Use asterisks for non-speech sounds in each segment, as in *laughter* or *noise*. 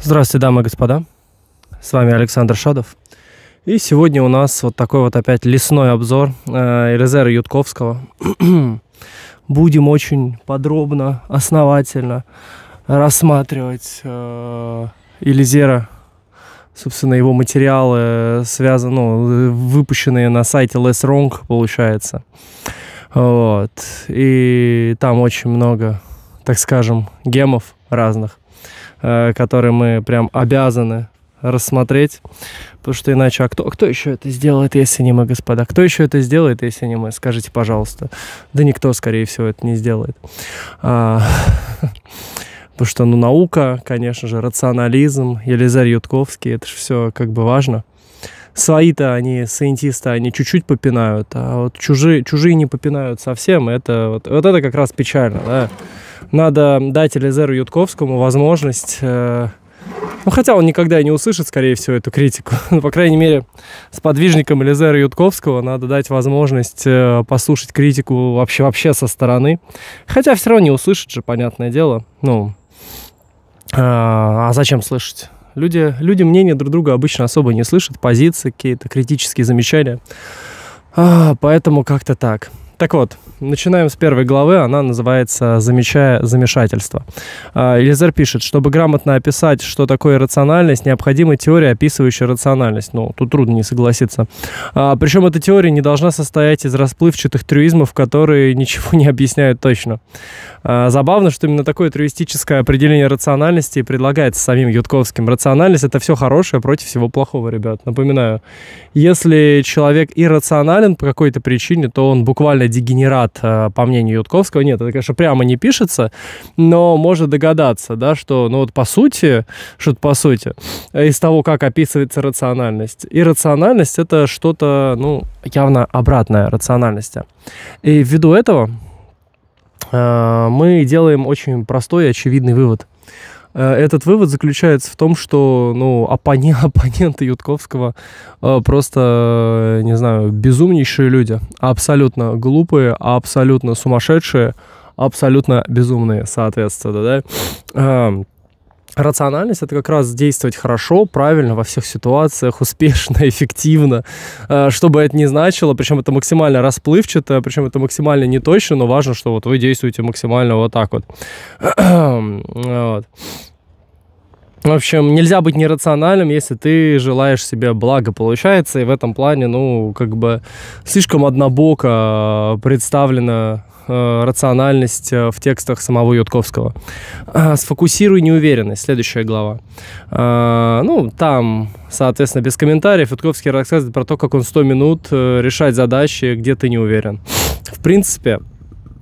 Здравствуйте, дамы и господа. С вами Александр Шадов. И сегодня у нас вот такой вот опять лесной обзор э, Резера Ютковского. *clears throat* Будем очень подробно, основательно рассматривать э, Элизера собственно, его материалы связаны, ну, выпущенные на сайте Less Wrong, получается. Вот. И там очень много так скажем, гемов разных, э, которые мы прям обязаны рассмотреть, потому что иначе, а кто, а кто еще это сделает, если не мы, господа? Кто еще это сделает, если не мы? Скажите, пожалуйста. Да никто, скорее всего, это не сделает. А, *laughs* потому что, ну, наука, конечно же, рационализм, Елизар Ютковский, это же все как бы важно. Свои-то они, саентисты, они чуть-чуть попинают, а вот чужие, чужие не попинают совсем, это вот, вот это как раз печально, да надо дать Элизеру Ютковскому возможность... Э, ну, хотя он никогда и не услышит, скорее всего, эту критику. *laughs* Но, по крайней мере, с подвижником Элизера Ютковского надо дать возможность э, послушать критику вообще, вообще со стороны. Хотя все равно не услышит же, понятное дело. Ну, э, а зачем слышать? Люди, люди мнения друг друга обычно особо не слышат, позиции, какие-то критические замечания. А, поэтому как-то так. Так вот, начинаем с первой главы, она называется «Замечая замешательство». А, Елизар пишет, чтобы грамотно описать, что такое рациональность, необходима теория, описывающая рациональность. Ну, тут трудно не согласиться. А, Причем эта теория не должна состоять из расплывчатых трюизмов, которые ничего не объясняют точно. А, забавно, что именно такое трюистическое определение рациональности предлагается самим Ютковским. Рациональность – это все хорошее против всего плохого, ребят. Напоминаю, если человек иррационален по какой-то причине, то он буквально когда дегенерат, э, по мнению Ютковского, нет, это, конечно, прямо не пишется, но можно догадаться, да, что, ну вот по сути, что-то по сути, э, из того, как описывается рациональность. и рациональность это что-то, ну, явно обратное рациональности. И ввиду этого э, мы делаем очень простой и очевидный вывод – Э, этот вывод заключается в том, что ну, оппони- *laughs* оппоненты Ютковского э, просто, э, не знаю, безумнейшие люди, абсолютно глупые, абсолютно сумасшедшие, абсолютно безумные, соответственно, да. Эм, Рациональность это как раз действовать хорошо, правильно во всех ситуациях, *laughs* успешно, эффективно. Э, что бы это ни значило, причем это максимально расплывчато, причем это максимально неточно, но важно, что вот вы действуете максимально вот так вот. *clears throat* вот. В общем, нельзя быть нерациональным, если ты желаешь себе блага, получается, и в этом плане, ну, как бы слишком однобоко э, представлено Э, рациональность э, в текстах самого Ютковского. А, «Сфокусируй неуверенность», следующая глава. А, ну, там, соответственно, без комментариев Ютковский рассказывает про то, как он 100 минут э, решает задачи, где ты не уверен. В принципе,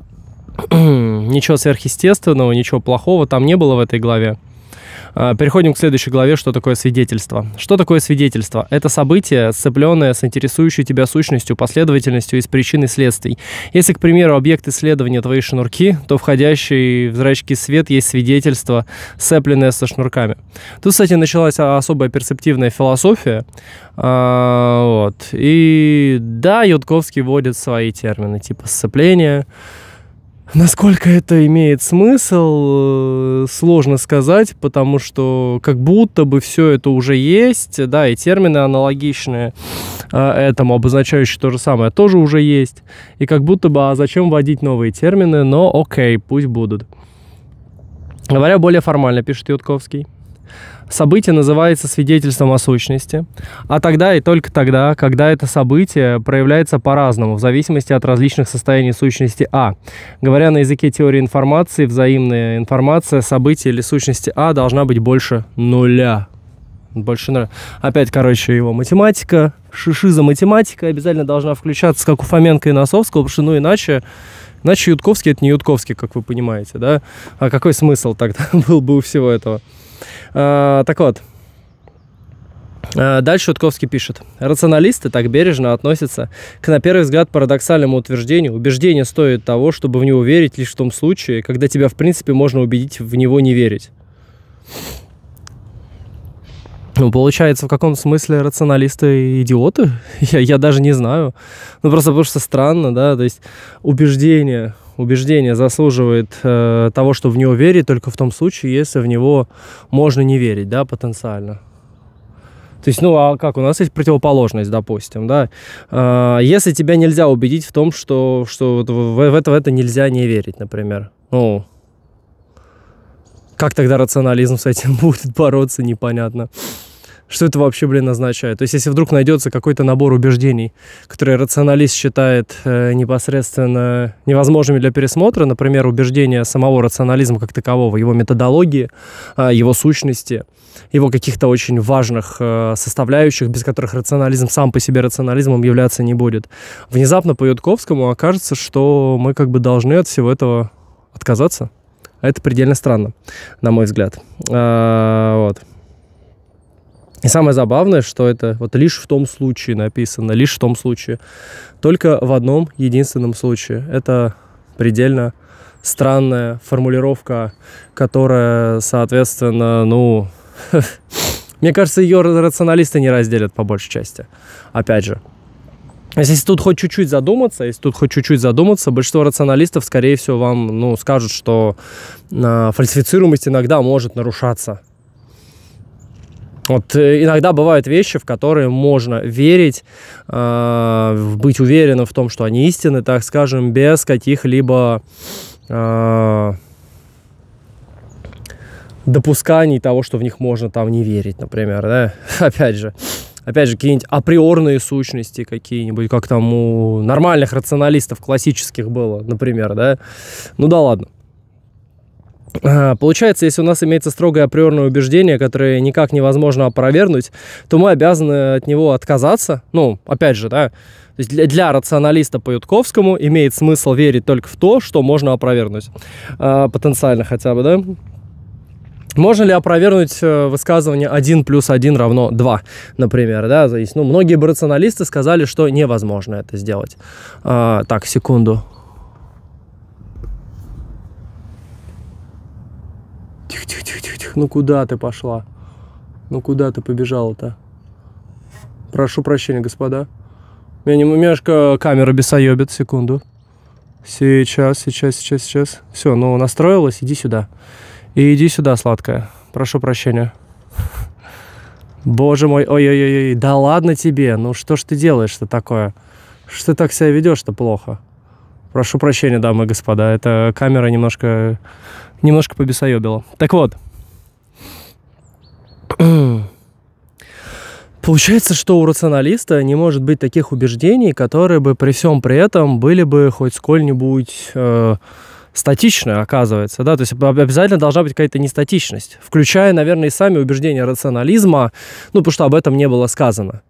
*clears throat* ничего сверхъестественного, ничего плохого там не было в этой главе. Э, переходим к следующей главе, что такое свидетельство. Что такое свидетельство? Это событие, сцепленное с интересующей тебя сущностью, последовательностью из причин и следствий. Если, к примеру, объект исследования твои шнурки, то входящий в зрачки свет есть свидетельство, сцепленное со шнурками. Тут, кстати, началась особая перцептивная философия. А, вот. И да, Ютковский вводит свои термины, типа сцепление, Насколько это имеет смысл, э, сложно сказать, потому что как будто бы все это уже есть, да, и термины аналогичные э, этому, обозначающие то же самое, тоже уже есть. И как будто бы, а зачем вводить новые термины, но окей, пусть будут. Говоря более формально, пишет Ютковский. Событие называется свидетельством о сущности, а тогда и только тогда, когда это событие проявляется по-разному, в зависимости от различных состояний сущности А. Говоря на языке теории информации, взаимная информация события или сущности А должна быть больше нуля. Больше нуля. Опять, короче, его математика, шишиза математика обязательно должна включаться, как у Фоменко и Носовского, потому что, ну, иначе Иначе Ютковский это не Ютковский, как вы понимаете, да? А какой смысл тогда *laughs* был бы у всего этого? А, так вот, а, Дальше Утковский пишет. Рационалисты так бережно относятся к, на первый взгляд, парадоксальному утверждению. Убеждение стоит того, чтобы в него верить лишь в том случае, когда тебя, в принципе, можно убедить в него не верить. Ну, получается, в каком смысле рационалисты идиоты? *laughs* Я, я даже не знаю. Ну, просто потому что странно, да, то есть убеждение убеждение заслуживает э, того, что в него верить, только в том случае, если в него можно не верить, да, потенциально. То есть, ну, а как, у нас есть противоположность, допустим, да? Э, если тебя нельзя убедить в том, что, что в, в, это, в это нельзя не верить, например. Ну, как тогда рационализм с этим *laughs* будет бороться, непонятно что это вообще, блин, означает. То есть, если вдруг найдется какой-то набор убеждений, которые рационалист считает э, непосредственно невозможными для пересмотра, например, убеждения самого рационализма как такового, его методологии, э, его сущности, его каких-то очень важных э, составляющих, без которых рационализм сам по себе рационализмом являться не будет. Внезапно по Ютковскому окажется, что мы как бы должны от всего этого отказаться. А это предельно странно, на мой взгляд. А, вот. И самое забавное, что это вот лишь в том случае написано, лишь в том случае. Только в одном единственном случае. Это предельно странная формулировка, которая, соответственно, ну... *laughs* Мне кажется, ее рационалисты не разделят по большей части. Опять же. Если тут хоть чуть-чуть задуматься, если тут хоть чуть-чуть задуматься, большинство рационалистов, скорее всего, вам ну, скажут, что э, фальсифицируемость иногда может нарушаться вот э, иногда бывают вещи, в которые можно верить, э, быть уверенным в том, что они истины, так скажем, без каких-либо э, допусканий того, что в них можно там не верить, например, да? *laughs* Опять же, опять же, какие-нибудь априорные сущности какие-нибудь, как там у нормальных рационалистов классических было, например, да? Ну да ладно. Получается, если у нас имеется строгое априорное убеждение, которое никак невозможно опровергнуть, то мы обязаны от него отказаться. Ну, опять же, да, то есть для, для рационалиста по Ютковскому имеет смысл верить только в то, что можно опровергнуть. А, потенциально хотя бы, да? Можно ли опровергнуть э, высказывание 1 плюс 1 равно 2, например, да? То ну, многие бы рационалисты сказали, что невозможно это сделать. Э, так, секунду. Тихо-тихо-тихо-тихо. Ну куда ты пошла? Ну куда ты побежала-то? Прошу прощения, господа. Меня немножко камера бесоебит, секунду. Сейчас, сейчас, сейчас, сейчас. Все, ну настроилась, иди сюда. И иди сюда, сладкая. Прошу прощения. Боже мой, ой-ой-ой, да ладно тебе, ну что ж ты делаешь-то такое? Что ты так себя ведешь-то плохо? Прошу прощения, дамы и господа, Это камера немножко немножко побесоебило. Так вот. *clears throat* Получается, что у рационалиста не может быть таких убеждений, которые бы при всем при этом были бы хоть сколь-нибудь э, статичны, оказывается. Да? То есть обязательно должна быть какая-то нестатичность, включая, наверное, и сами убеждения рационализма, ну, потому что об этом не было сказано.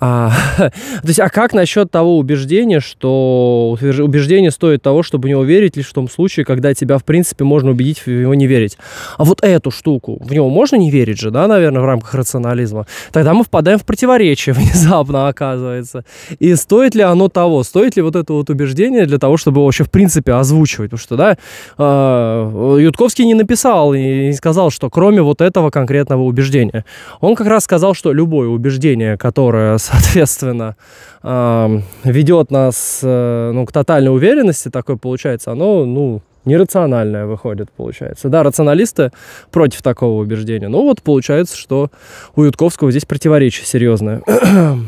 А, *laughs* то есть, а как насчет того убеждения, что убеждение стоит того, чтобы не него верить лишь в том случае, когда тебя, в принципе, можно убедить в него не верить? А вот эту штуку, в него можно не верить же, да, наверное, в рамках рационализма? Тогда мы впадаем в противоречие *laughs* внезапно, оказывается. И стоит ли оно того? Стоит ли вот это вот убеждение для того, чтобы его вообще, в принципе, озвучивать? Потому что, да, а, Ютковский не написал и не сказал, что кроме вот этого конкретного убеждения. Он как раз сказал, что любое убеждение, которое соответственно, *laughs* ведет нас э, ну, к тотальной уверенности, такой получается, оно, ну, нерациональное выходит, получается. Да, рационалисты против такого убеждения. Ну вот получается, что у Ютковского здесь противоречие серьезное. *clears throat*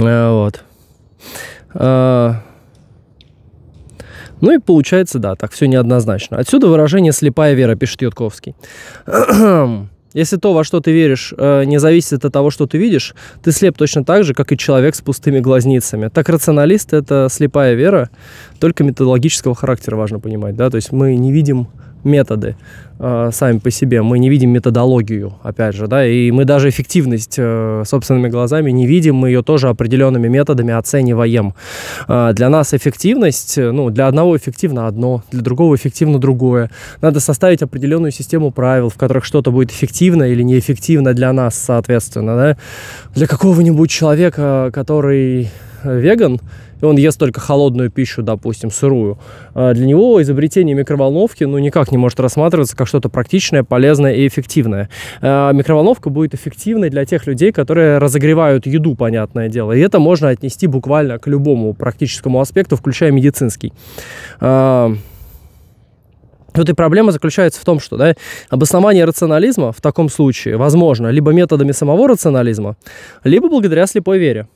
Э, вот. Э, ну и получается, да, так все неоднозначно. Отсюда выражение «слепая вера», пишет Ютковский. *clears throat* Если то, во что ты веришь, э, не зависит от того, что ты видишь, ты слеп точно так же, как и человек с пустыми глазницами. Так рационалист – это слепая вера, только методологического характера важно понимать. Да? То есть мы не видим методы э, сами по себе. Мы не видим методологию, опять же, да, и мы даже эффективность э, собственными глазами не видим, мы ее тоже определенными методами оцениваем. Э, для нас эффективность, ну, для одного эффективно одно, для другого эффективно другое. Надо составить определенную систему правил, в которых что-то будет эффективно или неэффективно для нас, соответственно, да. Для какого-нибудь человека, который веган, и он ест только холодную пищу, допустим, сырую, а для него изобретение микроволновки ну, никак не может рассматриваться как что-то практичное, полезное и эффективное. А микроволновка будет эффективной для тех людей, которые разогревают еду, понятное дело. И это можно отнести буквально к любому практическому аспекту, включая медицинский. А, вот и проблема заключается в том, что да, обоснование рационализма в таком случае возможно либо методами самого рационализма, либо благодаря слепой вере.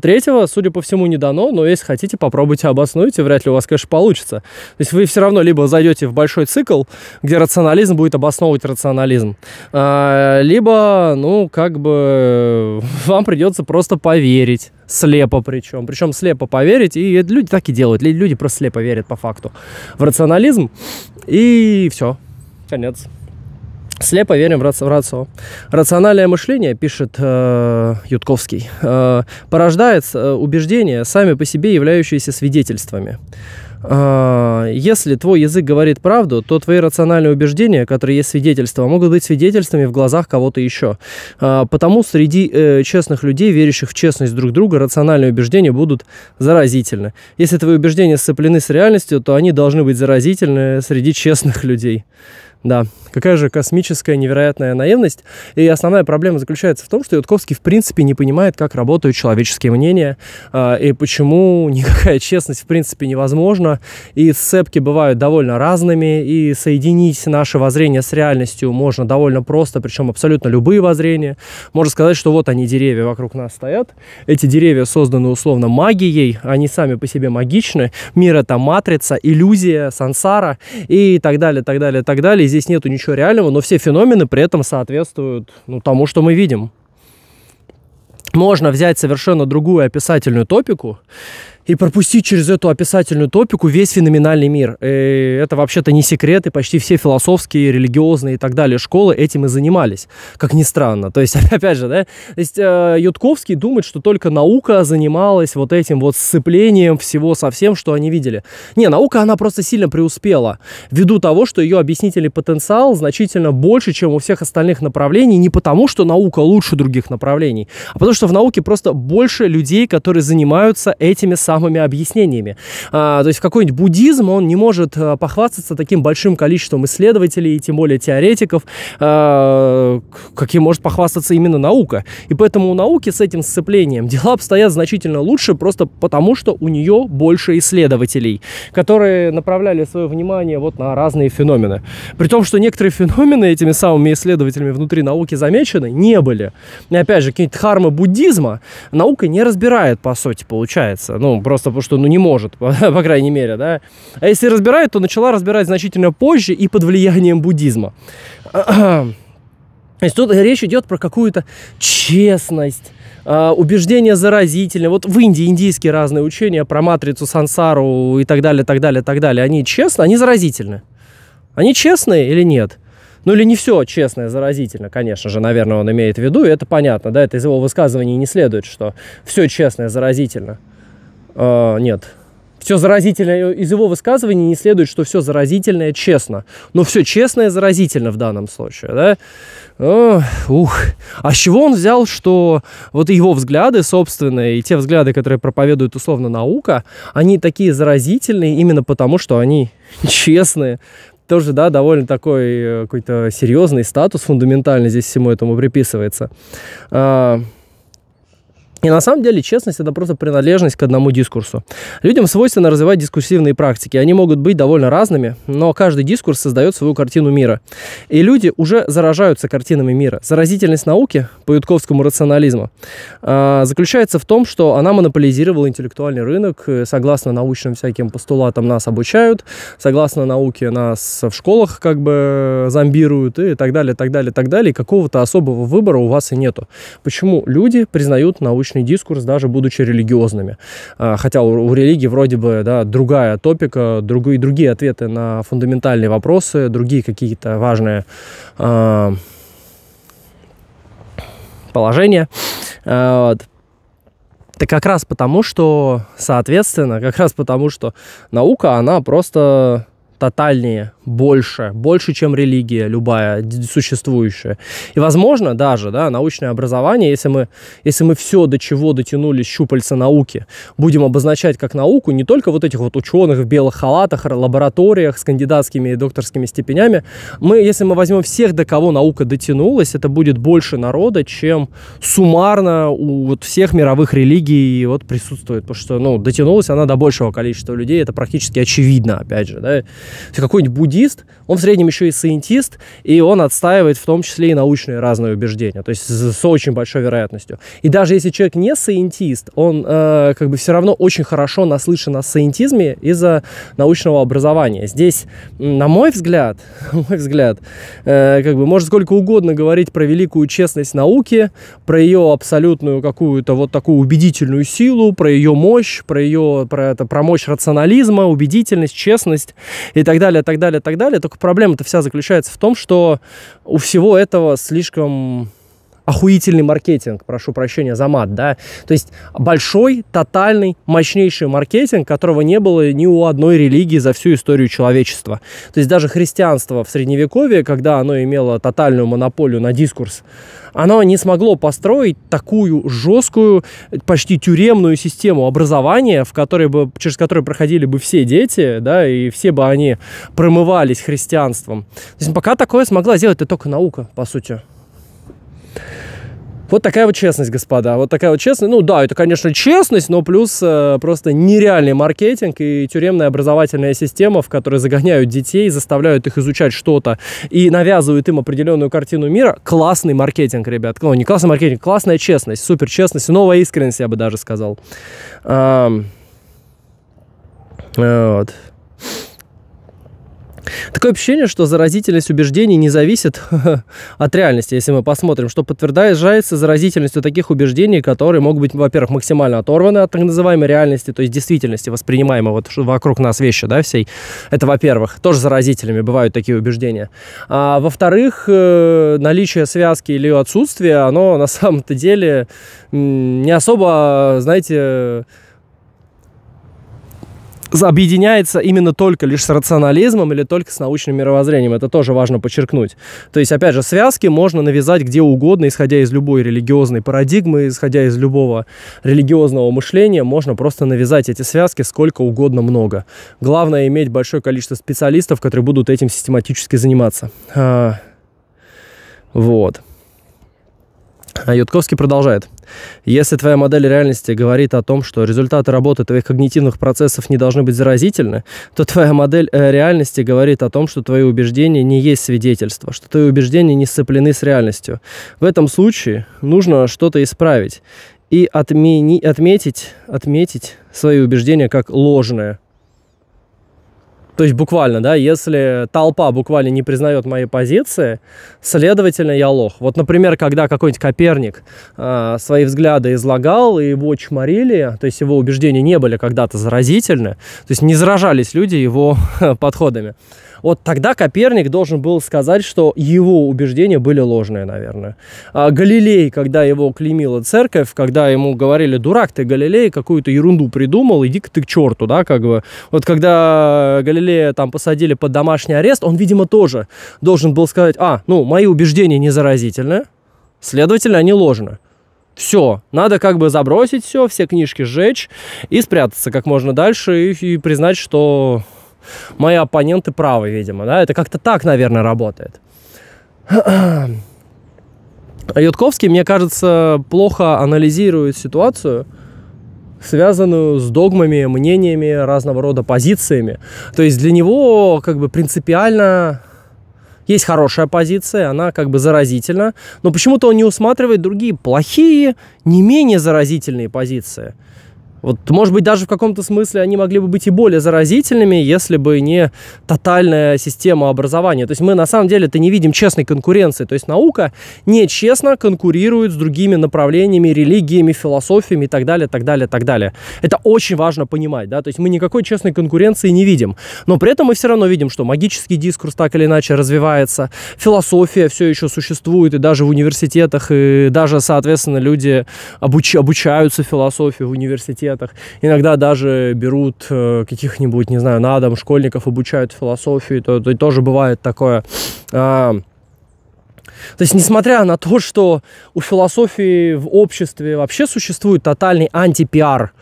Третьего, судя по всему, не дано, но если хотите, попробуйте обоснуйте, вряд ли у вас, конечно, получится. То есть вы все равно либо зайдете в большой цикл, где рационализм будет обосновывать рационализм, а, либо, ну, как бы вам придется просто поверить, слепо причем, причем слепо поверить, и люди так и делают, люди просто слепо верят по факту в рационализм, и все, конец. Слепо верим в рацио. Рациональное мышление, пишет э, Ютковский, э, порождает э, убеждения, сами по себе являющиеся свидетельствами. Э, если твой язык говорит правду, то твои рациональные убеждения, которые есть свидетельства, могут быть свидетельствами в глазах кого-то еще. Э, потому среди э, честных людей, верящих в честность друг друга, рациональные убеждения будут заразительны. Если твои убеждения сцеплены с реальностью, то они должны быть заразительны среди честных людей. Да, какая же космическая невероятная наивность. И основная проблема заключается в том, что Ютковский в принципе не понимает, как работают человеческие мнения э, и почему *laughs* никакая честность в принципе невозможна. И сцепки бывают довольно разными, и соединить наше воззрение с реальностью можно довольно просто, причем абсолютно любые воззрения. Можно сказать, что вот они, деревья вокруг нас стоят. Эти деревья созданы условно магией, они сами по себе магичны. Мир — это матрица, иллюзия, сансара и так далее, так далее, так далее здесь нету ничего реального, но все феномены при этом соответствуют ну, тому, что мы видим. Можно взять совершенно другую описательную топику и пропустить через эту описательную топику весь феноменальный мир. И э, это вообще-то не секрет, и почти все философские, религиозные и так далее школы этим и занимались, как ни странно. То есть, *laughs* опять же, да, то есть, э, Ютковский думает, что только наука занималась вот этим вот сцеплением всего со всем, что они видели. Не, наука, она просто сильно преуспела, ввиду того, что ее объяснительный потенциал значительно больше, чем у всех остальных направлений, не потому, что наука лучше других направлений, а потому что в науке просто больше людей, которые занимаются этими самыми самыми объяснениями. А, то есть какой-нибудь буддизм он не может а, похвастаться таким большим количеством исследователей, и тем более теоретиков, а, каким может похвастаться именно наука. И поэтому у науки с этим сцеплением *laughs* дела обстоят значительно лучше просто потому, что у нее больше исследователей, которые направляли свое внимание вот на разные феномены. При том, что некоторые феномены этими самыми исследователями внутри науки замечены не были. И опять же, какие-то хармы буддизма наука не разбирает, по сути, получается. Ну, просто потому что, ну, не может, *laughs* по, по крайней мере, да. А если разбирает, то начала разбирать значительно позже и под влиянием буддизма. *clears throat* То есть тут речь идет про какую-то честность, а, убеждения заразительные. Вот в Индии индийские разные учения про матрицу, сансару и так далее, так далее, так далее. Они честны, они заразительны. Они честные или нет? Ну или не все честное заразительно, конечно же, наверное, он имеет в виду, и это понятно, да, это из его высказывания не следует, что все честное заразительно. А, нет. Все заразительное, э, из его высказывания не следует, что все заразительное честно. Но все честное заразительно в данном случае, да? О, ух. А с чего он взял, что вот его взгляды собственные и те взгляды, которые проповедует условно наука, они такие заразительные именно потому, что они *laughs* честные, тоже, да, довольно такой э, какой-то серьезный статус фундаментально здесь всему этому приписывается. А, и на самом деле честность – это просто принадлежность к одному дискурсу. Людям свойственно развивать дискурсивные практики. Они могут быть довольно разными, но каждый дискурс создает свою картину мира. И люди уже заражаются картинами мира. Заразительность науки по ютковскому рационализму а, заключается в том, что она монополизировала интеллектуальный рынок. Э, согласно научным всяким постулатам нас обучают, согласно науке нас в школах как бы э, зомбируют и так далее, так далее, так далее. какого-то особого выбора у вас и нету. Почему люди признают научные научный дискурс, даже будучи религиозными. А, хотя у, религии вроде бы да, другая топика, другие, другие ответы на фундаментальные вопросы, другие какие-то важные а, положения. Э, как раз потому, что, соответственно, как раз потому, что наука, она просто тотальнее больше, больше, чем религия любая существующая. И, возможно, даже да, научное образование, если мы, если мы все, до чего дотянули щупальца науки, будем обозначать как науку не только вот этих вот ученых в белых халатах, лабораториях с кандидатскими и докторскими степенями, мы, если мы возьмем всех, до кого наука дотянулась, это будет больше народа, чем суммарно у вот всех мировых религий вот присутствует, потому что, ну, дотянулась она до большего количества людей, это практически очевидно, опять же, да. Какой-нибудь буддизм методист, он в среднем еще и саентист, и он отстаивает в том числе и научные разные убеждения, то есть с очень большой вероятностью. И даже если человек не саентист, он э, как бы все равно очень хорошо наслышан о саентизме из-за научного образования. Здесь, на мой взгляд, *laughs* на мой взгляд, э, как бы можно сколько угодно говорить про великую честность науки, про ее абсолютную какую-то вот такую убедительную силу, про ее мощь, про ее про это про мощь рационализма, убедительность, честность и так далее, так далее, так далее. Только проблема-то вся заключается в том, что у всего этого слишком охуительный маркетинг, прошу прощения за мат, да, то есть большой, тотальный, мощнейший маркетинг, которого не было ни у одной религии за всю историю человечества. То есть даже христианство в Средневековье, когда оно имело тотальную монополию на дискурс, оно не смогло построить такую жесткую, почти тюремную систему образования, в которой бы, через которую проходили бы все дети, да, и все бы они промывались христианством. То есть пока такое смогла сделать это только наука, по сути. Вот такая вот честность, господа. Вот такая вот честность. Ну да, это, конечно, честность, но плюс э, просто нереальный маркетинг и тюремная образовательная система, в которой загоняют детей, заставляют их изучать что-то и навязывают им определенную картину мира. Классный маркетинг, ребят. Ну, не классный маркетинг, классная честность, супер честность, новая искренность, я бы даже сказал. А, вот. Такое ощущение, что заразительность убеждений не зависит *laughs* от реальности, если мы посмотрим, что подтверждается заразительностью таких убеждений, которые могут быть, во-первых, максимально оторваны от так называемой реальности, то есть действительности, воспринимаемой вот вокруг нас вещи, да, всей. Это, во-первых, тоже заразительными бывают такие убеждения. А, во-вторых, э, наличие связки или ее отсутствие, оно на самом-то деле не особо, знаете, объединяется именно только лишь с рационализмом или только с научным мировоззрением. Это тоже важно подчеркнуть. То есть, опять же, связки можно навязать где угодно, исходя из любой религиозной парадигмы, исходя из любого религиозного мышления, можно просто навязать эти связки сколько угодно много. Главное иметь большое количество специалистов, которые будут этим систематически заниматься. А, вот. А Ютковский продолжает. Если твоя модель реальности говорит о том, что результаты работы твоих когнитивных процессов не должны быть заразительны, то твоя модель э, реальности говорит о том, что твои убеждения не есть свидетельство, что твои убеждения не сцеплены с реальностью. В этом случае нужно что-то исправить и отмени, отметить, отметить свои убеждения как ложное – то есть буквально, да, если толпа буквально не признает мои позиции, следовательно, я лох. Вот, например, когда какой-нибудь Коперник э, свои взгляды излагал, и его чморили, то есть его убеждения не были когда-то заразительны, то есть не заражались люди его *laughs* подходами. Вот тогда Коперник должен был сказать, что его убеждения были ложные, наверное. А Галилей, когда его клеймила церковь, когда ему говорили, дурак ты, Галилей, какую-то ерунду придумал, иди-ка ты к черту, да, как бы. Вот когда Галилея там посадили под домашний арест, он, видимо, тоже должен был сказать, а, ну, мои убеждения не заразительны, следовательно, они ложны все, надо как бы забросить все, все книжки сжечь и спрятаться как можно дальше и, и признать, что мои оппоненты правы, видимо, да, это как-то так, наверное, работает. А Ютковский, мне кажется, плохо анализирует ситуацию, связанную с догмами, мнениями, разного рода позициями. То есть для него как бы принципиально есть хорошая позиция, она как бы заразительна, но почему-то он не усматривает другие плохие, не менее заразительные позиции – вот, может быть, даже в каком-то смысле они могли бы быть и более заразительными, если бы не тотальная система образования. То есть мы на самом деле это не видим честной конкуренции. То есть наука нечестно конкурирует с другими направлениями, религиями, философиями и так далее, так далее, так далее. Это очень важно понимать, да, то есть мы никакой честной конкуренции не видим. Но при этом мы все равно видим, что магический дискурс так или иначе развивается, философия все еще существует, и даже в университетах, и даже, соответственно, люди обуч- обучаются философии в университетах университетах. Иногда даже берут э, каких-нибудь, не знаю, на дом школьников, обучают философии то, то тоже бывает такое. А, то есть, несмотря на то, что у философии в обществе вообще существует тотальный антипиар, пиар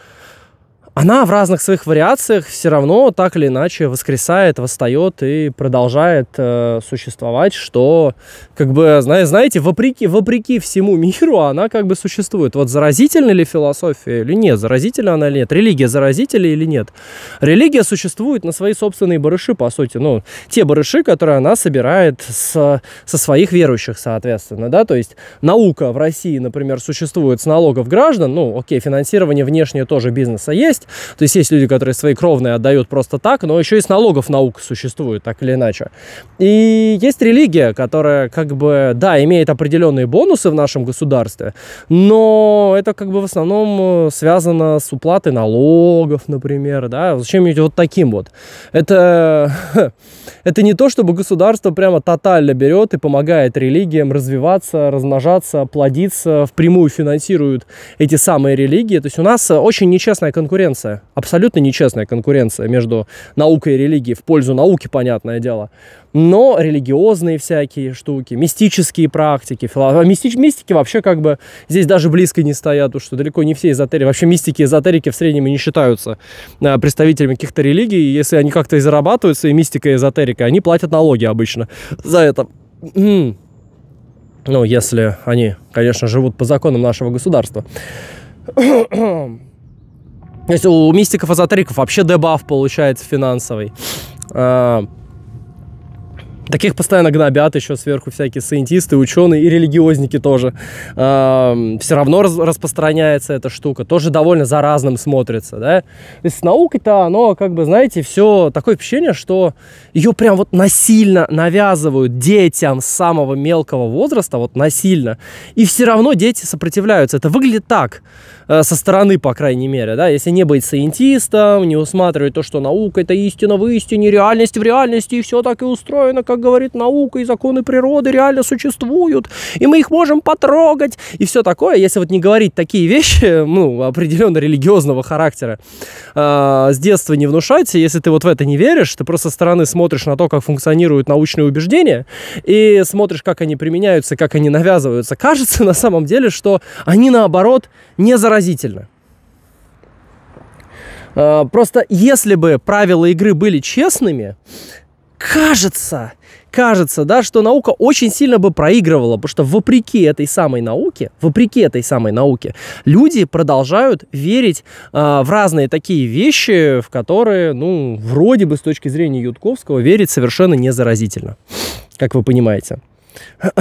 она в разных своих вариациях все равно так или иначе воскресает, восстает и продолжает э, существовать, что, как бы, знаете, вопреки, вопреки всему миру она как бы существует. Вот заразительна ли философия или нет, заразительна она или нет, религия заразительна или нет. Религия существует на свои собственные барыши, по сути, ну, те барыши, которые она собирает с, со своих верующих, соответственно, да, то есть наука в России, например, существует с налогов граждан, ну, окей, финансирование внешнее тоже бизнеса есть, то есть есть люди, которые свои кровные отдают просто так, но еще из налогов наука существует, так или иначе. И есть религия, которая как бы, да, имеет определенные бонусы в нашем государстве, но это как бы в основном э, связано с уплатой налогов, например, да, зачем идти вот таким вот. Это, *laughs* это не то, чтобы государство прямо тотально берет и помогает религиям развиваться, размножаться, плодиться, впрямую финансирует эти самые религии. То есть у нас э, очень нечестная конкуренция конкуренция, абсолютно нечестная конкуренция между наукой и религией, в пользу науки, понятное дело. Но религиозные всякие штуки, мистические практики, фило... А, Мисти... мистики вообще как бы здесь даже близко не стоят, потому что далеко не все эзотерики, вообще мистики и эзотерики в среднем и не считаются а, представителями каких-то религий, если они как-то и зарабатываются, и мистика, и эзотерика, они платят налоги обычно за это. М-м. Ну, если они, конечно, живут по законам нашего государства. То есть у мистиков-эзотериков вообще дебаф получается финансовый. А, Таких постоянно гнобят еще сверху всякие сciентисты, ученые и религиозники тоже. Эм, все равно раз, распространяется эта штука, тоже довольно заразным смотрится, да. То есть с наукой-то оно, как бы, знаете, все такое впечатление, что ее прям вот насильно навязывают детям с самого мелкого возраста, вот насильно. И все равно дети сопротивляются. Это выглядит так, э, со стороны, по крайней мере, да. Если не быть сциентистом, не усматривать то, что наука это истина в истине, реальность в реальности, и все так и устроено, как которых говорит наука и законы природы реально существуют, и мы их можем потрогать, и все такое, если вот не говорить такие вещи, *laughs* ну, определенно религиозного характера, э, с детства не внушать, если ты вот в это не веришь, ты просто со стороны смотришь на то, как функционируют научные убеждения, и смотришь, как они применяются, как они навязываются, кажется на самом деле, что они наоборот не заразительны. А, просто если бы правила игры были честными, кажется, кажется, да, что наука очень сильно бы проигрывала, потому что вопреки этой самой науке, вопреки этой самой науке, люди продолжают верить э, в разные такие вещи, в которые, ну, вроде бы с точки зрения Ютковского верить совершенно не заразительно, как вы понимаете. *clears throat*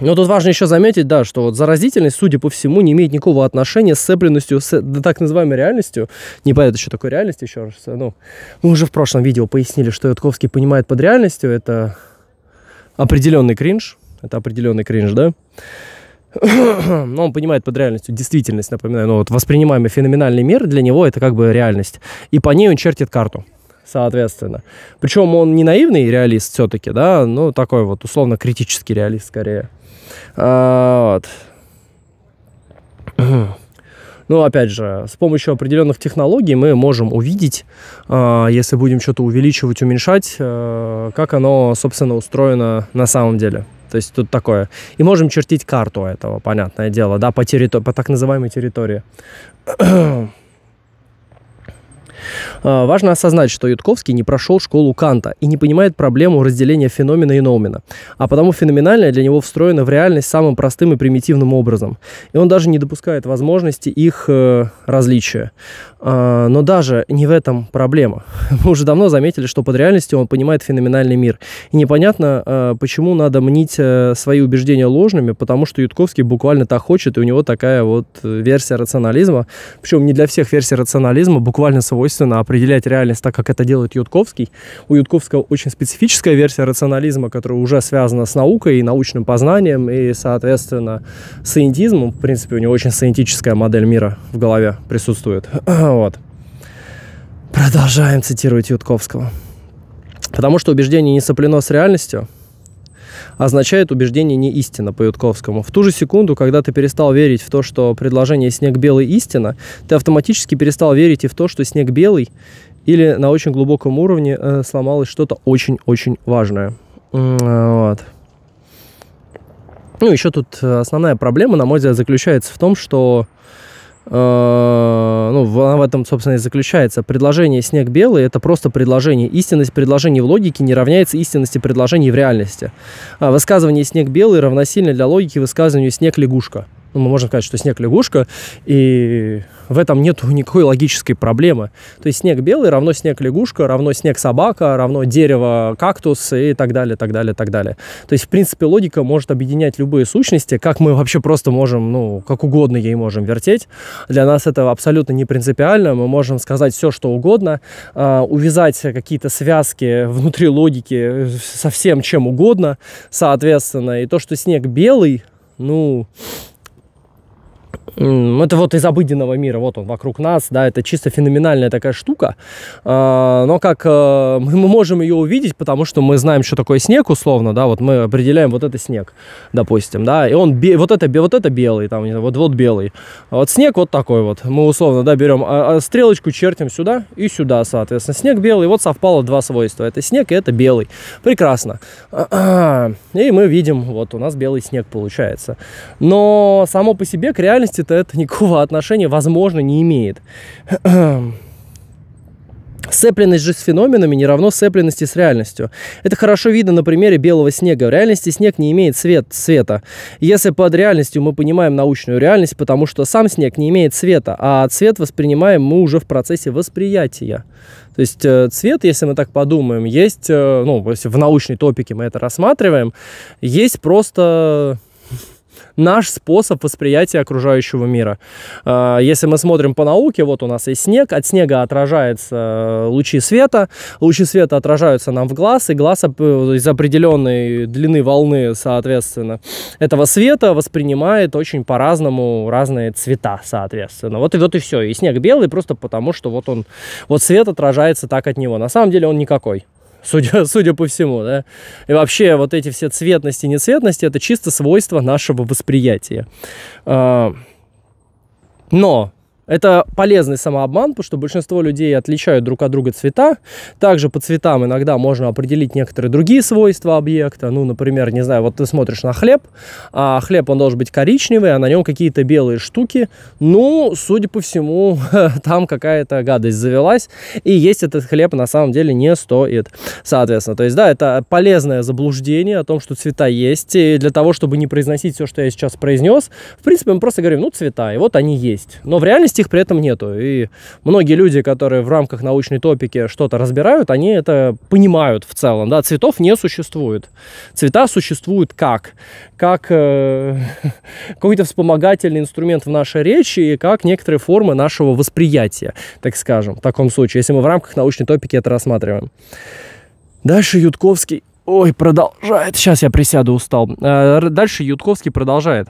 Но тут важно еще заметить, да, что вот заразительность, судя по всему, не имеет никакого отношения с цепленностью, с да, так называемой реальностью. Не понятно, что такое реальность, еще раз. Э, ну, мы уже в прошлом видео пояснили, что Ютковский понимает под реальностью. Это определенный кринж. Это определенный кринж, да? *coughs* Но он понимает под реальностью действительность, напоминаю. Но вот воспринимаемый феноменальный мир для него это как бы реальность. И по ней он чертит карту соответственно. Причем он не наивный реалист все-таки, да, ну, такой вот условно критический реалист скорее. А, вот. *clears throat* Ну, опять же, с помощью определенных технологий мы можем увидеть, а, если будем что-то увеличивать, уменьшать, а, как оно, собственно, устроено на самом деле. То есть тут такое. И можем чертить карту этого, понятное дело, да, по, территор- по так называемой территории. *clears throat* А, важно осознать, что Ютковский не прошел школу Канта и не понимает проблему разделения феномена и ноумена, а потому феноменальное для него встроено в реальность самым простым и примитивным образом. И он даже не допускает возможности их э, различия. А, но даже не в этом проблема. *laughs* Мы уже давно заметили, что под реальностью он понимает феноменальный мир. И непонятно, э, почему надо мнить э, свои убеждения ложными, потому что Ютковский буквально так хочет, и у него такая вот э, версия рационализма. Причем не для всех версия рационализма, буквально свой свойственно определять реальность так, как это делает Ютковский. У Ютковского очень специфическая версия рационализма, которая уже связана с наукой и научным познанием, и, соответственно, саентизмом. В принципе, у него очень саентическая модель мира в голове присутствует. *clears throat* Вот. Продолжаем цитировать Ютковского. Потому что убеждение не соплено с реальностью – означает убеждение не истина по Ютковскому. В ту же секунду, когда ты перестал верить в то, что предложение «снег белый» истина, ты автоматически перестал верить и в то, что «снег белый» или на очень глубоком уровне э, сломалось что-то очень-очень важное. Э, вот. Ну, еще тут э, основная проблема, на мой взгляд, заключается в том, что Э, ну, в этом, собственно, и заключается. Предложение «снег белый» — это просто предложение. Истинность предложений в логике не равняется истинности предложений в реальности. А высказывание «снег белый» равносильно для логики высказыванию «снег лягушка» ну, мы можем сказать, что снег лягушка, и в этом нет никакой логической проблемы. То есть снег белый равно снег лягушка, равно снег собака, равно дерево кактус и так далее, так далее, так далее. То есть, в принципе, логика может объединять любые сущности, как мы вообще просто можем, ну, как угодно ей можем вертеть. Для нас это абсолютно не принципиально, мы можем сказать все, что угодно, а, увязать какие-то связки внутри логики со всем чем угодно, соответственно. И то, что снег белый, ну, это вот из обыденного мира, вот он вокруг нас, да, это чисто феноменальная такая штука. А, но как э, мы можем ее увидеть, потому что мы знаем, что такое снег условно, да, вот мы определяем вот это снег, допустим, да, и он, вот это, вот это белый, там, вот, вот белый. А вот снег вот такой вот, мы условно, да, берем а, стрелочку, чертим сюда и сюда, соответственно. Снег белый, вот совпало два свойства, это снег и это белый. Прекрасно. *clears throat* И мы видим, вот у нас белый снег получается. Но само по себе к реальности значит, это никакого отношения, возможно, не имеет. Сцепленность же с феноменами не равно сцепленности с реальностью. Это хорошо видно на примере белого снега. В реальности снег не имеет цвет, цвета. Если под реальностью мы понимаем научную реальность, потому что сам снег не имеет цвета, а цвет воспринимаем мы уже в процессе восприятия. То есть э, цвет, если мы так подумаем, есть, э, ну, в научной топике мы это рассматриваем, есть просто наш способ восприятия окружающего мира. А, если мы смотрим по науке, вот у нас есть снег, от снега отражаются э, лучи света, лучи света отражаются нам в глаз, и глаз э, из определенной длины волны, соответственно, этого света воспринимает очень по-разному разные цвета, соответственно. Вот и вот и все. И снег белый просто потому, что вот он, вот свет отражается так от него. На самом деле он никакой судя, *laughs* судя по всему, да. И вообще вот эти все цветности, нецветности, это чисто свойство нашего восприятия. А, но это полезный самообман, потому что большинство людей отличают друг от друга цвета. Также по цветам иногда можно определить некоторые другие свойства объекта. Ну, например, не знаю, вот ты смотришь на хлеб, а хлеб он должен быть коричневый, а на нем какие-то белые штуки. Ну, судя по всему, *laughs* там какая-то гадость завелась, и есть этот хлеб на самом деле не стоит. Соответственно, то есть, да, это полезное заблуждение о том, что цвета есть. И для того, чтобы не произносить все, что я сейчас произнес, в принципе, мы просто говорим, ну, цвета, и вот они есть. Но в реальности Популярности их при этом нету. И многие люди, которые в рамках научной топики что-то разбирают, они это понимают в целом. Да? Цветов не существует. Цвета существуют как? Как э, *laughs* какой-то вспомогательный инструмент в нашей речи и как некоторые формы нашего восприятия, так скажем, в таком случае, если мы в рамках научной топики это рассматриваем. Дальше Ютковский... Ой, продолжает. Сейчас я присяду, устал. Э, дальше Ютковский продолжает.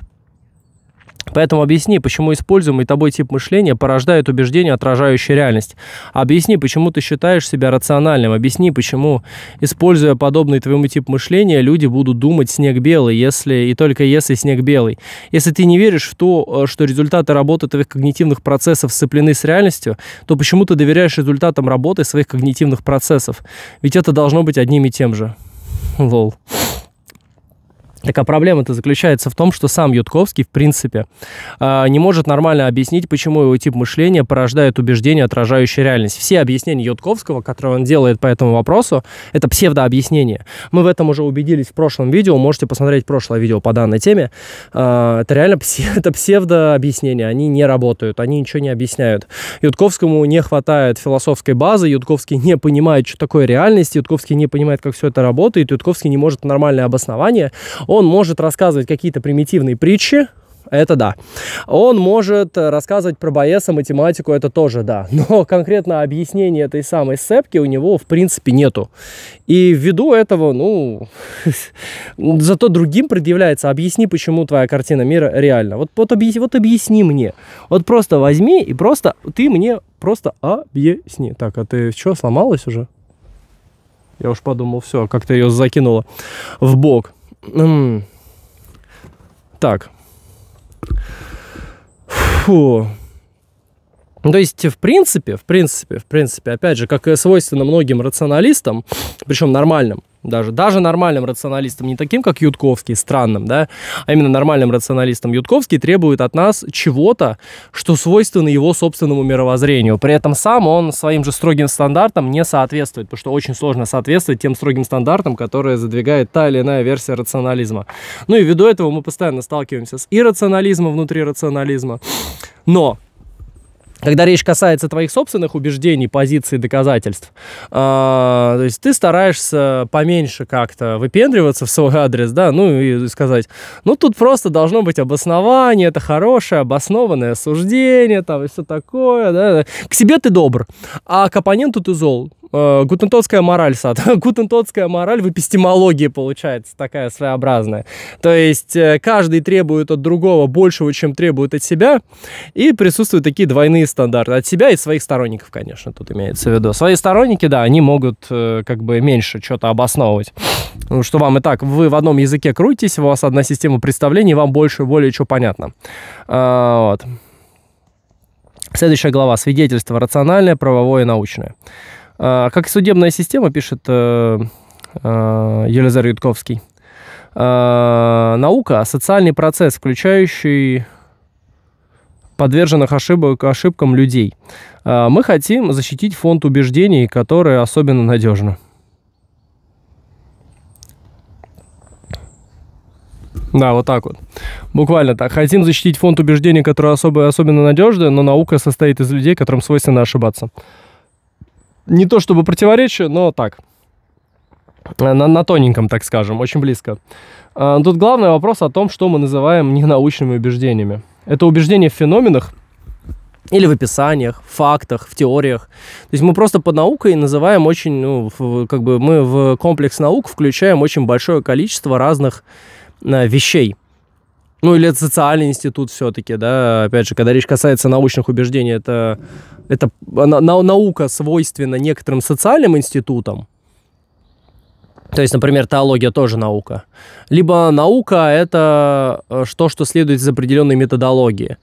Поэтому объясни, почему используемый тобой тип мышления порождает убеждения, отражающие реальность. Объясни, почему ты считаешь себя рациональным. Объясни, почему, используя подобный твоему тип мышления, люди будут думать «снег белый», если и только если снег белый. Если ты не веришь в то, э, что результаты работы твоих когнитивных процессов сцеплены с реальностью, то почему ты доверяешь результатам работы своих когнитивных процессов? Ведь это должно быть одним и тем же. Лол. Так а проблема-то заключается в том, что сам Ютковский, в принципе, а, не может нормально объяснить, почему его тип мышления порождает убеждения, отражающие реальность. Все объяснения Ютковского, которые он делает по этому вопросу, это псевдообъяснение. Мы в этом уже убедились в прошлом видео, можете посмотреть прошлое видео по данной теме. А, это реально *laughs* это псевдообъяснения, они не работают, они ничего не объясняют. Ютковскому не хватает философской базы, Ютковский не понимает, что такое реальность, Ютковский не понимает, как все это работает, Ютковский не может нормальное обоснование. Он может рассказывать какие-то примитивные притчи, это да. Он может э, рассказывать про Боеса, математику, это тоже да. *laughs* Но конкретно объяснение этой самой сцепки у него, в принципе, нету. И ввиду этого, ну, *laughs* зато другим предъявляется, объясни, почему твоя картина мира реальна. Вот, вот, объясни, вот объясни мне. Вот просто возьми и просто ты мне просто объясни. Так, а ты что, сломалась уже? Я уж подумал, все, как-то ее закинула в бок. Так. Фу. Ну, то есть, в принципе, в принципе, в принципе, опять же, как и свойственно многим рационалистам, причем нормальным, даже, даже нормальным рационалистам, не таким, как Ютковский, странным, да, а именно нормальным рационалистам Ютковский требует от нас чего-то, что свойственно его собственному мировоззрению. При этом сам он своим же строгим стандартам не соответствует, потому что очень сложно соответствовать тем строгим стандартам, которые задвигает та или иная версия рационализма. Ну и ввиду этого мы постоянно сталкиваемся с иррационализмом внутри рационализма. Но когда речь касается твоих собственных убеждений, позиций, доказательств, э, то есть ты стараешься поменьше как-то выпендриваться в свой адрес, да, ну и сказать, ну тут просто должно быть обоснование, это хорошее, обоснованное суждение, там и все такое, да. К себе ты добр, а к оппоненту ты зол э, гутентотская мораль, сад. *laughs* гутентотская мораль в эпистемологии получается такая своеобразная. То есть э, каждый требует от другого большего, чем требует от себя, и присутствуют такие двойные стандарты. От себя и своих сторонников, конечно, тут имеется в виду. Свои сторонники, да, они могут э, как бы меньше что-то обосновывать. Ну, что вам и так, вы в одном языке крутитесь, у вас одна система представлений, вам больше, более что понятно. А, вот. Следующая глава. Свидетельство рациональное, правовое и научное. А, как судебная система, пишет э, э, Елизар Ютковский, а, наука а – социальный процесс, включающий подверженных ошибок, ошибкам людей. Мы хотим защитить фонд убеждений, которые особенно надежны." Да, вот так вот. Буквально так. Хотим защитить фонд убеждений, которые особо, особенно надежный, но наука состоит из людей, которым свойственно ошибаться не то чтобы противоречие, но так. Э, на, на тоненьком, так скажем, очень близко. А, тут главный вопрос о том, что мы называем ненаучными убеждениями. Это убеждения в феноменах или в описаниях, в фактах, в теориях. То есть мы просто под наукой называем очень, ну, в, как бы мы в комплекс наук включаем очень большое количество разных э, вещей. Ну или это социальный институт все-таки, да, опять же, когда речь касается научных убеждений, это, это на, наука свойственна некоторым социальным институтам, то есть, например, теология тоже наука. Либо наука – это э, то, что следует из определенной методологии.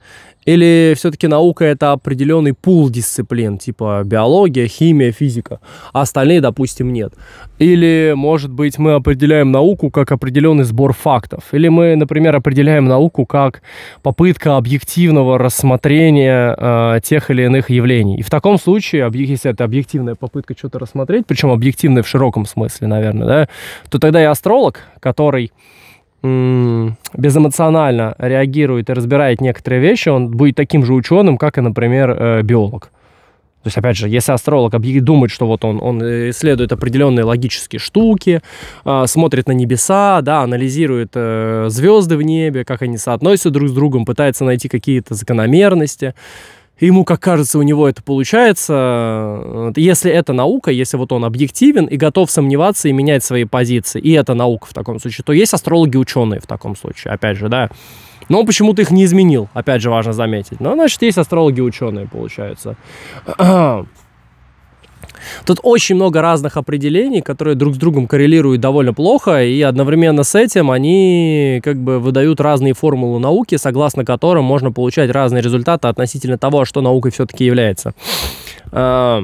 Или все-таки наука это определенный пул дисциплин, типа биология, химия, физика, а остальные, допустим, нет. Или, может быть, мы определяем науку как определенный сбор фактов. Или мы, например, определяем науку как попытка объективного рассмотрения э, тех или иных явлений. И в таком случае, если это объективная попытка что-то рассмотреть, причем объективная в широком смысле, наверное, да, то тогда я астролог, который безэмоционально реагирует и разбирает некоторые вещи, он будет таким же ученым, как и, например, э, биолог. То есть, опять же, если астролог думает, что вот он, он э, исследует определенные логические штуки, а, смотрит на небеса, да, анализирует э, звезды в небе, как они соотносятся друг с другом, пытается найти какие-то закономерности, ему, как кажется, у него это получается. Если это наука, если вот он объективен и готов сомневаться и менять свои позиции, и это наука в таком случае, то есть астрологи-ученые в таком случае, опять же, да. Но он почему-то их не изменил, опять же, важно заметить. Но, значит, есть астрологи-ученые, получается. Тут очень много разных определений, которые друг с другом коррелируют довольно плохо, и одновременно с этим они как бы выдают разные формулы науки, согласно которым можно получать разные результаты относительно того, что наукой все-таки является. А,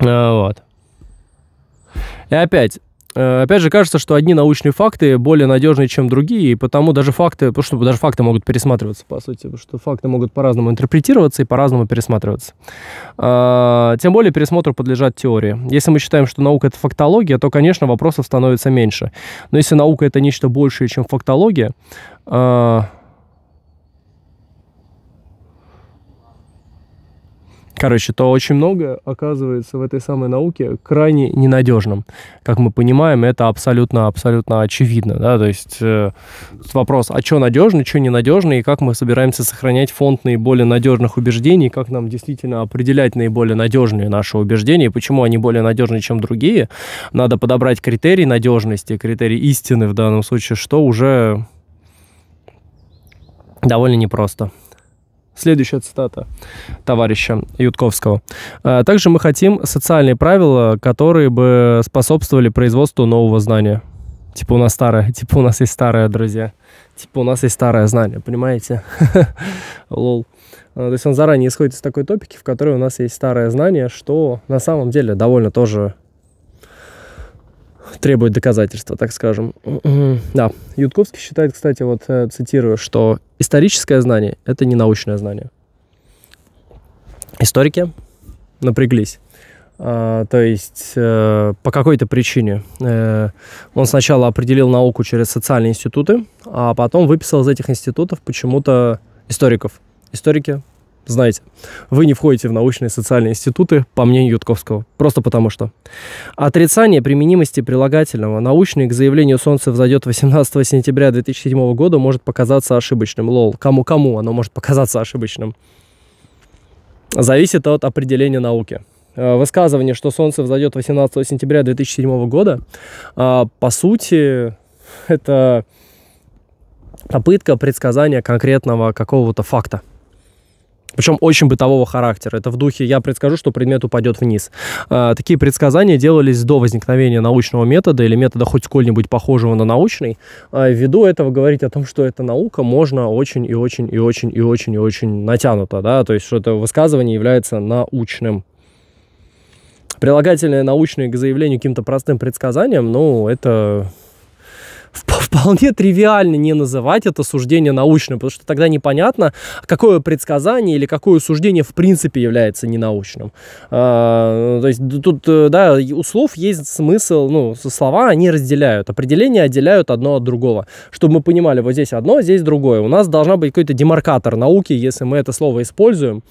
а, вот. И опять, Э, опять же, кажется, что одни научные факты более надежные, чем другие, и потому даже факты, потому что даже факты могут пересматриваться, по сути, потому что факты могут по-разному интерпретироваться и по-разному пересматриваться. А, тем более пересмотру подлежат теории. Если мы считаем, что наука — это фактология, то, конечно, вопросов становится меньше. Но если наука — это нечто большее, чем фактология, а, Короче, то очень много оказывается в этой самой науке крайне ненадежным. Как мы понимаем, это абсолютно, абсолютно очевидно. Да? То есть э, вопрос, а что надежно, что ненадежно, и как мы собираемся сохранять фонд наиболее надежных убеждений, как нам действительно определять наиболее надежные наши убеждения, почему они более надежны, чем другие. Надо подобрать критерии надежности, критерии истины в данном случае, что уже довольно непросто. Следующая цитата товарища Ютковского. «Э, также мы хотим социальные правила, которые бы способствовали производству нового знания. Типа у нас старое, *laughs* типа у нас есть старое, друзья. Типа у нас есть старое знание, понимаете? *laughs* Лол. Э, то есть он заранее исходит из такой топики, в которой у нас есть старое знание, что на самом деле довольно тоже требует доказательства, так скажем. Да, Ютковский считает, кстати, вот э, цитирую, что историческое знание – это не научное знание. Историки напряглись. А, то есть э, по какой-то причине э, он сначала определил науку через социальные институты, а потом выписал из этих институтов почему-то историков. Историки знаете, вы не входите в научные и социальные институты, по мнению Ютковского. Просто потому что. Отрицание применимости прилагательного научный к заявлению «Солнце взойдет 18 сентября 2007 года» может показаться ошибочным. Лол, кому-кому оно может показаться ошибочным? Зависит от определения науки э, высказывание, что Солнце взойдет 18 сентября 2007 года, э, по сути, это попытка предсказания конкретного какого-то факта причем очень бытового характера. Это в духе «я предскажу, что предмет упадет вниз». А, такие предсказания делались до возникновения научного метода или метода хоть сколь-нибудь похожего на научный. А ввиду этого говорить о том, что это наука, можно очень и очень и очень и очень и очень натянуто. Да? То есть, что это высказывание является научным. Прилагательное научное к заявлению каким-то простым предсказаниям, ну, это *laughs* вполне тривиально не называть это суждение научным, потому что тогда непонятно, какое предсказание или какое суждение в принципе является ненаучным. А, то есть тут, э, да, у слов есть смысл, ну, слова они разделяют, определения отделяют одно от другого. Чтобы мы понимали, вот здесь одно, здесь другое. У нас должна быть какой-то демаркатор науки, если мы это слово используем.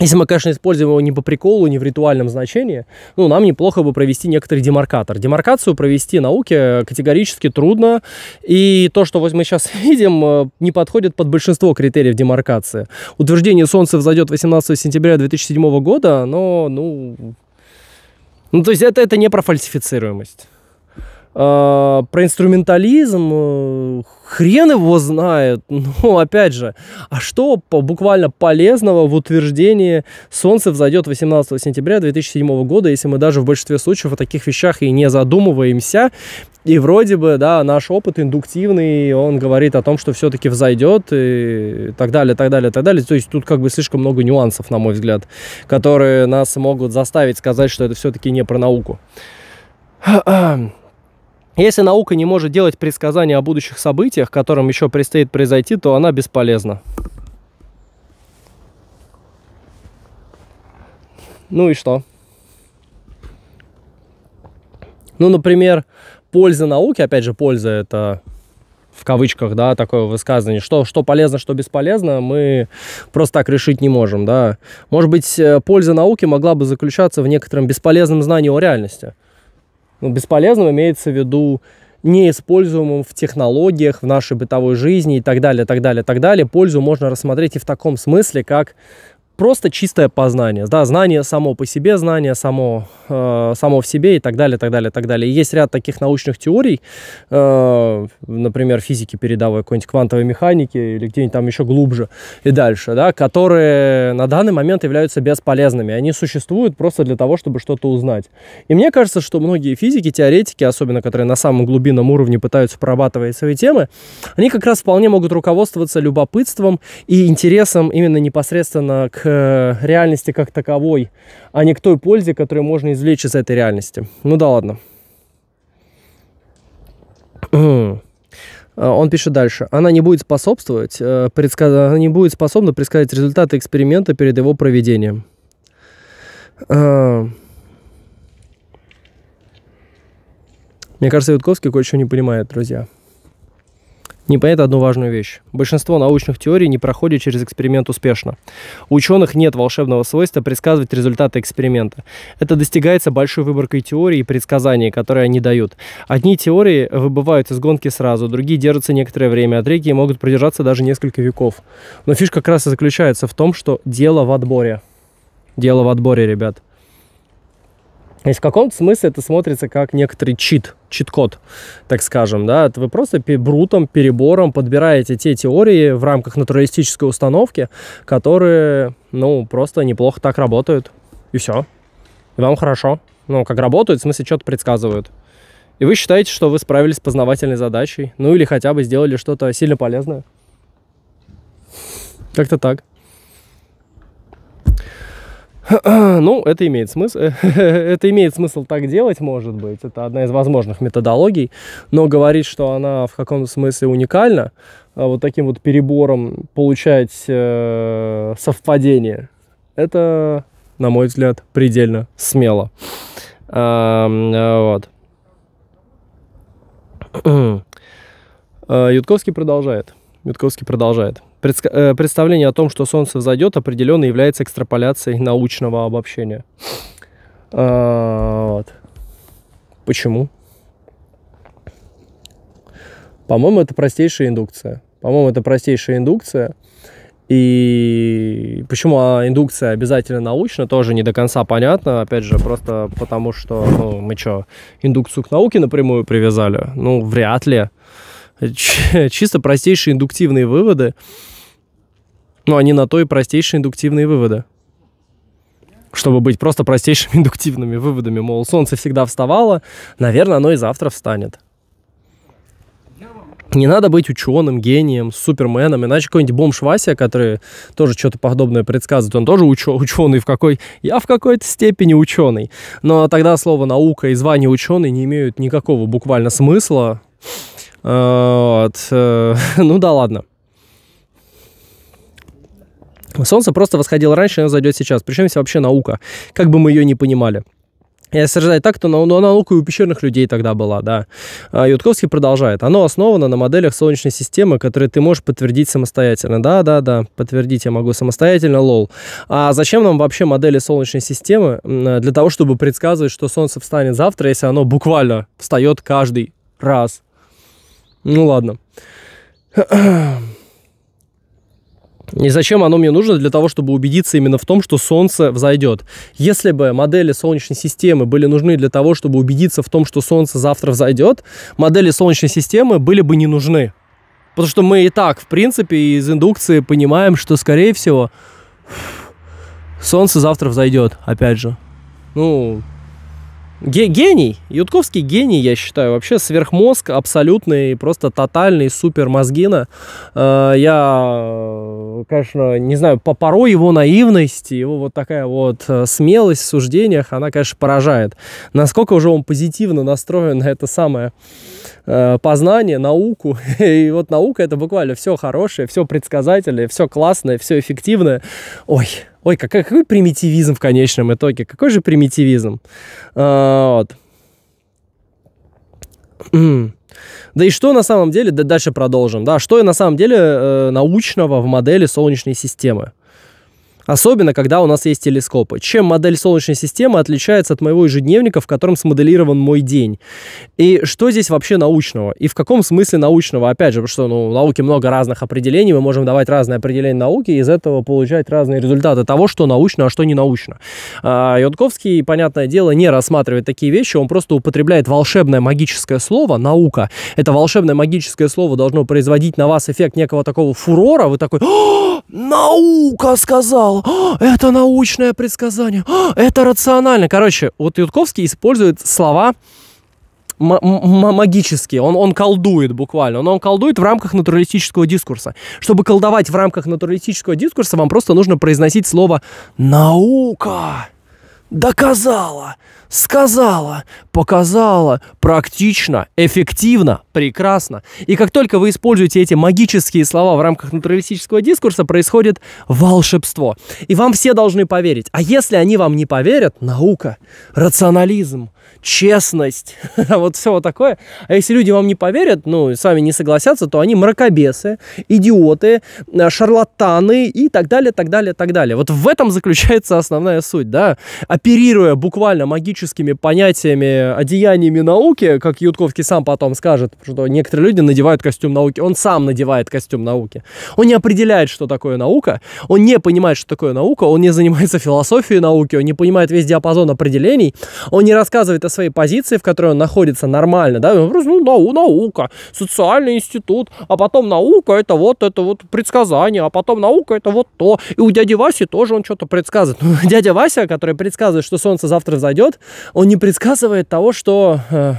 Если мы, конечно, используем его не по приколу, не в ритуальном значении, ну, нам неплохо бы провести некоторый демаркатор. Демаркацию провести науке категорически трудно, и то, что вот мы сейчас *laughs* видим, э, не подходит под большинство критериев демаркации. Утверждение «Солнце взойдет 18 сентября 2007 года», но, ну... Ну, то есть это, это не про фальсифицируемость. Э, про инструментализм э, хрен его знает. *laughs* ну опять же, а что по, буквально полезного в утверждении «Солнце взойдет 18 сентября 2007 года», если мы даже в большинстве случаев о таких вещах и не задумываемся? И вроде бы, да, наш опыт индуктивный, он говорит о том, что все-таки взойдет и так далее, так далее, так далее. То есть тут как бы слишком много нюансов, на мой взгляд, которые нас могут заставить сказать, что это все-таки не про науку. *clears throat* Если наука не может делать предсказания о будущих событиях, которым еще предстоит произойти, то она бесполезна. Ну и что? Ну, например, польза науки, опять же, польза это в кавычках, да, такое высказывание, что, что полезно, что бесполезно, мы просто так решить не можем, да. Может быть, э, польза науки могла бы заключаться в некотором бесполезном знании о реальности. Ну, бесполезным имеется в виду неиспользуемым в технологиях, в нашей бытовой жизни и так далее, так далее, так далее. Пользу можно рассмотреть и в таком смысле, как просто чистое познание. Да, знание само по себе, знание само, э, само в себе и так далее, так далее, так далее. И есть ряд таких научных теорий, э, например, физики передовой, какой-нибудь квантовой механики или где-нибудь там еще глубже и дальше, да, которые на данный момент являются бесполезными. Они существуют просто для того, чтобы что-то узнать. И мне кажется, что многие физики, теоретики, особенно которые на самом глубинном уровне пытаются прорабатывать свои темы, они как раз вполне могут руководствоваться любопытством и интересом именно непосредственно к Э, реальности как таковой, а не к той пользе, которую можно извлечь из этой реальности. Ну да ладно. Э, он пишет дальше. Она не будет способствовать, э, предсказ... она не будет способна предсказать результаты эксперимента перед его проведением. Мне кажется, Ютковский кое-что не понимает, друзья непонятно а одну важную вещь. Большинство научных теорий не проходит через эксперимент успешно. У ученых нет волшебного свойства предсказывать результаты эксперимента. Это достигается большой выборкой теорий и предсказаний, которые они дают. Одни теории выбывают из гонки сразу, другие держатся некоторое время, а третьи могут продержаться даже несколько веков. Но фишка как раз и заключается в том, что дело в отборе. Дело в отборе, ребят. И в каком-то смысле это смотрится как некоторый чит, чит-код, так скажем, да, вы просто брутом, перебором подбираете те теории в рамках натуралистической установки, которые, ну, просто неплохо так работают, и все. И вам хорошо. Ну, как работают, в смысле, что-то предсказывают. И вы считаете, что вы справились с познавательной задачей, ну или хотя бы сделали что-то сильно полезное. Как-то так. *clears throat* Ну, это имеет смысл. Э, *laughs* это имеет смысл так делать, может быть. Это одна из возможных методологий. Но говорить, что она в каком-то смысле уникальна, а вот таким вот перебором получать э, совпадение, это, на мой взгляд, предельно смело. Э, вот. *clears throat* А, Ютковский продолжает. Ютковский продолжает. Э, представление о том, что Солнце взойдет, определенно является экстраполяцией научного обобщения. А, вот. Почему? По-моему, это простейшая индукция. По-моему, это простейшая индукция. И почему а, индукция обязательно научна, тоже не до конца понятно. Опять же, просто потому что ну, мы что, индукцию к науке напрямую привязали? Ну, вряд ли. Чисто простейшие индуктивные выводы. Но они на то и простейшие индуктивные выводы. Чтобы быть просто простейшими *laughs* индуктивными выводами, мол, солнце всегда вставало, наверное, оно и завтра встанет. Не надо быть ученым, гением, суперменом, иначе какой-нибудь бомж Вася, который тоже что-то подобное предсказывает, он тоже учё, ученый в какой... Я в какой-то степени ученый. Но тогда слово «наука» и звание ученый не имеют никакого буквально смысла. Э, вот. Э, *laughs* ну да ладно. Солнце просто восходило раньше, оно зайдет сейчас. Причем есть вообще наука, как бы мы ее не понимали. Я рассуждать так, то на, на наука и у пещерных людей тогда была, да. А Ютковский продолжает. Оно основано на моделях Солнечной системы, которые ты можешь подтвердить самостоятельно. Да, да, да, подтвердить я могу самостоятельно, лол. А зачем нам вообще модели Солнечной системы? Для того, чтобы предсказывать, что Солнце встанет завтра, если оно буквально встает каждый раз. Ну ладно. И зачем оно мне нужно? Для того, чтобы убедиться именно в том, что Солнце взойдет. Если бы модели Солнечной системы были нужны для того, чтобы убедиться в том, что Солнце завтра взойдет, модели Солнечной системы были бы не нужны. Потому что мы и так, в принципе, из индукции понимаем, что, скорее всего, Солнце завтра взойдет, опять же. Ну, гений. Ютковский гений, я считаю. Вообще сверхмозг абсолютный, просто тотальный супермозгина. Э, я, э, конечно, не знаю, по порой его наивность, его вот такая вот э, смелость в суждениях, она, конечно, поражает. Насколько уже он позитивно настроен на это самое познание, науку. *laughs* И вот наука это буквально все хорошее, все предсказательное, все классное, все эффективное. Ой, Ой, какой, какой примитивизм в конечном итоге, какой же примитивизм. А, вот. Да и что на самом деле, да дальше продолжим, да, что на самом деле э, научного в модели Солнечной системы? Особенно, когда у нас есть телескопы. Чем модель Солнечной системы отличается от моего ежедневника, в котором смоделирован мой день? И что здесь вообще научного? И в каком смысле научного? Опять же, потому что ну, у науки много разных определений, мы можем давать разные определения науки, и из этого получать разные результаты того, что научно, а что не научно. А, Ютковский, понятное дело, не рассматривает такие вещи, он просто употребляет волшебное магическое слово «наука». Это волшебное магическое слово должно производить на вас эффект некого такого фурора, вы такой «Наука!» сказал! сказал, это научное предсказание, а, это рационально. Короче, вот Ютковский использует слова магические, он, он колдует буквально, но он колдует в рамках натуралистического дискурса. Чтобы колдовать в рамках натуралистического дискурса, вам просто нужно произносить слово «наука» доказала, сказала, показала, практично, эффективно, прекрасно. И как только вы используете эти магические слова в рамках натуралистического дискурса, происходит волшебство. И вам все должны поверить. А если они вам не поверят, наука, рационализм, честность, *laughs* вот все вот такое. А если люди вам не поверят, ну, с вами не согласятся, то они мракобесы, идиоты, э, шарлатаны и так далее, так далее, так далее. Вот в этом заключается основная суть, да. Оперируя буквально магическими понятиями, одеяниями науки, как Ютковский сам потом скажет, что некоторые люди надевают костюм науки, он сам надевает костюм науки. Он не определяет, что такое наука, он не понимает, что такое наука, он не занимается *laughs* философией науки, он не понимает весь диапазон определений, он не рассказывает о своей позиции, в которой он находится нормально, да, ну, нау, наука, социальный институт, а потом наука это вот, это вот предсказание, а потом наука это вот то. И у дяди Васи тоже он что-то предсказывает. *laughs* Но ну, дядя Вася, который предсказывает, что солнце завтра взойдет, он не предсказывает того, что... Э,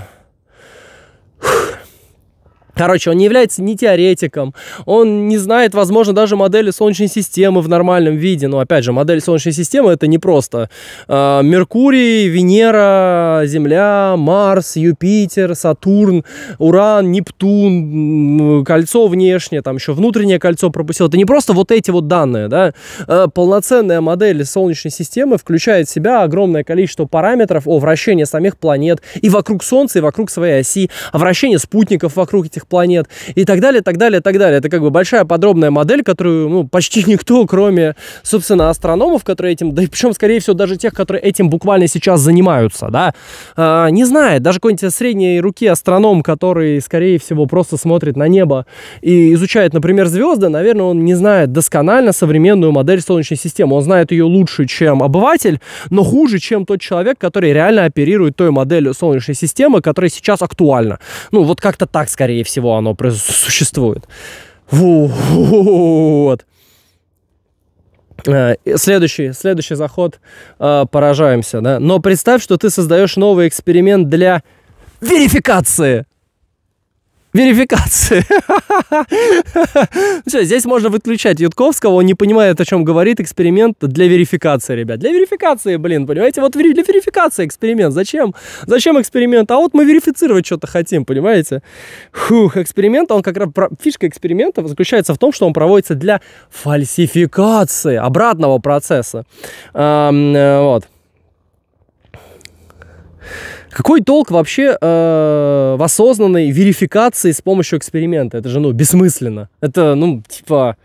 Короче, он не является ни теоретиком, он не знает, возможно, даже модели Солнечной системы в нормальном виде. Но, опять же, модель Солнечной системы — это не просто э, Меркурий, Венера, Земля, Марс, Юпитер, Сатурн, Уран, Нептун, кольцо внешнее, там еще внутреннее кольцо пропустил. Это не просто вот эти вот данные, да. Э, полноценная модель Солнечной системы включает в себя огромное количество параметров о вращении самих планет и вокруг Солнца, и вокруг своей оси, о вращении спутников вокруг этих этих планет и так далее, так далее, так далее. Это как бы большая подробная модель, которую ну, почти *laughs* никто, кроме, собственно, астрономов, которые этим, да и причем, скорее всего, даже тех, которые этим буквально сейчас занимаются, да, э, не знает. Даже какой-нибудь средней руки астроном, который, скорее всего, просто смотрит на небо и изучает, например, звезды, наверное, он не знает досконально современную модель Солнечной системы. Он знает ее лучше, чем обыватель, но хуже, чем тот человек, который реально оперирует той моделью Солнечной системы, которая сейчас актуальна. Ну, вот как-то так, скорее всего всего оно существует. Вот. Э, следующий, следующий заход, э, поражаемся, да. Но представь, что ты создаешь новый эксперимент для верификации верификации. *laughs* Все, здесь можно выключать Ютковского, он не понимает, о чем говорит эксперимент для верификации, ребят. Для верификации, блин, понимаете? Вот для верификации эксперимент. Зачем? Зачем эксперимент? А вот мы верифицировать что-то хотим, понимаете? Фух, эксперимент, он как раз... Фишка эксперимента заключается в том, что он проводится для фальсификации обратного процесса. Э, вот. Какой толк вообще э, в осознанной верификации с помощью эксперимента? Это же, ну, бессмысленно. Это, ну, типа,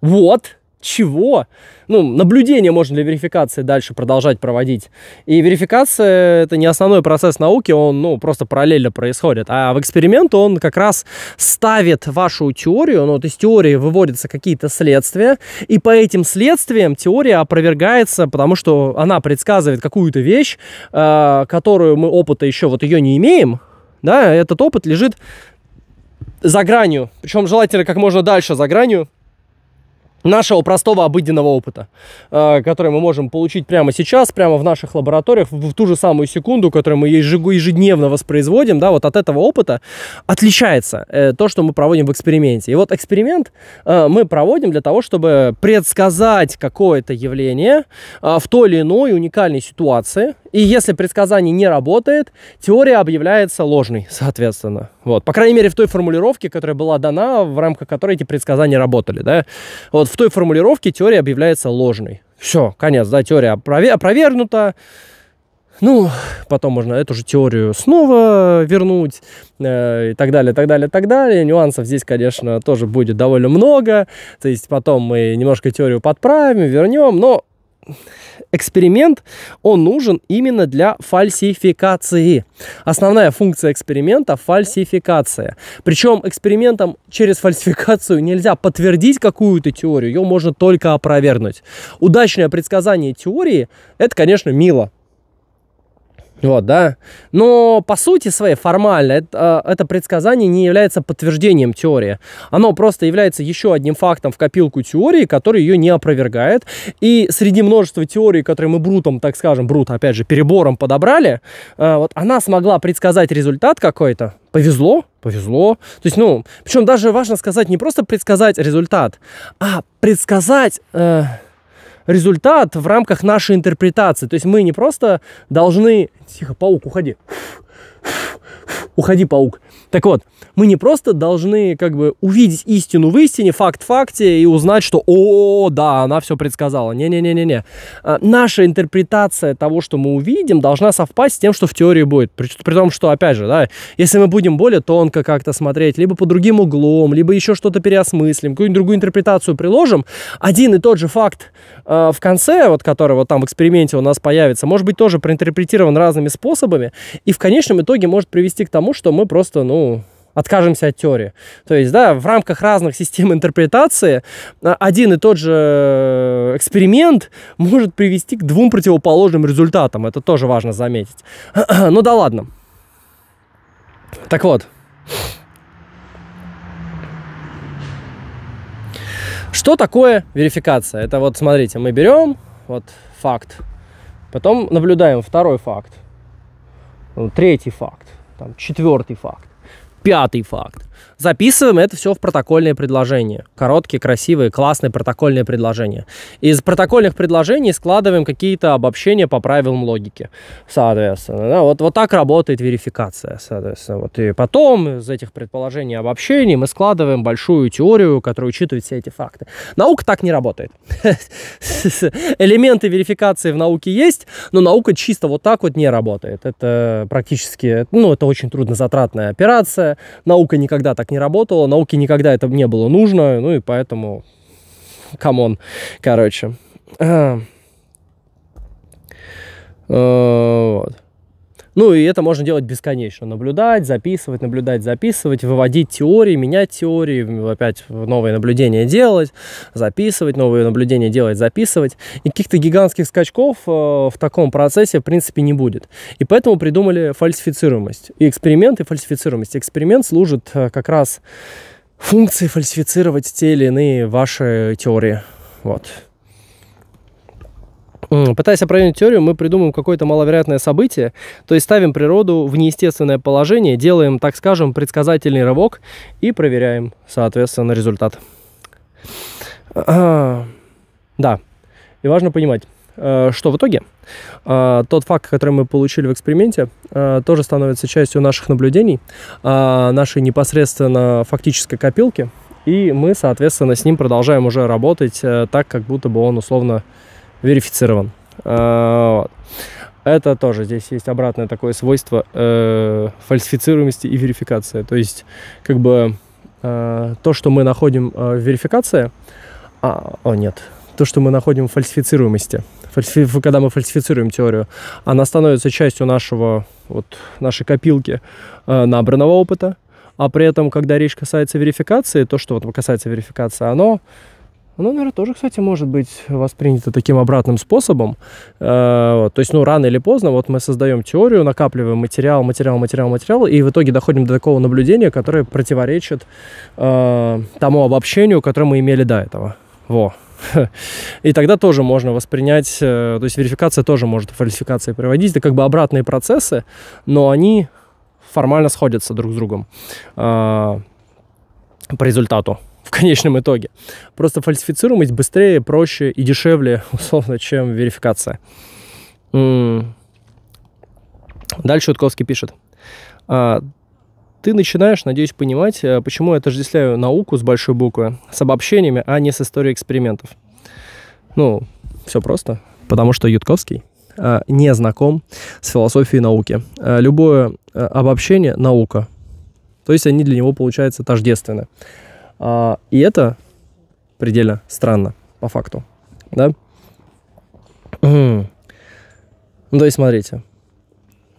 вот, чего? Ну, наблюдение можно для верификации дальше продолжать проводить. И верификация – это не основной процесс науки, он, ну, просто параллельно происходит. А в эксперимент он как раз ставит вашу теорию, ну, вот из теории выводятся какие-то следствия, и по этим следствиям теория опровергается, потому что она предсказывает какую-то вещь, э, которую мы опыта еще вот ее не имеем, да, этот опыт лежит за гранью, причем желательно как можно дальше за гранью, нашего простого обыденного опыта, э, который мы можем получить прямо сейчас, прямо в наших лабораториях, в ту же самую секунду, которую мы ежедневно воспроизводим, да, вот от этого опыта отличается э, то, что мы проводим в эксперименте. И вот эксперимент э, мы проводим для того, чтобы предсказать какое-то явление в той или иной уникальной ситуации и если предсказание не работает, теория объявляется ложной, соответственно. Вот. По крайней мере, в той формулировке, которая была дана, в рамках которой эти предсказания работали. Да? Вот в той формулировке теория объявляется ложной. Все, конец, да, теория опровер- опровергнута. Ну, потом можно эту же теорию снова вернуть э, и так далее, так далее, так далее. Нюансов здесь, конечно, тоже будет довольно много. То есть потом мы немножко теорию подправим, вернем, но эксперимент, он нужен именно для фальсификации. Основная функция эксперимента – фальсификация. Причем экспериментом через фальсификацию нельзя подтвердить какую-то теорию, ее можно только опровергнуть. Удачное предсказание теории – это, конечно, мило, вот, да. Но по сути своей формально это, а, это предсказание не является подтверждением теории. Оно просто является еще одним фактом в копилку теории, который ее не опровергает. И среди множества теорий, которые мы брутом, так скажем, брут, опять же, перебором подобрали, э, вот она смогла предсказать результат какой-то. Повезло, повезло. То есть, ну, причем даже важно сказать не просто предсказать результат, а предсказать... Э, результат в рамках нашей интерпретации. То есть мы не просто должны Тихо, паук, уходи. Уходи, паук. Так вот, мы не просто должны как бы увидеть истину в истине, факт в факте, и узнать, что «О, да, она все предсказала». Не-не-не-не-не. А, наша интерпретация того, что мы увидим, должна совпасть с тем, что в теории будет. При, при том, что, опять же, да, если мы будем более тонко как-то смотреть, либо по другим углом, либо еще что-то переосмыслим, какую-нибудь другую интерпретацию приложим, один и тот же факт Э, в конце, вот который вот там в эксперименте у нас появится, может быть тоже проинтерпретирован разными способами и в конечном итоге может привести к тому, что мы просто, ну, откажемся от теории. То есть, да, в рамках разных систем интерпретации а, один и тот же э, эксперимент может привести к двум противоположным результатам. Это тоже важно заметить. *clears throat* Ну да ладно. Так вот. Что такое верификация? Это вот, смотрите, мы берем вот факт, потом наблюдаем второй факт, третий факт, там, четвертый факт, пятый факт. Записываем это все в протокольные предложения. Короткие, красивые, классные протокольные предложения. Из протокольных предложений складываем какие-то обобщения по правилам логики. Соответственно, да, вот, вот так работает верификация. Соответственно, вот и потом из этих предположений и обобщений мы складываем большую теорию, которая учитывает все эти факты. Наука так не работает. *laughs* Элементы верификации в науке есть, но наука чисто вот так вот не работает. Это практически, ну, это очень труднозатратная операция. Наука никогда никогда так не работало, науке никогда это не было нужно, ну и поэтому, камон, короче. Э, вот. Ну и это можно делать бесконечно. Наблюдать, записывать, наблюдать, записывать, выводить теории, менять теории, опять новые наблюдения делать, записывать, новые наблюдения делать, записывать. И каких-то гигантских скачков э, в таком процессе, в принципе, не будет. И поэтому придумали фальсифицируемость. И эксперимент, и фальсифицируемость. Эксперимент служит э, как раз функции фальсифицировать те или иные ваши теории. Вот. Пытаясь опровергнуть теорию, мы придумываем какое-то маловероятное событие, то есть ставим природу в неестественное положение, делаем, так скажем, предсказательный рывок и проверяем, соответственно, результат. А, да, и важно понимать, э, что в итоге э, тот факт, который мы получили в эксперименте, э, тоже становится частью наших наблюдений, нашей непосредственно фактической копилки, и мы, соответственно, с ним продолжаем уже работать так, как будто бы он условно верифицирован. А, вот. Это тоже здесь есть обратное такое свойство э, фальсифицируемости и верификации. То есть, как бы э, то, что мы находим э, верификации, а, о нет, то, что мы находим в фальсифицируемости, фальсифи... когда мы фальсифицируем теорию, она становится частью нашего, вот, нашей копилки э, набранного опыта, а при этом, когда речь касается верификации, то, что вот касается верификации, оно оно, ну, наверное, тоже, кстати, может быть воспринято таким обратным способом. Э, то есть, ну, рано или поздно вот мы создаем теорию, накапливаем материал, материал, материал, материал, и в итоге доходим до такого наблюдения, которое противоречит э, тому обобщению, которое мы имели до этого. Во. *laughs* И тогда тоже можно воспринять, э, то есть верификация тоже может фальсификации проводить, это как бы обратные процессы, но они формально сходятся друг с другом по результату в конечном итоге. Просто фальсифицируемость быстрее, проще и дешевле, *laughs* условно, чем верификация. Дальше Утковский пишет. А, ты начинаешь, надеюсь, понимать, э, почему я отождествляю науку с большой буквы, с обобщениями, а не с историей экспериментов. Ну, все просто. Потому что Ютковский э, не знаком с философией науки. Э, любое обобщение – наука. То есть они для него, получается, тождественны. А, и это предельно странно, по факту. Да? *clears throat* ну, то есть, смотрите.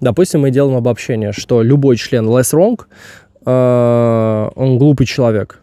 Допустим, мы делаем обобщение, что любой член less wrong, а, он глупый человек.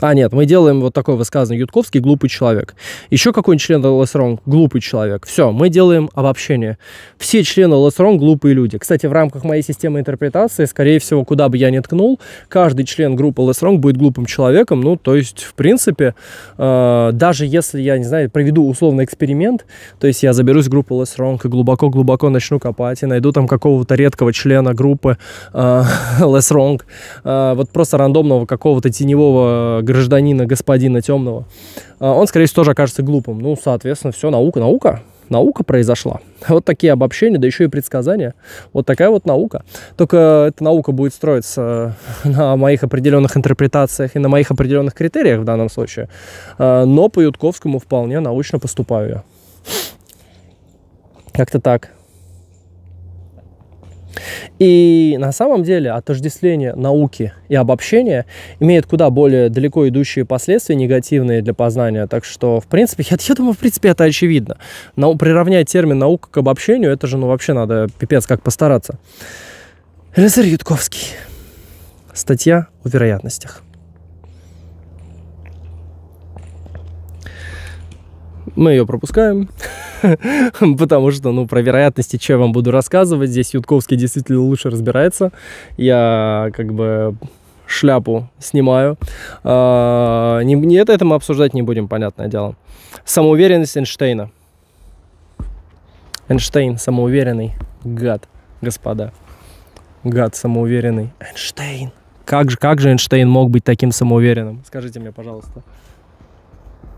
А, нет, мы делаем вот такое высказывание. Ютковский – глупый человек. Еще какой-нибудь член ЛСРОН – глупый человек. Все, мы делаем обобщение. Все члены ЛСРОН – глупые люди. Кстати, в рамках моей системы интерпретации, скорее всего, куда бы я ни ткнул, каждый член группы ЛСРОН будет глупым человеком. Ну, то есть, в принципе, э, даже если я, не знаю, проведу условный эксперимент, то есть я заберусь в группу ЛСРОН и глубоко-глубоко начну копать и найду там какого-то редкого члена группы э, ЛСРОН, *laughs* э, вот просто рандомного какого-то теневого э, гражданина, господина темного, а, он, скорее всего, тоже окажется глупым. Ну, соответственно, все, наука, наука, наука произошла. *laughs* Вот такие обобщения, да еще и предсказания. Вот такая вот наука. Только эта наука будет строиться э, *laughs* на моих определенных интерпретациях и на моих определенных критериях в данном случае. А, но по Ютковскому вполне научно поступаю я. Как-то так. И на самом деле отождествление науки и обобщения имеет куда более далеко идущие последствия негативные для познания. Так что, в принципе, *laughs* я, я думаю, в принципе, это очевидно. Но приравнять термин наука к обобщению, это же, ну, вообще надо пипец как постараться. Элизар Ютковский. Статья о вероятностях. мы ее пропускаем, *laughs* потому что, ну, про вероятности, что я вам буду рассказывать, здесь Ютковский действительно лучше разбирается. Я, как бы, шляпу снимаю. А, не, не это, это мы обсуждать не будем, понятное дело. Самоуверенность Эйнштейна. Эйнштейн самоуверенный. Гад, господа. Гад самоуверенный. Эйнштейн. Как же, как же Эйнштейн мог быть таким самоуверенным? Скажите мне, пожалуйста.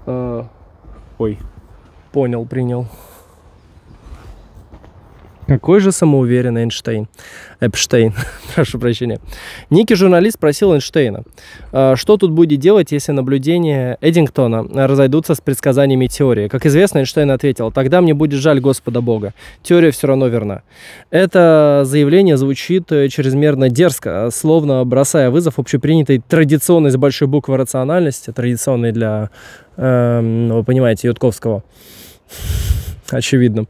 А, такой понял, принял. Какой же самоуверенный Эйнштейн. Эпштейн, *laughs* прошу прощения. Некий журналист спросил Эйнштейна, «А что тут будет делать, если наблюдения Эдингтона разойдутся с предсказаниями теории. Как известно, Эйнштейн ответил, тогда мне будет жаль Господа Бога. Теория все равно верна. Это заявление звучит э, чрезмерно дерзко, словно бросая вызов общепринятой традиционной с большой буквы рациональности, традиционной для, э, вы понимаете, Ютковского. Очевидно.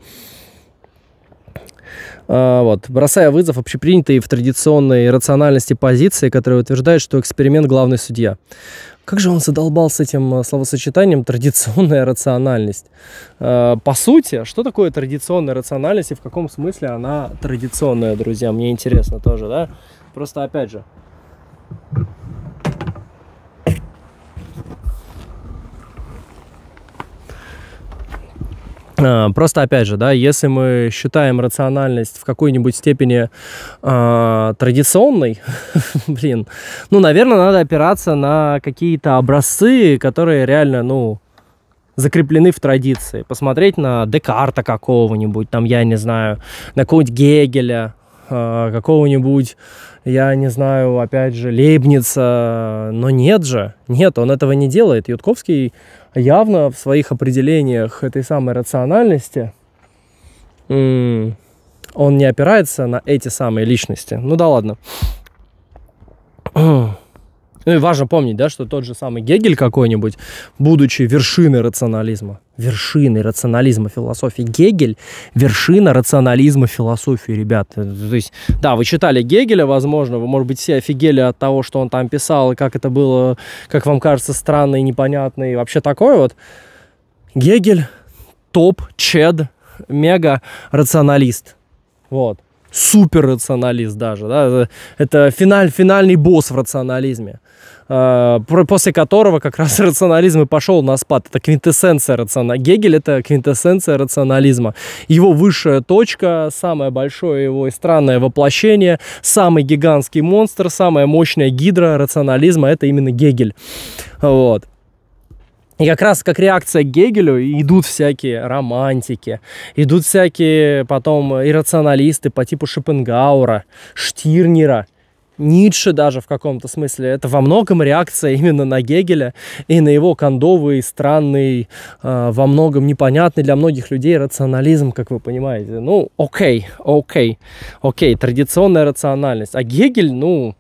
А, вот. Бросая вызов общепринятой в традиционной рациональности позиции, которая утверждает, что эксперимент – главный судья. Как же он задолбал с этим э, словосочетанием «традиционная рациональность». А, по сути, что такое традиционная рациональность и в каком смысле она традиционная, друзья? Мне интересно тоже, да? Просто опять же, А, просто, опять же, да, если мы считаем рациональность в какой-нибудь степени э, традиционной, *laughs* блин, ну, наверное, надо опираться на какие-то образцы, которые реально, ну, закреплены в традиции. Посмотреть на Декарта какого-нибудь, там, я не знаю, на какого-нибудь Гегеля, э, какого-нибудь, я не знаю, опять же, Лейбница. Но нет же, нет, он этого не делает. Ютковский явно в своих определениях этой самой рациональности он не опирается на эти самые личности. Ну да ладно. *clears throat* Ну и важно помнить, да, что тот же самый Гегель какой-нибудь, будучи вершиной рационализма, вершиной рационализма философии Гегель, вершина рационализма философии, ребят. То есть, да, вы читали Гегеля, возможно, вы, может быть, все офигели от того, что он там писал, и как это было, как вам кажется, странно и непонятно, и вообще такое вот. Гегель топ, чед, мега рационалист. Вот супер рационалист даже. Да? Э, это финаль, финальный босс в рационализме э, после которого как раз *laughs* рационализм и пошел на спад. Это квинтэссенция рационализма. Гегель – это квинтэссенция рационализма. Его высшая точка, самое большое его и странное воплощение, самый гигантский монстр, самая мощная гидра рационализма – это именно Гегель. Вот. И как раз как реакция к Гегелю идут всякие романтики, идут всякие потом иррационалисты по типу Шопенгаура, Штирнера, Ницше даже в каком-то смысле. Это во многом реакция именно на Гегеля и на его кондовый, странный, э, во многом непонятный для многих людей рационализм, как вы понимаете. Ну, окей, окей, окей, традиционная рациональность. А Гегель, ну,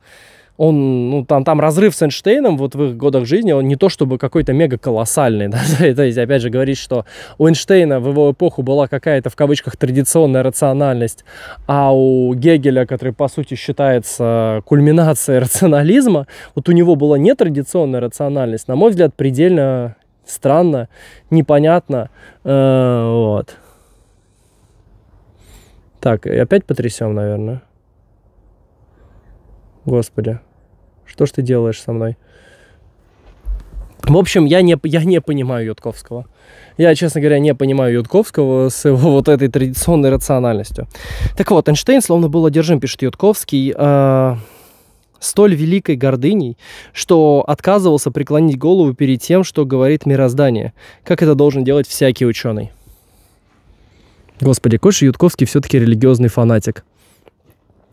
он, ну, там, там разрыв с Эйнштейном вот в их годах жизни, он не то чтобы какой-то мега колоссальный, *laughs* да, то есть, опять же, говорить, что у Эйнштейна в его эпоху была какая-то, в кавычках, традиционная рациональность, а у Гегеля, который, по сути, считается кульминацией *laughs* рационализма, вот у него была нетрадиционная рациональность, на мой взгляд, предельно странно, непонятно, э, вот. Так, опять потрясем, наверное. Господи. Что ж ты делаешь со мной? В общем, я не, я не понимаю Ютковского. Я, честно говоря, не понимаю Ютковского *laughs* с его вот этой традиционной рациональностью. Так вот, Эйнштейн словно был одержим, пишет Ютковский, э, столь великой гордыней, что отказывался преклонить голову перед тем, что говорит мироздание, как это должен делать всякий ученый. Господи, какой же Ютковский все-таки религиозный фанатик.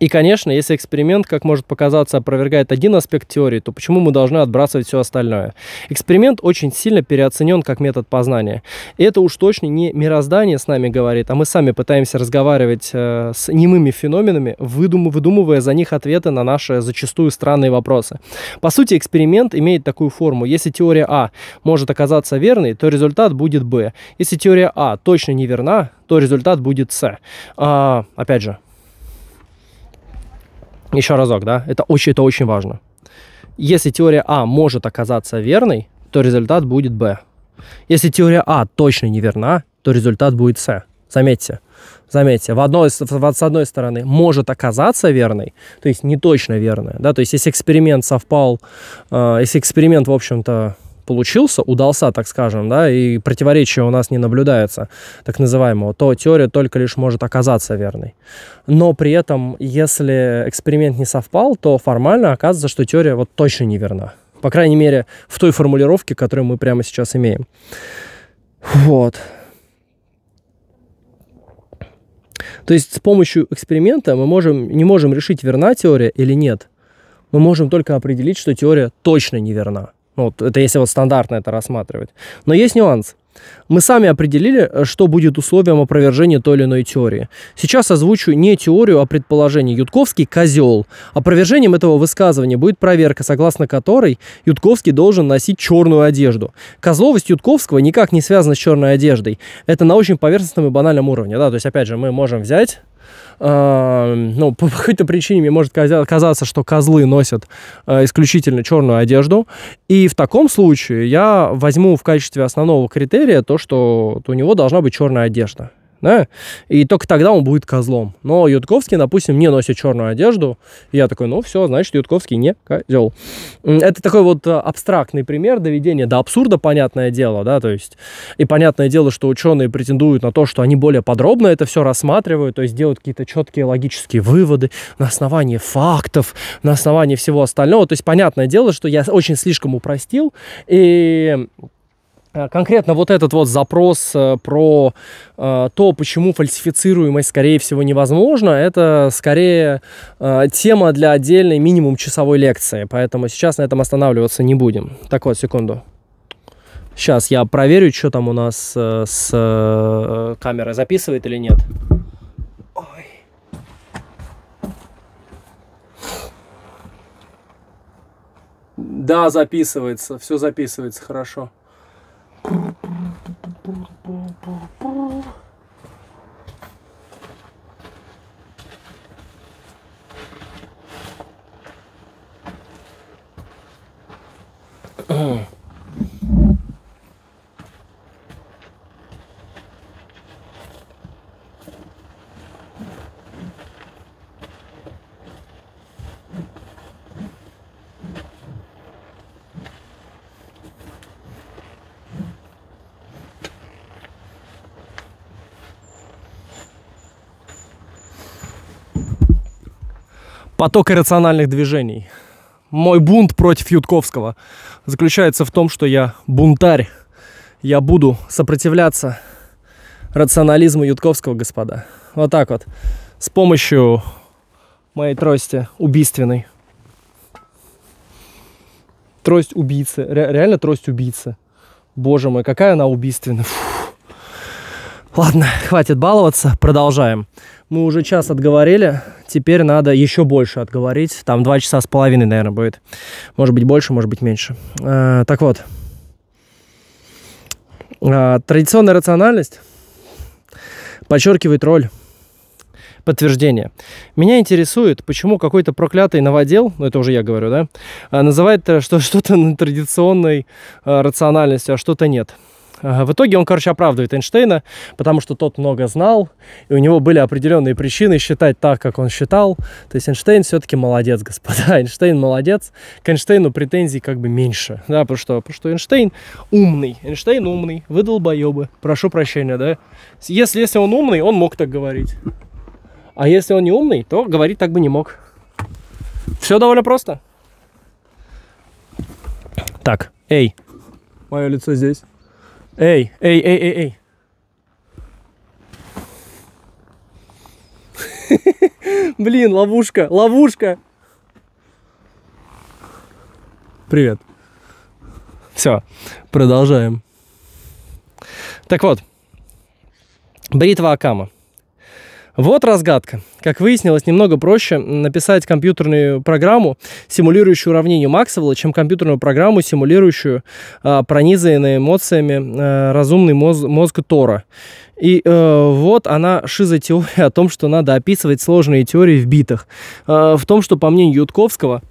И, конечно, если эксперимент, как может показаться, опровергает один аспект теории, то почему мы должны отбрасывать все остальное? Эксперимент очень сильно переоценен как метод познания. И это уж точно не мироздание с нами говорит, а мы сами пытаемся разговаривать э, с немыми феноменами, выдум- выдумывая за них ответы на наши зачастую странные вопросы. По сути, эксперимент имеет такую форму. Если теория А может оказаться верной, то результат будет Б. Если теория А точно неверна, то результат будет С. А, опять же, еще разок, да, это очень, это очень важно. Если теория А может оказаться верной, то результат будет Б. Если теория А точно неверна, то результат будет С. Заметьте, заметьте, в одной, в, с одной стороны может оказаться верной, то есть не точно верная, да, то есть если эксперимент совпал, э, если эксперимент, в общем-то, получился, удался, так скажем, да, и противоречия у нас не наблюдается, так называемого, то теория только лишь может оказаться верной. Но при этом, если эксперимент не совпал, то формально оказывается, что теория вот точно неверна. По крайней мере, в той формулировке, которую мы прямо сейчас имеем. Вот. То есть с помощью эксперимента мы можем, не можем решить, верна теория или нет. Мы можем только определить, что теория точно неверна. Ну, вот это если вот стандартно это рассматривать. Но есть нюанс. Мы сами определили, что будет условием опровержения той или иной теории. Сейчас озвучу не теорию, а предположение. Ютковский – козел. Опровержением этого высказывания будет проверка, согласно которой Ютковский должен носить черную одежду. Козловость Ютковского никак не связана с черной одеждой. Это на очень поверхностном и банальном уровне. Да? То есть, опять же, мы можем взять Эм, ну, по *laughs* какой-то причине мне может казаться, что козлы носят э, исключительно черную одежду. И в таком случае я возьму в качестве основного критерия то, что у него должна быть черная одежда да, и только тогда он будет козлом. Но Ютковский, допустим, не носит черную одежду, я такой, ну все, значит, Ютковский не козел. Это такой вот э, абстрактный пример доведения до абсурда, понятное дело, да, то есть, и понятное дело, что ученые претендуют на то, что они более подробно это все рассматривают, то есть делают какие-то четкие логические выводы на основании фактов, на основании всего остального, то есть понятное дело, что я очень слишком упростил, и Э, конкретно вот этот вот запрос э, про э, то, почему фальсифицируемость, скорее всего, невозможно, это скорее тема для отдельной минимум часовой лекции. Поэтому сейчас на этом останавливаться не будем. Так вот, секунду. Сейчас я проверю, что там у нас с камерой записывает или нет. Да, записывается, все записывается хорошо. поток иррациональных движений. Мой бунт против Ютковского заключается в том, что я бунтарь. Я буду сопротивляться рационализму Ютковского, господа. Вот так вот. С помощью моей трости убийственной. Трость убийцы. Ре- реально трость убийцы. Боже мой, какая она убийственная. Фу. Ладно, хватит баловаться, продолжаем. Мы уже час отговорили, теперь надо еще больше отговорить. Там два часа с половиной, наверное, будет. Может быть, больше, может быть, меньше. А, так вот. А, традиционная рациональность подчеркивает роль подтверждения. Меня интересует, почему какой-то проклятый новодел, ну это уже я говорю, да, э, называет что что-то на традиционной рациональности, а что-то нет. А, в итоге он, короче, оправдывает Эйнштейна, потому что тот много знал, и у него были определенные причины считать так, как он считал. То есть Эйнштейн все-таки молодец, *laughs* господа. Эйнштейн молодец. К Эйнштейну претензий как бы меньше, да, потому что, потому что Эйнштейн умный. Эйнштейн умный, выдал боебы. Прошу прощения, да. Если, если он умный, он мог так говорить. А если он не умный, то говорить так бы не мог. Все довольно просто. Так, эй, мое лицо здесь. Эй, эй, эй, эй, эй. *laughs* Блин, ловушка, ловушка. Привет. Все, продолжаем. Так вот, бритва Акама. Вот разгадка. Как выяснилось, немного проще написать компьютерную программу, симулирующую уравнение Максвелла, чем компьютерную программу, симулирующую э, пронизанные эмоциями э, разумный моз мозг Тора. И э, вот она шизотеория о том, что надо описывать сложные теории в битах. Э, в том, что, по мнению Ютковского,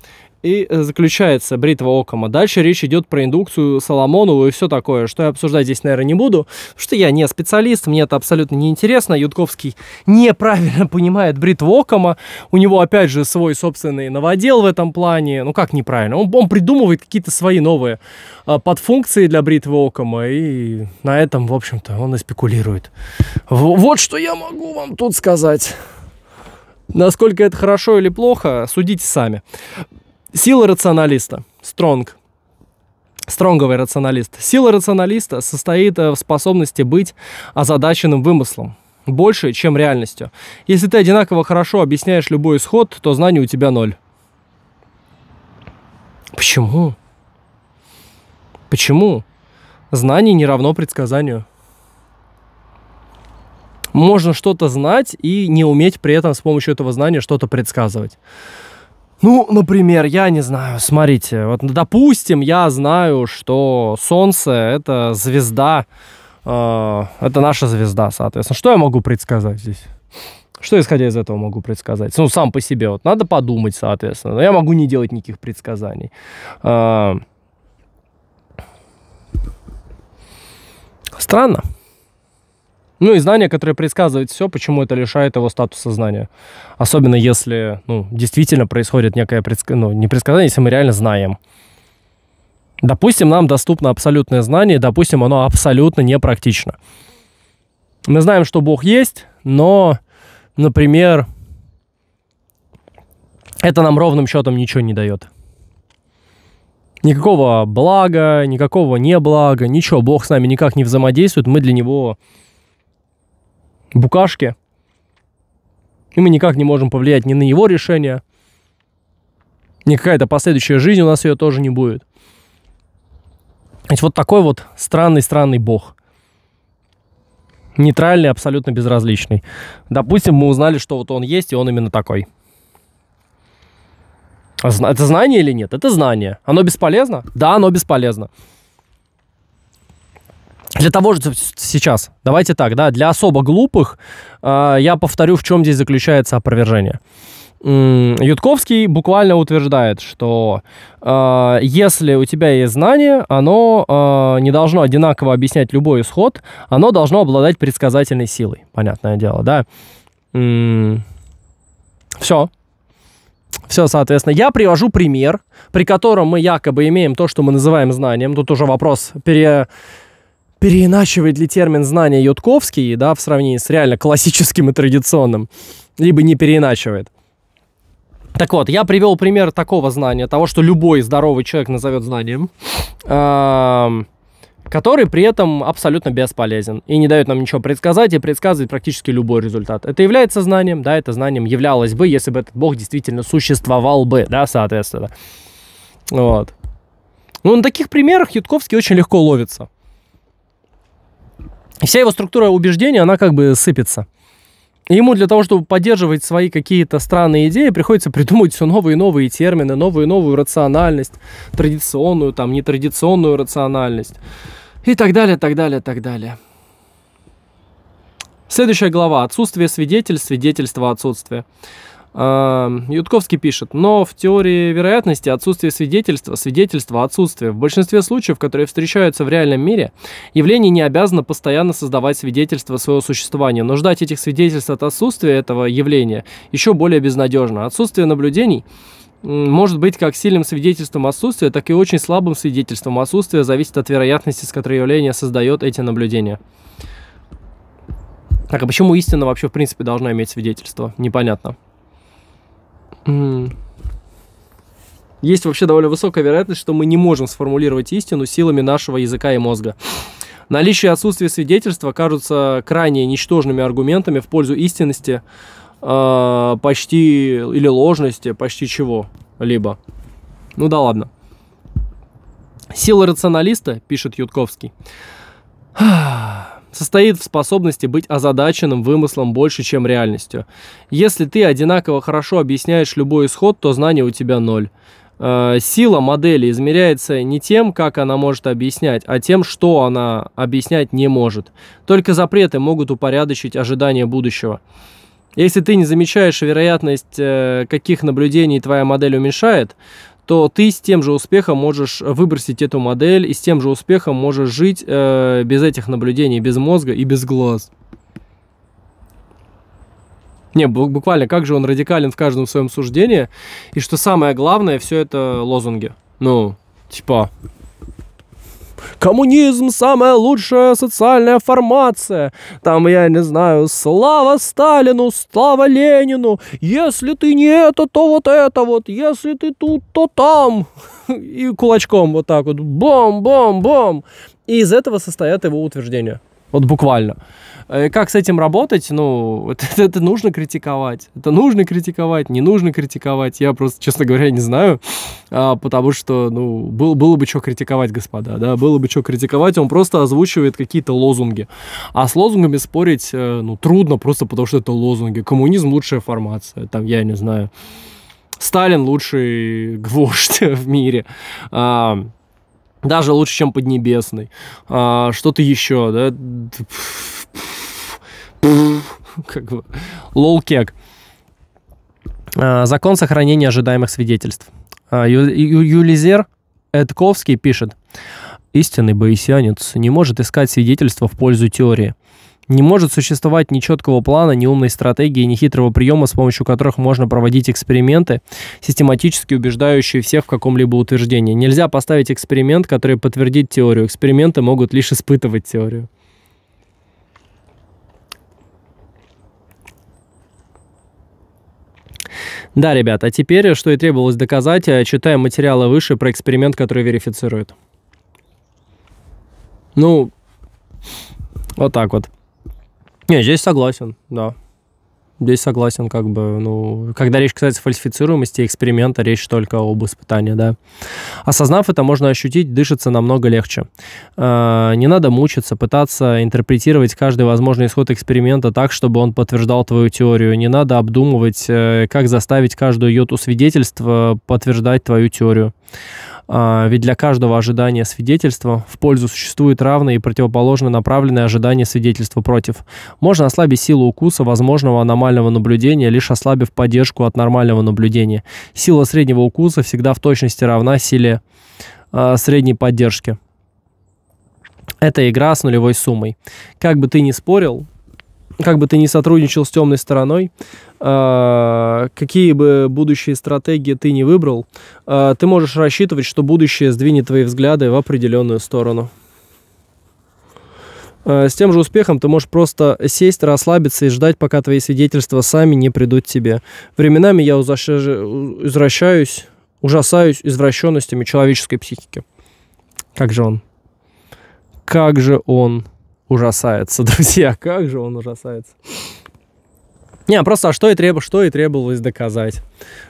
и э, заключается бритва Окома. Дальше речь идет про индукцию Соломонову и все такое, что я обсуждать здесь, наверное, не буду, потому что я не специалист, мне это абсолютно не интересно. Ютковский неправильно *laughs* понимает бритву Окома, у него, опять же, свой собственный новодел в этом плане, ну как неправильно, он, он придумывает какие-то свои новые а, подфункции для бритвы Окома, и на этом, в общем-то, он и спекулирует. В вот что я могу вам тут сказать. Насколько это хорошо или плохо, судите сами. Сила рационалиста. Стронг. Стронговый рационалист. Сила рационалиста состоит э, в способности быть озадаченным вымыслом больше, чем реальностью. Если ты одинаково хорошо объясняешь любой исход, то знаний у тебя ноль. Почему? Почему? Знание не равно предсказанию. Можно что-то знать и не уметь при этом с помощью этого знания что-то предсказывать. Ну, например, я не знаю, смотрите, вот допустим, я знаю, что Солнце это звезда, э, это наша звезда, соответственно. Что я могу предсказать здесь? Что исходя из этого могу предсказать? Ну, сам по себе, вот надо подумать, соответственно. Но я могу не делать никаких предсказаний. Э, странно. Ну и знание, которое предсказывает все, почему это лишает его статуса знания. Особенно если ну, действительно происходит некое предск... ну, не предсказание, если мы реально знаем. Допустим, нам доступно абсолютное знание, допустим, оно абсолютно непрактично. Мы знаем, что Бог есть, но, например, это нам ровным счетом ничего не дает. Никакого блага, никакого неблага, ничего. Бог с нами никак не взаимодействует, мы для него букашки. И мы никак не можем повлиять ни на его решение, ни какая-то последующая жизнь у нас ее тоже не будет. Ведь вот такой вот странный-странный бог. Нейтральный, абсолютно безразличный. Допустим, мы узнали, что вот он есть, и он именно такой. А это знание или нет? Это знание. Оно бесполезно? Да, оно бесполезно для того же сейчас, давайте так, да, для особо глупых э, я повторю, в чем здесь заключается опровержение. Ютковский буквально утверждает, что э, если у тебя есть знание, оно э, не должно одинаково объяснять любой исход, оно должно обладать предсказательной силой, понятное дело, да. М-м- все. Все, соответственно. Я привожу пример, при котором мы якобы имеем то, что мы называем знанием. Тут уже вопрос пере переиначивает ли термин знания Ютковский, да, в сравнении с реально классическим и традиционным, либо не переиначивает. Так вот, я привел пример такого знания, того, что любой здоровый человек назовет знанием, который при этом абсолютно бесполезен и не дает нам ничего предсказать и предсказывает практически любой результат. Это является знанием, да, это знанием являлось бы, если бы этот бог действительно существовал бы, да, соответственно. Вот. Ну, на таких примерах Ютковский очень легко ловится вся его структура убеждения, она как бы сыпется. ему для того, чтобы поддерживать свои какие-то странные идеи, приходится придумывать все новые и новые термины, новую и новую рациональность, традиционную, там, нетрадиционную рациональность и так далее, так далее, так далее. Следующая глава. Отсутствие свидетель свидетельство отсутствия. Эм, Ютковский пишет, но в теории вероятности отсутствие свидетельства, свидетельства отсутствие. В большинстве случаев, которые встречаются в реальном мире, явление не обязано постоянно создавать свидетельства своего существования, но ждать этих свидетельств от отсутствия этого явления еще более безнадежно. Отсутствие наблюдений может быть как сильным свидетельством отсутствия, так и очень слабым свидетельством отсутствия, зависит от вероятности, с которой явление создает эти наблюдения. Так, а почему истина вообще, в принципе, должна иметь свидетельство? Непонятно. Есть вообще довольно высокая вероятность, что мы не можем сформулировать истину силами нашего языка и мозга. Наличие и отсутствие свидетельства кажутся крайне ничтожными аргументами в пользу истинности э, почти или ложности почти чего-либо. Ну да ладно. Сила рационалиста, пишет Ютковский состоит в способности быть озадаченным вымыслом больше, чем реальностью. Если ты одинаково хорошо объясняешь любой исход, то знание у тебя ноль. Э, сила модели измеряется не тем, как она может объяснять, а тем, что она объяснять не может. Только запреты могут упорядочить ожидания будущего. Если ты не замечаешь вероятность, э, каких наблюдений твоя модель уменьшает, то ты с тем же успехом можешь выбросить эту модель и с тем же успехом можешь жить э, без этих наблюдений, без мозга и без глаз. Не, буквально, как же он радикален в каждом своем суждении. И что самое главное, все это лозунги. Ну, типа, коммунизм самая лучшая социальная формация. Там, я не знаю, слава Сталину, слава Ленину. Если ты не это, то вот это вот. Если ты тут, то там. *laughs* И кулачком вот так вот. Бом-бом-бом. И из этого состоят его утверждения. Вот буквально. Э, как с этим работать? Ну, *laughs* это, это нужно критиковать. Это нужно критиковать, не нужно критиковать. Я просто, честно говоря, не знаю. А, потому что, ну, был, было бы что критиковать, господа, да, было бы что критиковать. Он просто озвучивает какие-то лозунги. А с лозунгами спорить, э, ну, трудно просто потому, что это лозунги. Коммунизм – лучшая формация. Там, я не знаю, Сталин – лучший *laughs* гвоздь в мире. А, даже лучше, чем Поднебесный. А, что-то еще, да? Как бы. Лоу-кек. А, закон сохранения ожидаемых свидетельств. А, Ю- Ю- Юлизер Эдковский пишет. Истинный боисянец не может искать свидетельства в пользу теории. Не может существовать ни четкого плана, ни умной стратегии, ни хитрого приема, с помощью которых можно проводить эксперименты, систематически убеждающие всех в каком-либо утверждении. Нельзя поставить эксперимент, который подтвердит теорию. Эксперименты могут лишь испытывать теорию. Да, ребят, а теперь, что и требовалось доказать, э, читаем материалы выше про эксперимент, который верифицирует. Ну, вот так вот. Не, здесь согласен, да. Здесь согласен, как бы, ну, когда речь касается фальсифицируемости эксперимента, речь только об испытании, да. Осознав это, можно ощутить, дышится намного легче. Э, не надо мучиться, пытаться интерпретировать каждый возможный исход эксперимента так, чтобы он подтверждал твою теорию. Не надо обдумывать, э, как заставить каждую йоту свидетельства подтверждать твою теорию. А, ведь для каждого ожидания свидетельства в пользу существует равное и противоположно направленное ожидание свидетельства против. Можно ослабить силу укуса возможного аномального наблюдения, лишь ослабив поддержку от нормального наблюдения. Сила среднего укуса всегда в точности равна силе а, средней поддержки. Это игра с нулевой суммой. Как бы ты ни спорил, как бы ты ни сотрудничал с темной стороной, а, какие бы будущие стратегии ты не выбрал, а, ты можешь рассчитывать, что будущее сдвинет твои взгляды в определенную сторону. А, с тем же успехом ты можешь просто сесть, расслабиться и ждать, пока твои свидетельства сами не придут тебе. Временами я извращаюсь, ужасаюсь извращенностями человеческой психики. Как же он? Как же он ужасается, *laughs* друзья, как же он ужасается. Не, просто а что и, треб... что и требовалось доказать.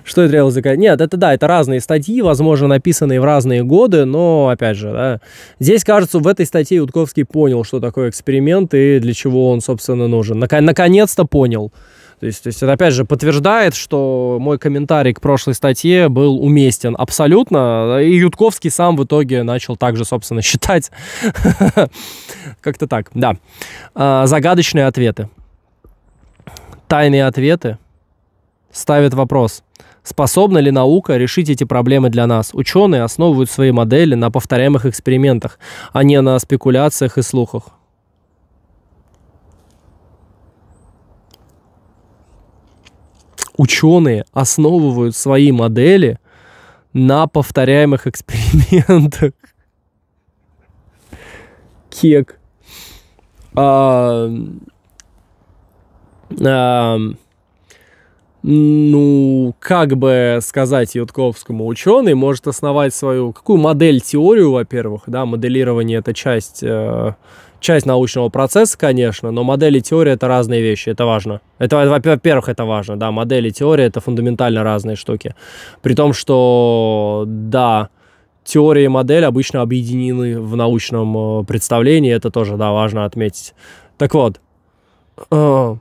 Что и требовалось доказать. Нет, это да, это разные статьи, возможно, написанные в разные годы, но, опять же, да, здесь, кажется, в этой статье Ютковский понял, что такое эксперимент и для чего он, собственно, нужен. Нак- наконец-то понял. То есть, то есть это опять же подтверждает, что мой комментарий к прошлой статье был уместен абсолютно. И Ютковский сам в итоге начал также, собственно, *laughs* считать. Как-то так, да. А, загадочные ответы. Тайные ответы ставят вопрос, способна ли наука решить эти проблемы для нас. Ученые основывают свои модели на повторяемых экспериментах, а не на спекуляциях и слухах. Ученые основывают свои модели на повторяемых экспериментах. Кек. А, ну, как бы сказать Ютковскому, ученый может основать свою, какую модель, теорию, во-первых, да, моделирование это часть, э, часть научного процесса, конечно, но модели и теория это разные вещи, это важно. Это, во-первых, это важно, да, модели и теория это фундаментально разные штуки. При том, что, да, теория и модель обычно объединены в научном э, представлении, это тоже, да, важно отметить. Так вот, э,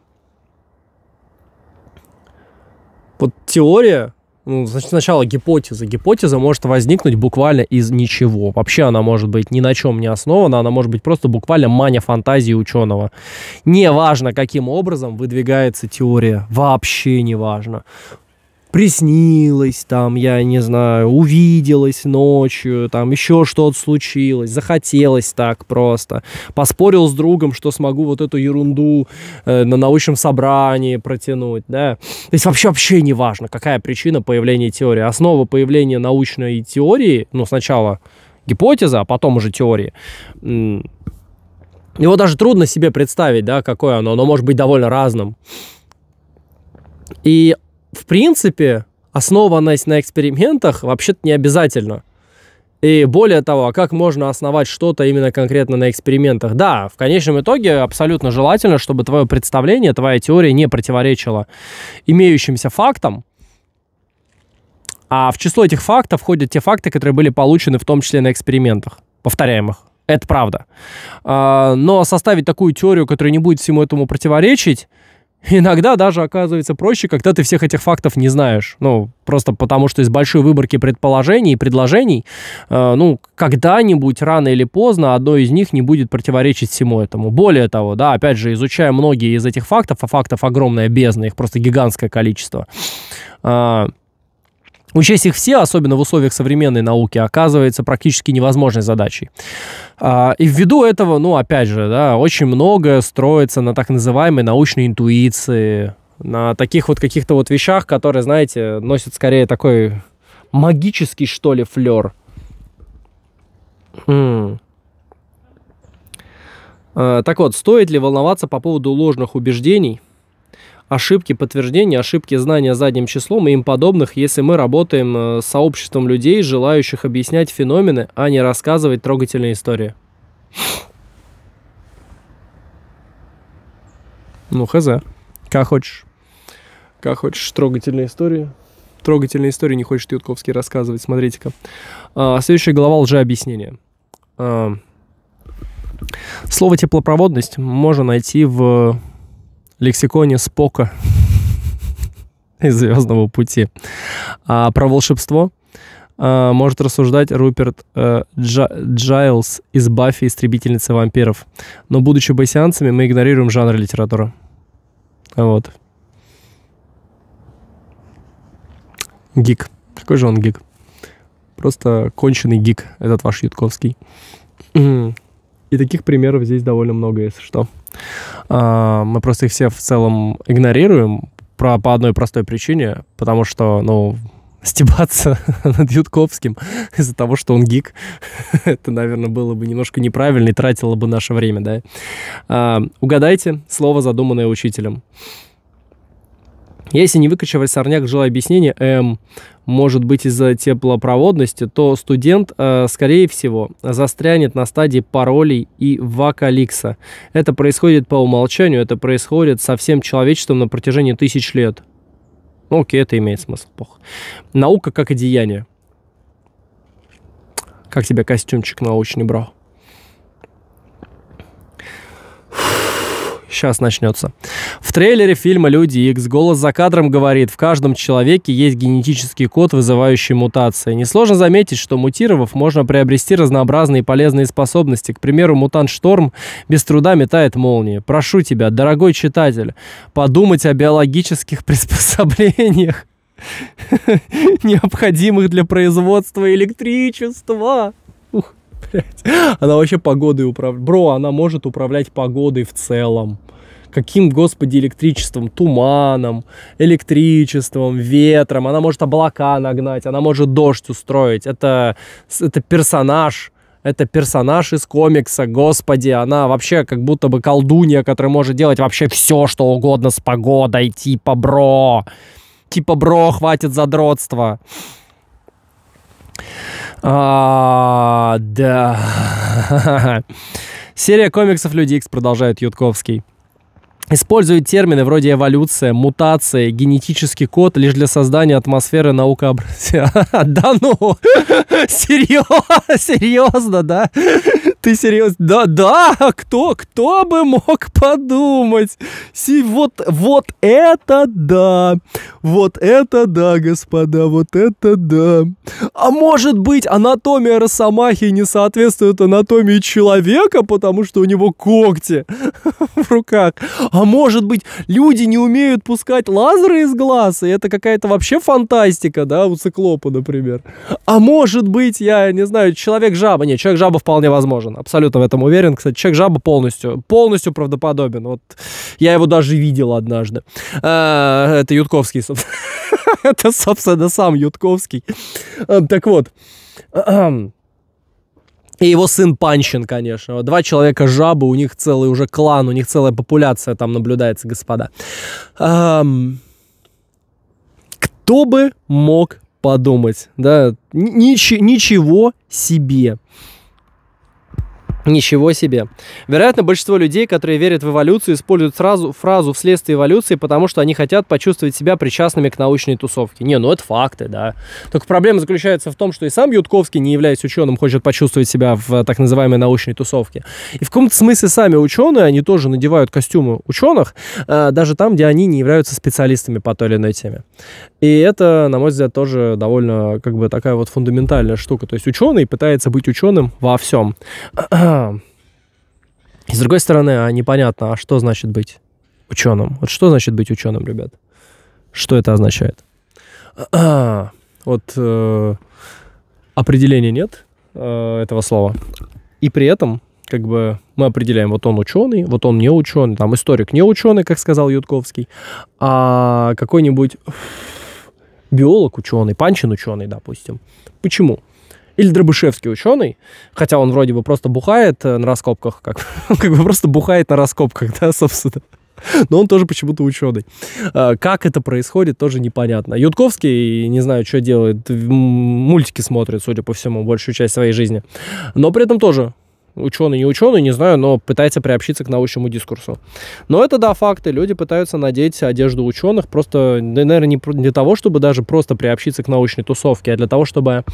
Вот теория, ну, значит, сначала гипотеза. Гипотеза может возникнуть буквально из ничего. Вообще она может быть ни на чем не основана, она может быть просто буквально маня фантазии ученого. Неважно, каким образом выдвигается теория. Вообще не важно приснилось, там, я не знаю, увиделось ночью, там еще что-то случилось, захотелось так просто. Поспорил с другом, что смогу вот эту ерунду э, на научном собрании протянуть, да. То есть вообще, вообще не важно, какая причина появления теории. Основа появления научной теории, ну, сначала гипотеза, а потом уже теория его даже трудно себе представить, да, какое оно, оно может быть довольно разным. И в принципе, основанность на экспериментах вообще-то не обязательно. И более того, а как можно основать что-то именно конкретно на экспериментах? Да, в конечном итоге абсолютно желательно, чтобы твое представление, твоя теория не противоречила имеющимся фактам. А в число этих фактов входят те факты, которые были получены в том числе на экспериментах, повторяемых. Это правда. А, но составить такую теорию, которая не будет всему этому противоречить, Иногда даже оказывается проще, когда ты всех этих фактов не знаешь. Ну, просто потому что из большой выборки предположений и предложений, э, ну, когда-нибудь, рано или поздно, одно из них не будет противоречить всему этому. Более того, да, опять же, изучая многие из этих фактов, а фактов огромная бездна, их просто гигантское количество, э, Учесть их все, особенно в условиях современной науки, оказывается практически невозможной задачей. А, и ввиду этого, ну, опять же, да, очень многое строится на так называемой научной интуиции, на таких вот каких-то вот вещах, которые, знаете, носят скорее такой магический, что ли, флер. Хм. А, так вот, стоит ли волноваться по поводу ложных убеждений ошибки подтверждения, ошибки знания задним числом и им подобных, если мы работаем э, с сообществом людей, желающих объяснять феномены, а не рассказывать трогательные истории. Ну, хз. Как хочешь. Как хочешь, трогательные истории. Трогательные истории не хочет Ютковский рассказывать, смотрите-ка. А, следующая глава лжеобъяснения. А, слово «теплопроводность» можно найти в лексиконе Спока *laughs* из «Звездного пути». А про волшебство а, может рассуждать Руперт а, Джайлз из «Баффи. Истребительницы вампиров». Но, будучи байсианцами, мы игнорируем жанр литературы. Вот. Гик. Какой же он гик? Просто конченый гик, этот ваш Ютковский. И таких примеров здесь довольно много, если что. А, мы просто их все в целом игнорируем про, по одной простой причине, потому что, ну, стебаться *laughs* над Ютковским *laughs* из-за того, что он гик. *laughs* Это, наверное, было бы немножко неправильно и тратило бы наше время, да. А, угадайте слово, задуманное учителем. Если не выкачивать сорняк в жилое объяснение М, эм, может быть из-за теплопроводности, то студент, э, скорее всего, застрянет на стадии паролей и вакаликса. Это происходит по умолчанию, это происходит со всем человечеством на протяжении тысяч лет. Ну, окей, это имеет смысл. Плохо. Наука как и деяние. Как тебе костюмчик научный, бро? сейчас начнется. В трейлере фильма «Люди Икс» голос за кадром говорит, в каждом человеке есть генетический код, вызывающий мутации. Несложно заметить, что мутировав, можно приобрести разнообразные полезные способности. К примеру, мутант Шторм без труда метает молнии. Прошу тебя, дорогой читатель, подумать о биологических *laughs* приспособлениях *laughs* необходимых для производства электричества блядь. Она вообще погодой управляет. Бро, она может управлять погодой в целом. Каким, господи, электричеством? Туманом, электричеством, ветром. Она может облака нагнать, она может дождь устроить. Это, это персонаж, это персонаж из комикса, господи, она вообще как будто бы колдунья, которая может делать вообще все, что угодно с погодой, типа бро, типа бро, хватит задротства. А, да. Серия комиксов Люди Икс продолжает Ютковский. Использует термины вроде эволюция, мутация, генетический код лишь для создания атмосферы наукообразия. *laughs* Да ну! Серьезно, *laughs* серьезно, да? ты серьезно? Да-да, а кто, кто бы мог подумать? Си, вот, вот это да, вот это да, господа, вот это да. А может быть, анатомия росомахи не соответствует анатомии человека, потому что у него когти *laughs* в руках? А может быть, люди не умеют пускать лазеры из глаз, и это какая-то вообще фантастика, да, у циклопа, например? А может быть, я не знаю, человек-жаба? Нет, человек-жаба вполне возможен абсолютно в этом уверен. Кстати, Человек-жаба полностью, полностью правдоподобен. Вот я его даже видел однажды. Э, это Ютковский, *laughs* Это, собственно, сам Ютковский. Э, так вот. Э-м. И его сын Панчин, конечно. Два человека жабы, у них целый уже клан, у них целая популяция там наблюдается, господа. Эм, кто бы мог подумать, да? ничего себе. Ничего себе. Вероятно, большинство людей, которые верят в эволюцию, используют сразу фразу «вследствие эволюции», потому что они хотят почувствовать себя причастными к научной тусовке. Не, ну это факты, да. Только проблема заключается в том, что и сам Ютковский, не являясь ученым, хочет почувствовать себя в так называемой научной тусовке. И в каком-то смысле сами ученые, они тоже надевают костюмы ученых, э, даже там, где они не являются специалистами по той или иной теме. И это, на мой взгляд, тоже довольно как бы такая вот фундаментальная штука. То есть ученый пытается быть ученым во всем и а, с другой стороны, а непонятно, а что значит быть ученым? Вот что значит быть ученым, ребят? Что это означает? А, вот э, определения нет э, этого слова. И при этом, как бы, мы определяем, вот он ученый, вот он не ученый, там историк не ученый, как сказал Ютковский, а какой-нибудь биолог ученый, Панчин ученый, допустим. Почему? Или Дробышевский ученый, хотя он вроде бы просто бухает э, на раскопках, как, *laughs* как бы просто бухает на раскопках, да, собственно. *laughs* Но он тоже почему-то ученый. А, как это происходит, тоже непонятно. Ютковский, не знаю, что делает, мультики смотрит, судя по всему, большую часть своей жизни. Но при этом тоже ученый, не ученый, не знаю, но пытается приобщиться к научному дискурсу. Но это, да, факты. Люди пытаются надеть одежду ученых просто, наверное, не для того, чтобы даже просто приобщиться к научной тусовке, а для того, чтобы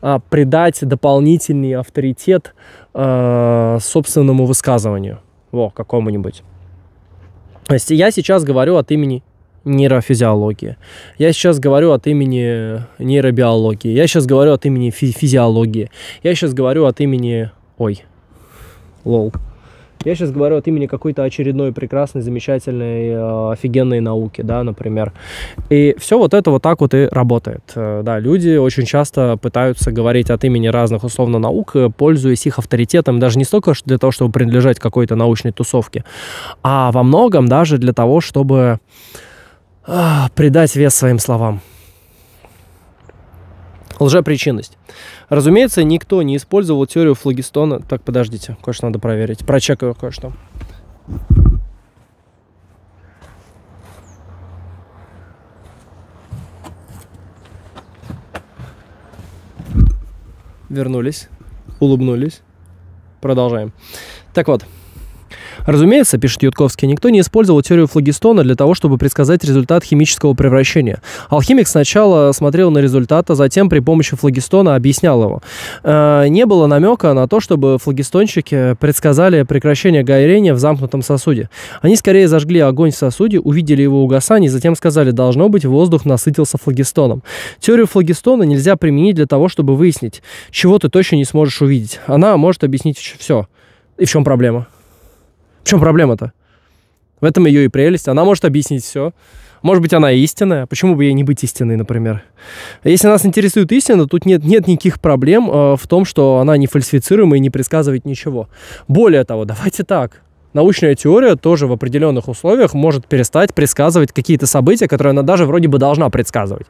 а, придать дополнительный авторитет а, собственному высказыванию, во, какому-нибудь. То есть я сейчас говорю от имени нейрофизиологии. Я сейчас говорю от имени нейробиологии. Я сейчас говорю от имени физиологии. Я сейчас говорю от имени... Ой, Лол. Я сейчас говорю от имени какой-то очередной прекрасной, замечательной, э, офигенной науки, да, например. И все вот это вот так вот и работает. Э, да, люди очень часто пытаются говорить от имени разных условно наук, э, пользуясь их авторитетом, даже не столько для того, чтобы принадлежать какой-то научной тусовке, а во многом даже для того, чтобы а, придать вес своим словам. Лжепричинность. Разумеется, никто не использовал теорию флагистона. Так, подождите, кое-что надо проверить. Прочекаю кое-что. Вернулись, улыбнулись. Продолжаем. Так вот, Разумеется, пишет Ютковский, никто не использовал теорию флагистона для того, чтобы предсказать результат химического превращения. Алхимик сначала смотрел на результат, а затем при помощи флагистона объяснял его. Э, не было намека на то, чтобы флагистонщики предсказали прекращение горения в замкнутом сосуде. Они скорее зажгли огонь в сосуде, увидели его угасание и затем сказали, должно быть, воздух насытился флагистоном. Теорию флагистона нельзя применить для того, чтобы выяснить, чего ты точно не сможешь увидеть. Она может объяснить все. И в чем проблема? В чем проблема-то? В этом ее и прелесть. Она может объяснить все. Может быть, она истинная. Почему бы ей не быть истинной, например? Если нас интересует истина, тут нет, нет никаких проблем э, в том, что она не фальсифицируема и не предсказывает ничего. Более того, давайте так. Научная теория тоже в определенных условиях может перестать предсказывать какие-то события, которые она даже вроде бы должна предсказывать.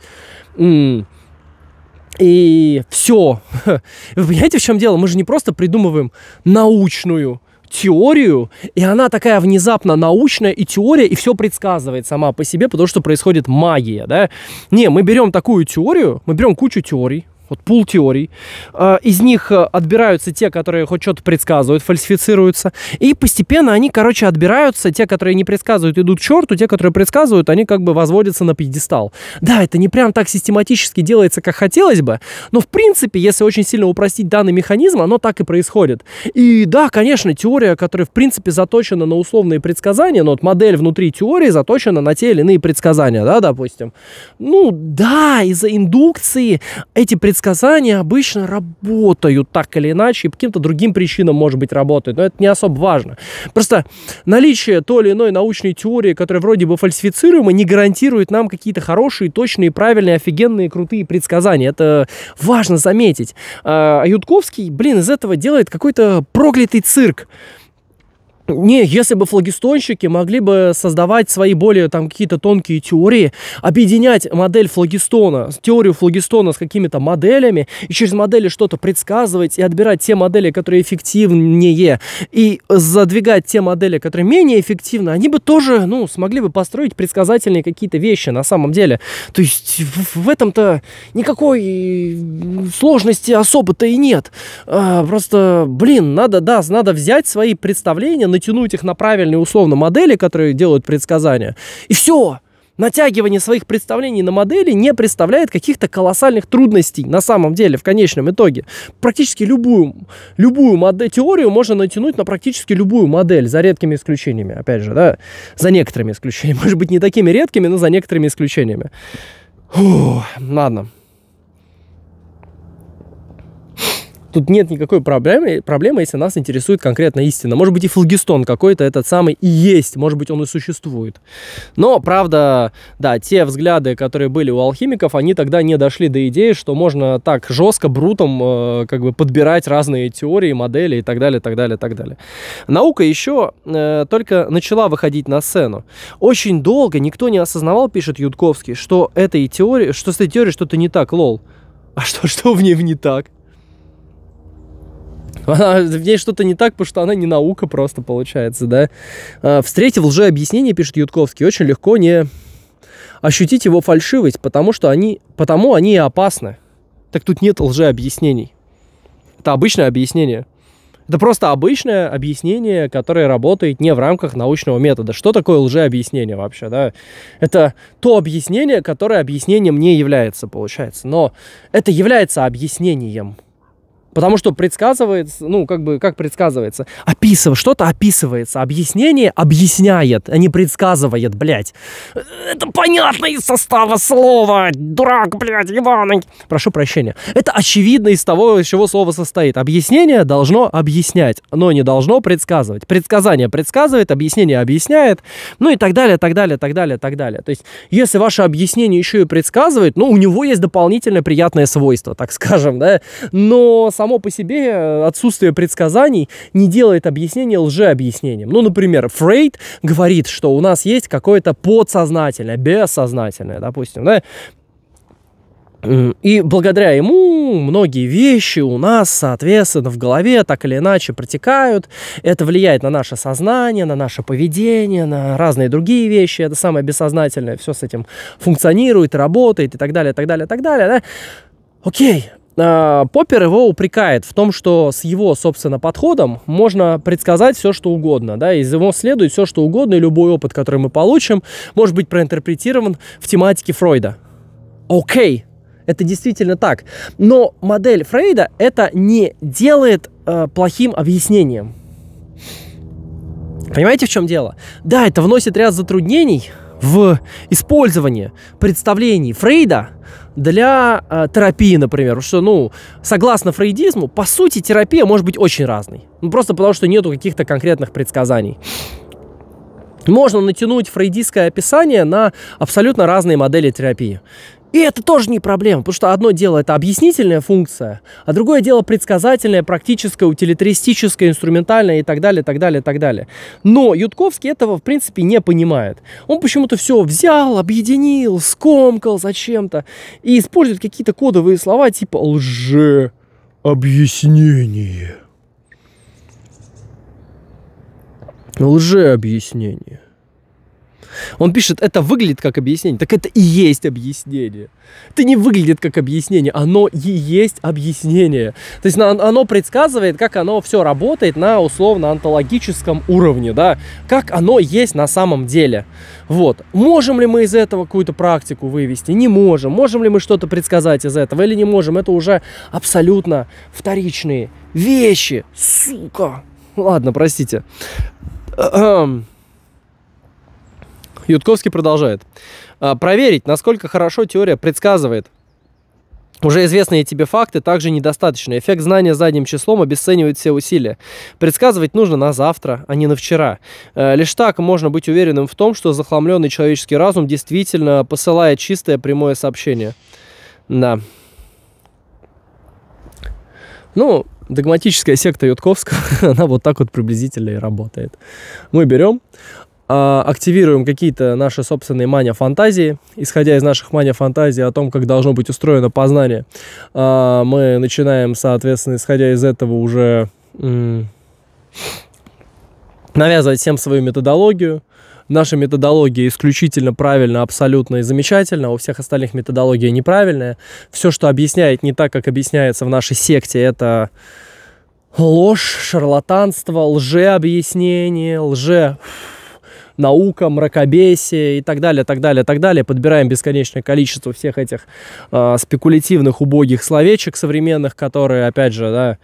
И все. *laughs* Вы понимаете, в чем дело? Мы же не просто придумываем научную теорию, и она такая внезапно научная, и теория, и все предсказывает сама по себе, потому что происходит магия, да. Не, мы берем такую теорию, мы берем кучу теорий, вот пул теорий. А, из них э, отбираются те, которые хоть что-то предсказывают, фальсифицируются. И постепенно они, короче, отбираются. Те, которые не предсказывают, идут к черту. Те, которые предсказывают, они как бы возводятся на пьедестал. Да, это не прям так систематически делается, как хотелось бы. Но, в принципе, если очень сильно упростить данный механизм, оно так и происходит. И да, конечно, теория, которая, в принципе, заточена на условные предсказания, но вот модель внутри теории заточена на те или иные предсказания, да, допустим. Ну, да, из-за индукции эти предсказания предсказания обычно работают так или иначе, и по каким-то другим причинам, может быть, работают, но это не особо важно. Просто наличие той или иной научной теории, которая вроде бы фальсифицируема, не гарантирует нам какие-то хорошие, точные, правильные, офигенные, крутые предсказания. Это важно заметить. А Ютковский, блин, из этого делает какой-то проклятый цирк. Не, если бы флагистонщики могли бы создавать свои более там какие-то тонкие теории, объединять модель флагистона, теорию флагистона с какими-то моделями, и через модели что-то предсказывать, и отбирать те модели, которые эффективнее, и задвигать те модели, которые менее эффективны, они бы тоже, ну, смогли бы построить предсказательные какие-то вещи на самом деле. То есть в, в этом-то никакой сложности особо-то и нет. А, просто, блин, надо, да, надо взять свои представления, натянуть их на правильные условно модели, которые делают предсказания. И все. Натягивание своих представлений на модели не представляет каких-то колоссальных трудностей на самом деле, в конечном итоге. Практически любую, любую модель, теорию можно натянуть на практически любую модель, за редкими исключениями, опять же, да, за некоторыми исключениями. *laughs* Может быть, не такими редкими, но за некоторыми исключениями. Фух, ладно. Тут нет никакой проблемы, Проблема, если нас интересует конкретно истина. Может быть, и флагистон какой-то этот самый и есть, может быть, он и существует. Но, правда, да, те взгляды, которые были у алхимиков, они тогда не дошли до идеи, что можно так жестко, брутом э, как бы подбирать разные теории, модели и так далее, так далее, так далее. Наука еще э, только начала выходить на сцену. Очень долго никто не осознавал, пишет Юдковский, что этой теории, что с этой теорией что-то не так, лол. А что, что в ней не так? Она, в ней что-то не так, потому что она не наука просто получается, да. А, встретив лжеобъяснение, пишет Ютковский, очень легко не ощутить его фальшивость, потому что они, потому они и опасны. Так тут нет лжеобъяснений. Это обычное объяснение. Это просто обычное объяснение, которое работает не в рамках научного метода. Что такое лжеобъяснение вообще, да? Это то объяснение, которое объяснением не является, получается. Но это является объяснением. Потому что предсказывается, ну, как бы, как предсказывается? Описывает, что-то описывается. Объяснение объясняет, а не предсказывает, блядь. Это понятно из состава слова, дурак, блядь, Иваныч. Прошу прощения. Это очевидно из того, из чего слово состоит. Объяснение должно объяснять, но не должно предсказывать. Предсказание предсказывает, объяснение объясняет, ну и так далее, так далее, так далее, так далее. То есть, если ваше объяснение еще и предсказывает, ну, у него есть дополнительное приятное свойство, так скажем, да, но, само по себе э, отсутствие предсказаний не делает объяснение лжеобъяснением. Ну, например, Фрейд говорит, что у нас есть какое-то подсознательное, бессознательное, допустим, да, и благодаря ему многие вещи у нас, соответственно, в голове так или иначе протекают. Это влияет на наше сознание, на наше поведение, на разные другие вещи. Это самое бессознательное. Все с этим функционирует, работает и так далее, и так далее, и так далее. Да? Окей, а, поппер его упрекает в том, что с его, собственно, подходом можно предсказать все, что угодно. Да, из него следует все, что угодно, и любой опыт, который мы получим, может быть проинтерпретирован в тематике Фрейда. Окей, это действительно так. Но модель Фрейда это не делает э, плохим объяснением. Понимаете, в чем дело? Да, это вносит ряд затруднений в использовании представлений Фрейда для э, терапии, например. что, ну, согласно фрейдизму, по сути, терапия может быть очень разной. Ну, просто потому что нету каких-то конкретных предсказаний. Можно натянуть фрейдистское описание на абсолютно разные модели терапии. И это тоже не проблема, потому что одно дело это объяснительная функция, а другое дело предсказательная, практическая, утилитаристическая, инструментальная и так далее, так далее, так далее. Но Ютковский этого, в принципе, не понимает. Он почему-то все взял, объединил, скомкал зачем-то и использует какие-то кодовые слова типа лже, объяснение. Лже объяснение. Он пишет, это выглядит как объяснение. Так это и есть объяснение. Это не выглядит как объяснение, оно и есть объяснение. То есть оно предсказывает, как оно все работает на условно-онтологическом уровне, да, как оно есть на самом деле. Вот. Можем ли мы из этого какую-то практику вывести? Не можем. Можем ли мы что-то предсказать из этого или не можем? Это уже абсолютно вторичные вещи. Сука. Ладно, простите. Ютковский продолжает. А, Проверить, насколько хорошо теория предсказывает уже известные тебе факты также недостаточно. Эффект знания задним числом обесценивает все усилия. Предсказывать нужно на завтра, а не на вчера. Э, лишь так можно быть уверенным в том, что захламленный человеческий разум действительно посылает чистое прямое сообщение. Да. Ну, догматическая секта Ютковского, *laughs* она вот так вот приблизительно и работает. Мы берем, а, активируем какие-то наши собственные мания-фантазии. Исходя из наших мания фантазии о том, как должно быть устроено познание, а, мы начинаем, соответственно, исходя из этого уже навязывать всем свою методологию. Наша методология исключительно правильно, абсолютно и замечательно, у всех остальных методология неправильная. Все, что объясняет не так, как объясняется в нашей секте, это ложь, шарлатанство, лжеобъяснение, лже... лже наука, мракобесие и так далее, так далее, так далее. Подбираем бесконечное количество всех этих э, спекулятивных, убогих словечек современных, которые, опять же, да,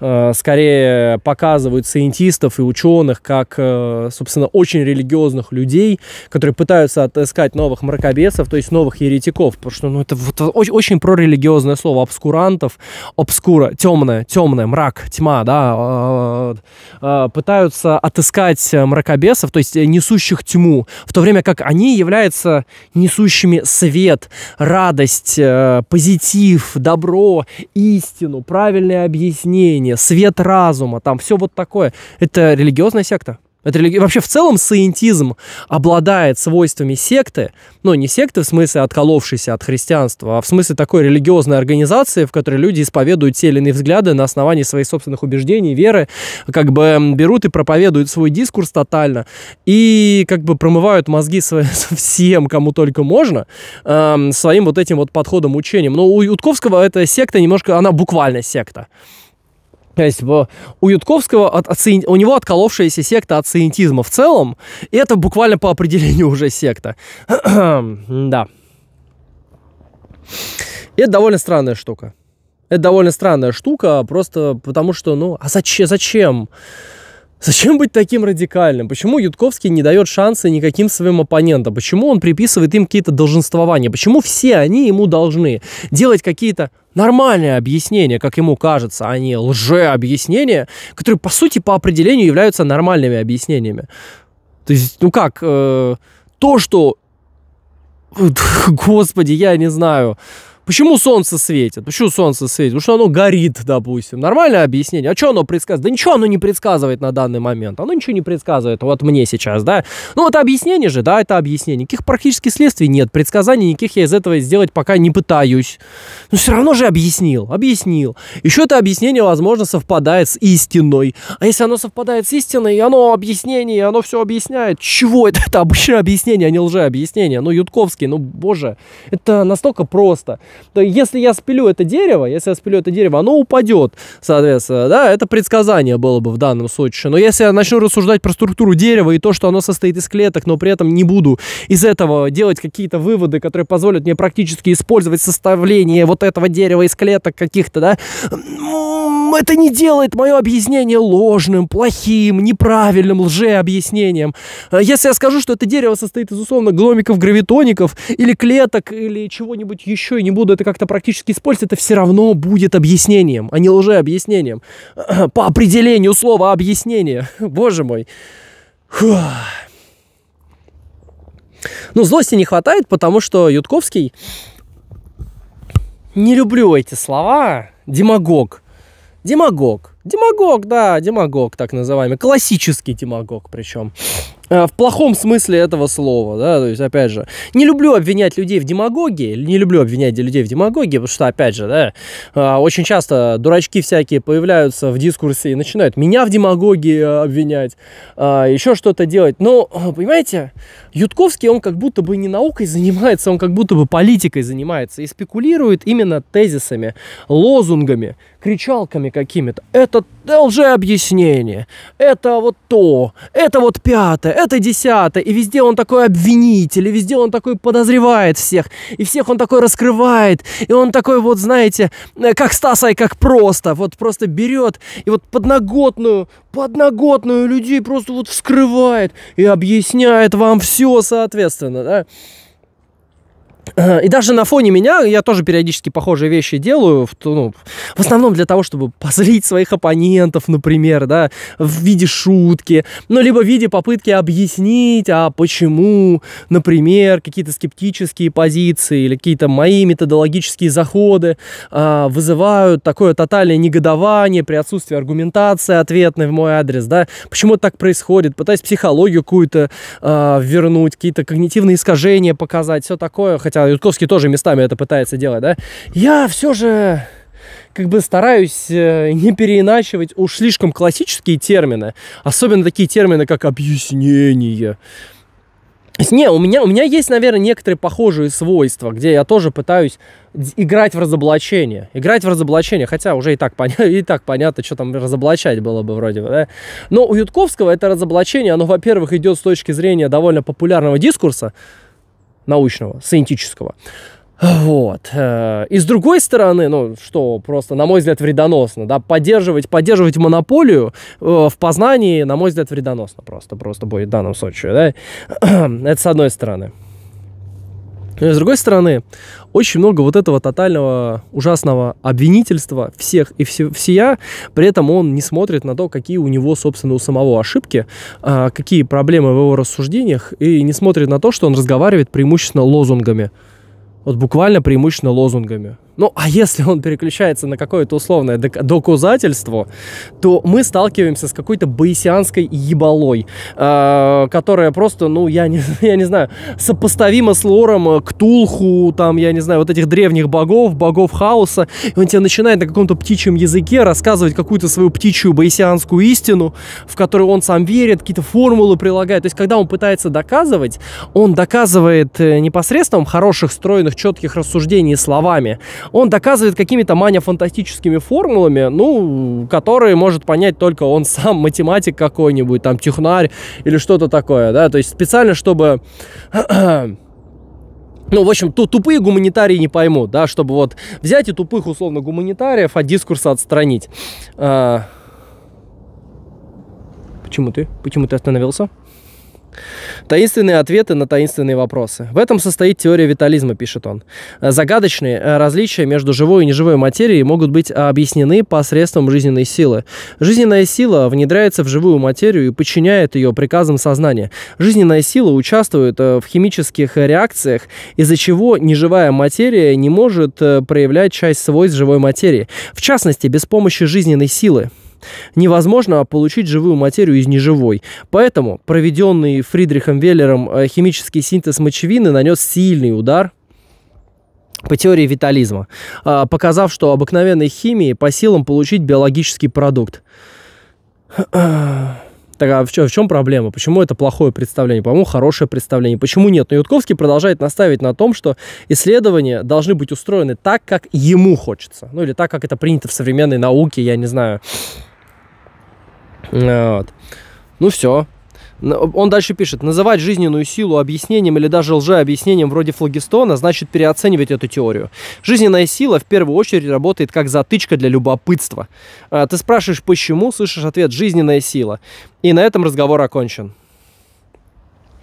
э, скорее показывают сciентистов и ученых как, э, собственно, очень религиозных людей, которые пытаются отыскать новых мракобесов, то есть новых еретиков, потому что ну, это вот очень, очень прорелигиозное слово, обскурантов, обскура, темное, темное, мрак, тьма, да, э, э, пытаются отыскать мракобесов, то есть несут несущих тьму, в то время как они являются несущими свет, радость, э, позитив, добро, истину, правильное объяснение, свет разума, там все вот такое. Это религиозная секта. Это религи... Вообще в целом саентизм обладает свойствами секты, ну не секты в смысле отколовшейся от христианства, а в смысле такой религиозной организации, в которой люди исповедуют те или иные взгляды на основании своих собственных убеждений, веры, как бы берут и проповедуют свой дискурс тотально и как бы промывают мозги свои, *laughs* всем, кому только можно, эм, своим вот этим вот подходом, учением. Но ну, у Ютковского эта секта немножко, она буквально секта. То есть у Ютковского от, от, у него отколовшаяся секта от сиентизма в целом, и это буквально по определению уже секта. *clears throat* да. И это довольно странная штука. Это довольно странная штука, просто потому что, ну, а зачем? Зачем? Зачем быть таким радикальным? Почему Ютковский не дает шансы никаким своим оппонентам? Почему он приписывает им какие-то долженствования? Почему все они ему должны делать какие-то нормальное объяснение, как ему кажется, а не лжеобъяснения, которые, по сути, по определению являются нормальными объяснениями. То есть, ну как, э, то, что... *laughs* Господи, я не знаю Почему солнце светит? Почему солнце светит? Потому что оно горит, допустим. Нормальное объяснение. А что оно предсказывает? Да ничего оно не предсказывает на данный момент. Оно ничего не предсказывает. Вот мне сейчас, да. Ну, это объяснение же, да, это объяснение. Никаких практически следствий нет. Предсказаний никаких я из этого сделать пока не пытаюсь. Но все равно же объяснил. Объяснил. Еще это объяснение, возможно, совпадает с истиной. А если оно совпадает с истиной, и оно объяснение, и оно все объясняет. Чего это? *laughs* Это обычное объяснение, а не лжеобъяснение. Ну, Ютковский, ну, боже. Это настолько просто. То если я спилю это дерево, если я спилю это дерево, оно упадет, соответственно, да, это предсказание было бы в данном случае. Но если я начну рассуждать про структуру дерева и то, что оно состоит из клеток, но при этом не буду из этого делать какие-то выводы, которые позволят мне практически использовать составление вот этого дерева из клеток каких-то, да, это не делает мое объяснение ложным, плохим, неправильным лжеобъяснением. Э, если я скажу, что это дерево состоит из условно гномиков, гравитоников или клеток или чего-нибудь еще, и не буду это как-то практически использовать, это все равно будет объяснением, а не лжеобъяснением. *clears throat* По определению слова объяснение. *laughs* Боже мой. Фух. Ну, злости не хватает, потому что Ютковский... Не люблю эти слова. Демагог. Демагог. Демагог, да, демагог, так называемый. Классический демагог причем. Э, в плохом смысле этого слова, да, то есть, опять же, не люблю обвинять людей в демагогии, не люблю обвинять людей в демагогии, потому что, опять же, да, э, очень часто дурачки всякие появляются в дискурсе и начинают меня в демагогии э, обвинять, еще что-то делать. Но, понимаете, Ютковский, он как будто бы не наукой занимается, он как будто бы политикой занимается и спекулирует именно тезисами, лозунгами, кричалками какими-то. Это лжеобъяснение, это вот то, это вот пятое, это десятое. И везде он такой обвинитель, и везде он такой подозревает всех, и всех он такой раскрывает. И он такой вот, знаете, э, как Стаса и как просто, вот просто берет и вот подноготную, подноготную людей просто вот вскрывает и объясняет вам все, соответственно, да. И даже на фоне меня я тоже периодически похожие вещи делаю, в, ну, в основном для того, чтобы позлить своих оппонентов, например, да, в виде шутки, ну, либо в виде попытки объяснить, а почему, например, какие-то скептические позиции или какие-то мои методологические заходы а, вызывают такое тотальное негодование при отсутствии аргументации ответной в мой адрес, да, почему так происходит, пытаюсь психологию какую-то а, вернуть, какие-то когнитивные искажения показать, все такое, хотя хотя Ютковский тоже местами это пытается делать, да, я все же как бы стараюсь э, не переиначивать уж слишком классические термины, особенно такие термины, как объяснение. Не, у меня, у меня есть, наверное, некоторые похожие свойства, где я тоже пытаюсь играть в разоблачение. Играть в разоблачение, хотя уже и так, поня- *laughs* и так понятно, что там разоблачать было бы вроде бы, да? Но у Ютковского это разоблачение, оно, во-первых, идет с точки зрения довольно популярного дискурса, научного, сcientического. Вот. Э, и с другой стороны, ну, что просто, на мой взгляд, вредоносно, да, поддерживать, поддерживать монополию э, в познании, на мой взгляд, вредоносно просто, просто будет в данном случае, да. *clears throat* Это с одной стороны. Ну, и с другой стороны, очень много вот этого тотального ужасного обвинительства всех и все, всея, при этом он не смотрит на то, какие у него, собственно, у самого ошибки, а, какие проблемы в его рассуждениях, и не смотрит на то, что он разговаривает преимущественно лозунгами. Вот буквально преимущественно лозунгами. Ну, а если он переключается на какое-то условное доказательство, то мы сталкиваемся с какой-то боисианской ебалой, э, которая просто, ну, я не, *laughs* я не знаю, сопоставима с лором э, Ктулху, там, я не знаю, вот этих древних богов, богов хаоса. И он тебе начинает на каком-то птичьем языке рассказывать какую-то свою птичью боисианскую истину, в которую он сам верит, какие-то формулы прилагает. То есть, когда он пытается доказывать, он доказывает э, непосредством хороших, стройных, четких рассуждений словами, он доказывает какими-то маня-фантастическими формулами, ну, которые может понять только он сам, математик какой-нибудь, там, технарь или что-то такое, да, то есть специально, чтобы *clears throat* ну, в общем, тупые гуманитарии не поймут, да, чтобы вот взять и тупых, условно, гуманитариев от а дискурса отстранить. А... Почему ты? Почему ты остановился? Таинственные ответы на таинственные вопросы. В этом состоит теория витализма, пишет он. Э, загадочные э, различия между живой и неживой материей могут быть объяснены посредством жизненной силы. Жизненная сила внедряется в живую материю и подчиняет ее приказам сознания. Жизненная сила участвует э, в химических реакциях, из-за чего неживая материя не может проявлять часть свойств живой материи. В частности, без помощи жизненной силы невозможно получить живую материю из неживой. Поэтому проведенный Фридрихом Веллером э, химический синтез мочевины нанес сильный удар по теории витализма, а, показав, что обыкновенной химии по силам получить биологический продукт. *clears throat* Так а в чем, в чем проблема? Почему это плохое представление? По-моему, хорошее представление. Почему нет? Но Ютковский продолжает наставить на том, что исследования должны быть устроены так, как ему хочется. Ну или так, как это принято в современной науке, я не знаю вот. Ну все. Он дальше пишет, называть жизненную силу объяснением или даже лжеобъяснением вроде флагистона значит переоценивать эту теорию. Жизненная сила в первую очередь работает как затычка для любопытства. А, ты спрашиваешь, почему, слышишь ответ «жизненная сила». И на этом разговор окончен.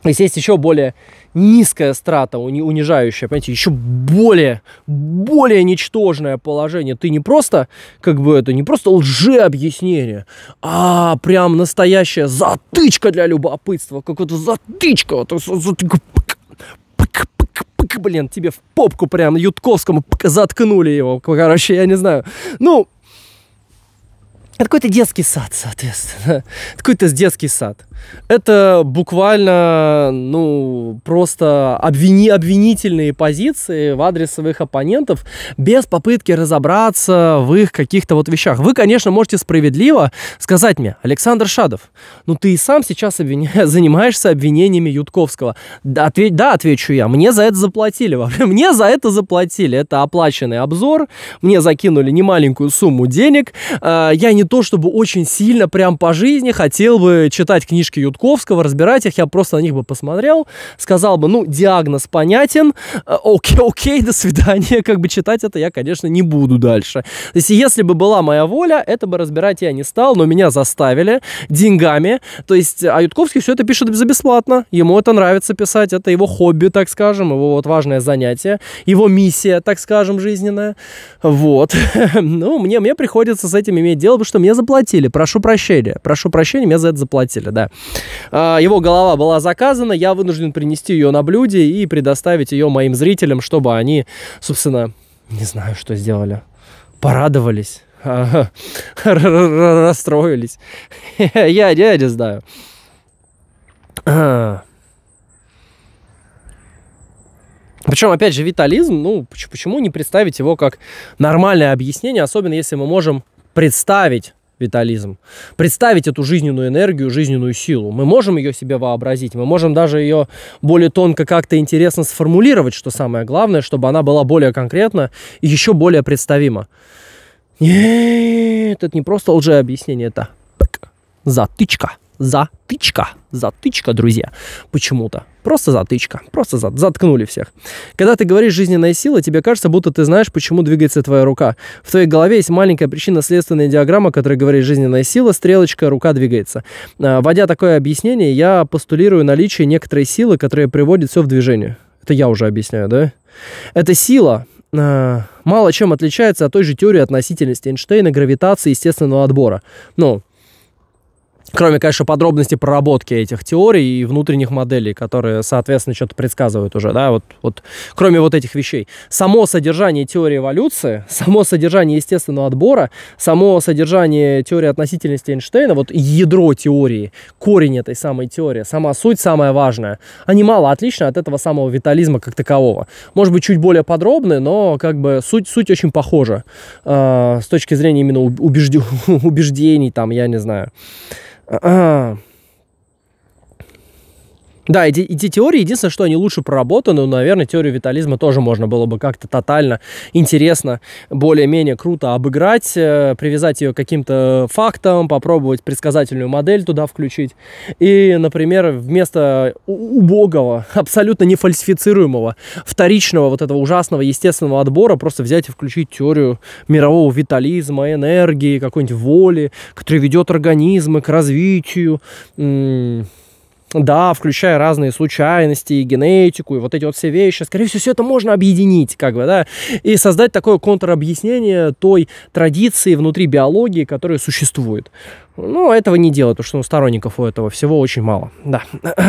То есть есть еще более низкая страта, унижающая, понимаете, еще более, более ничтожное положение. Ты не просто, как бы это, не просто лжеобъяснение, а прям настоящая затычка для любопытства, какая-то затычка, блин, тебе в попку прям Ютковскому заткнули его, короче, я не знаю. Ну, это какой-то детский сад, соответственно. *laughs* Какой-то детский сад. Это буквально, ну, просто обвини, обвинительные позиции в адрес своих оппонентов без попытки разобраться в их каких-то вот вещах. Вы, конечно, можете справедливо сказать мне, Александр Шадов, ну ты и сам сейчас обвиня... *laughs* занимаешься обвинениями Ютковского. Да, отве да, отвечу я, мне за это заплатили. *laughs* Мне за это заплатили. Это оплаченный обзор, мне закинули немаленькую сумму денег. Э, я не то чтобы очень сильно прям по жизни хотел бы читать книжки книжки Ютковского, разбирать их, я просто на них бы посмотрел, сказал бы, ну, диагноз понятен, э, окей, окей, до свидания, как бы читать это я, конечно, не буду дальше. То есть, если бы была моя воля, это бы разбирать я не стал, но меня заставили деньгами, то есть, а Ютковский все это пишет за бесплатно, ему это нравится писать, это его хобби, так скажем, его вот важное занятие, его миссия, так скажем, жизненная, вот. *laughs* Ну, мне, мне приходится с этим иметь дело, потому что мне заплатили, прошу прощения, прошу прощения, мне за это заплатили, да. А, его голова была заказана, я вынужден принести ее на блюде и предоставить ее моим зрителям, чтобы они, собственно, не знаю, что сделали, порадовались, расстроились. Я не знаю. Причем, опять же, витализм, ну, почему не представить его как нормальное объяснение, особенно если мы можем представить витализм. Представить эту жизненную энергию, жизненную силу. Мы можем ее себе вообразить, мы можем даже ее более тонко как-то интересно сформулировать, что самое главное, чтобы она была более конкретна и еще более представима. Нет, это не просто лжеобъяснение, это затычка затычка. Затычка, друзья, почему-то. Просто затычка. Просто за... заткнули всех. Когда ты говоришь «жизненная сила», тебе кажется, будто ты знаешь, почему двигается твоя рука. В твоей голове есть маленькая причинно-следственная диаграмма, которая говорит «жизненная сила», стрелочка, рука двигается. А, вводя такое объяснение, я постулирую наличие некоторой силы, которая приводит все в движение. Это я уже объясняю, да? Эта сила, а, мало чем отличается от той же теории относительности Эйнштейна, гравитации, естественного отбора. Ну, Кроме, конечно, подробностей проработки этих теорий и внутренних моделей, которые, соответственно, что-то предсказывают уже, да, вот, вот, кроме вот этих вещей. Само содержание теории эволюции, *laughs* само содержание естественного отбора, само содержание теории относительности Эйнштейна, вот ядро теории, корень этой самой теории, сама суть самая важная, они мало отличны от этого самого витализма как такового. Может быть, чуть более подробны, но как бы суть, суть очень похожа э, с точки зрения именно *laughs* убеждений, там, я не знаю 嗯。Да, эти, эти теории, единственное, что они лучше проработаны, ну, наверное, теорию витализма тоже можно было бы как-то тотально, интересно, более-менее круто обыграть, э, привязать ее к каким-то фактам, попробовать предсказательную модель туда включить. И, например, вместо убогого, абсолютно нефальсифицируемого, вторичного вот этого ужасного естественного отбора просто взять и включить теорию мирового витализма, энергии, какой-нибудь воли, которая ведет организмы к развитию, да, включая разные случайности и генетику, и вот эти вот все вещи, скорее всего, все это можно объединить, как бы, да, и создать такое контрабъяснение той традиции внутри биологии, которая существует. Ну, а этого не делают, потому что ну, сторонников у этого всего очень мало, да.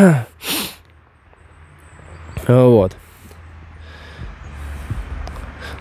*clears throat* Вот.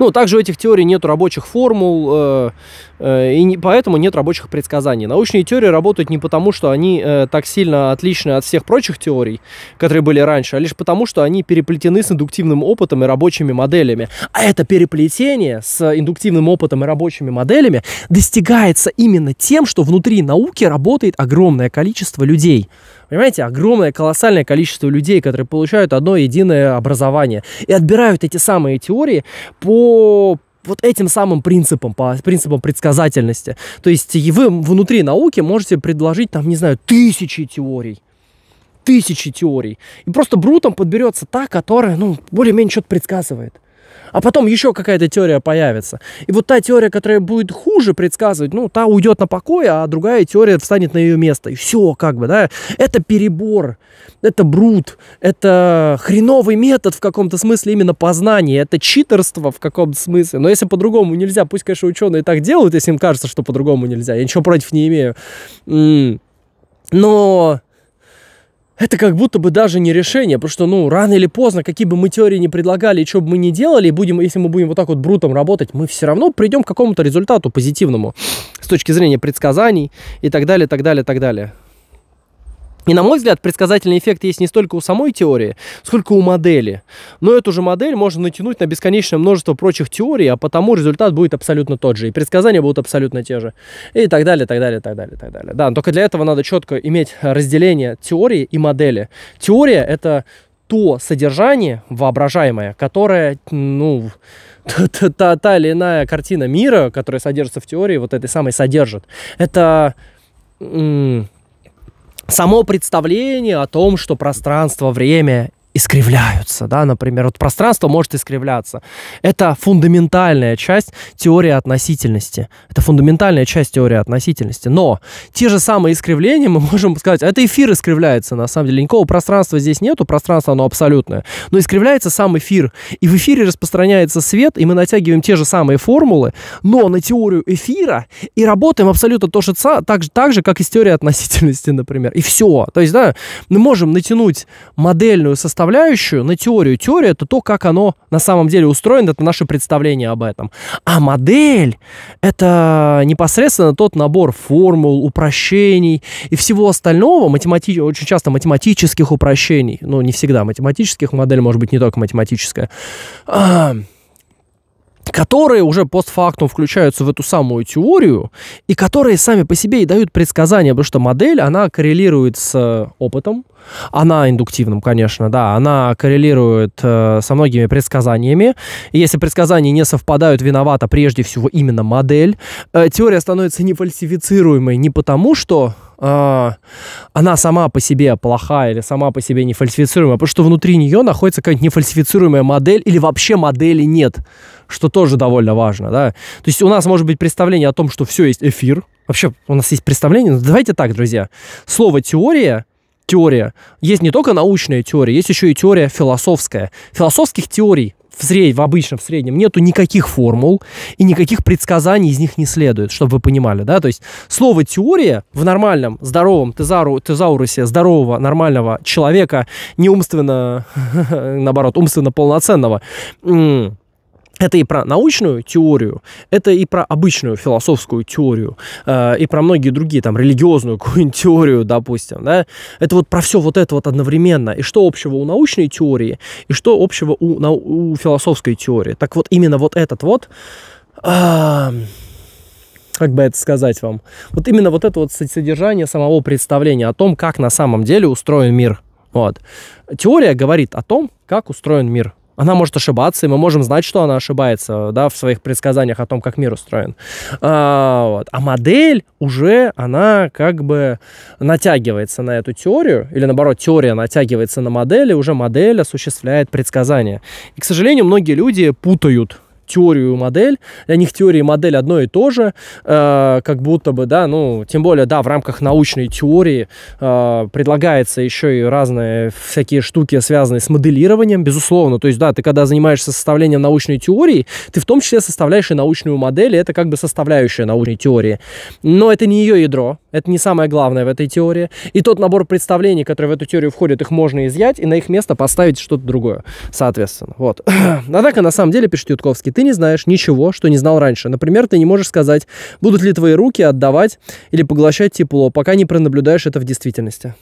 Ну, также у этих теорий нет рабочих формул, э, э, и не, поэтому нет рабочих предсказаний. Научные теории работают не потому, что они э, так сильно отличны от всех прочих теорий, которые были раньше, а лишь потому, что они переплетены с индуктивным опытом и рабочими моделями. А это переплетение с индуктивным опытом и рабочими моделями достигается именно тем, что внутри науки работает огромное количество людей – Понимаете, огромное, колоссальное количество людей, которые получают одно единое образование и отбирают эти самые теории по вот этим самым принципам, по принципам предсказательности. То есть вы внутри науки можете предложить, там, не знаю, тысячи теорий тысячи теорий. И просто брутом подберется та, которая, ну, более-менее что-то предсказывает а потом еще какая-то теория появится. И вот та теория, которая будет хуже предсказывать, ну, та уйдет на покой, а другая теория встанет на ее место. И все, как бы, да, это перебор, это брут, это хреновый метод в каком-то смысле именно познания, это читерство в каком-то смысле. Но если по-другому нельзя, пусть, конечно, ученые так делают, если им кажется, что по-другому нельзя, я ничего против не имею. Но это как будто бы даже не решение, потому что, ну, рано или поздно, какие бы мы теории не предлагали, и что бы мы не делали, будем, если мы будем вот так вот брутом работать, мы все равно придем к какому-то результату позитивному с точки зрения предсказаний и так далее, так далее, так далее. И, на мой взгляд, предсказательный эффект есть не столько у самой теории, сколько у модели. Но эту же модель можно натянуть на бесконечное множество прочих теорий, а потому результат будет абсолютно тот же. И предсказания будут абсолютно те же. И так далее, так далее, так далее, так далее. Да, но только для этого надо четко иметь э, разделение теории и модели. Теория — это то содержание воображаемое, которое, ну, та, та, та, та или иная картина мира, которая содержится в теории, вот этой самой содержит. Это само представление о том, что пространство, время искривляются, да, например, вот пространство может искривляться. Это фундаментальная часть теории относительности. Это фундаментальная часть теории относительности. Но те же самые искривления мы *laughs* можем сказать, это эфир искривляется, на самом деле. Никакого пространства здесь нету, пространство оно абсолютное. Но искривляется сам эфир. И в эфире распространяется свет, и мы натягиваем те же самые формулы, но на теорию эфира и работаем абсолютно то же, так, же, так же, как и с теорией относительности, *laughs* например. И все. То есть, да, мы можем натянуть модельную составляющую составляющую, на теорию. Теория — это то, как оно на самом деле устроено, это наше представление об этом. А модель — это непосредственно тот набор формул, упрощений и всего остального, математи... очень часто математических упрощений, ну, не всегда математических, модель может быть не только математическая, которые уже постфактум включаются в эту самую теорию, и которые сами по себе и дают предсказания, потому что модель, она коррелирует с опытом, она индуктивным, конечно, да, она коррелирует э, со многими предсказаниями. И если предсказания не совпадают, виновата прежде всего именно модель. Э, теория становится нефальсифицируемой не потому, что э, она сама по себе плохая или сама по себе нефальсифицируемая, а потому что внутри нее находится какая то нефальсифицируемая модель или вообще модели нет, что тоже довольно важно, да. То есть у нас может быть представление о том, что все есть эфир, вообще у нас есть представление, ну, давайте так, друзья, слово теория теория. Есть не только научная теория, есть еще и теория философская. Философских теорий в, сред... в обычном, в среднем нету никаких формул и никаких предсказаний из них не следует, чтобы вы понимали, да, то есть слово теория в нормальном, здоровом тезару... тезаурусе здорового, нормального человека, не умственно, *laughs* наоборот, умственно полноценного, это и про научную теорию, это и про обычную философскую теорию, э, и про многие другие, там, религиозную *laughs* какую-нибудь теорию, допустим, да. Это вот про все вот это вот одновременно. И что общего у научной теории, и что общего у, на, у философской теории. Так вот, именно вот этот вот... Э, как бы это сказать вам? Вот именно вот это вот содержание самого представления о том, как на самом деле устроен мир. Вот. Теория говорит о том, как устроен мир. Она может ошибаться, и мы можем знать, что она ошибается, да, в своих предсказаниях о том, как мир устроен. А, вот. а модель уже, она как бы натягивается на эту теорию, или наоборот, теория натягивается на модель, и уже модель осуществляет предсказания. И, к сожалению, многие люди путают теорию и модель. Для них теория и модель одно и то же, э, как будто бы, да, ну, тем более, да, в рамках научной теории э, предлагается еще и разные всякие штуки, связанные с моделированием, безусловно. То есть, да, ты когда занимаешься составлением научной теории, ты в том числе составляешь и научную модель, и это как бы составляющая научной теории. Но это не ее ядро, это не самое главное в этой теории. И тот набор представлений, которые в эту теорию входят, их можно изъять и на их место поставить что-то другое, соответственно. Вот. Однако, *clears throat* а на самом деле, пишет Ютковский, ты не знаешь ничего, что не знал раньше. Например, ты не можешь сказать, будут ли твои руки отдавать или поглощать тепло, пока не пронаблюдаешь это в действительности.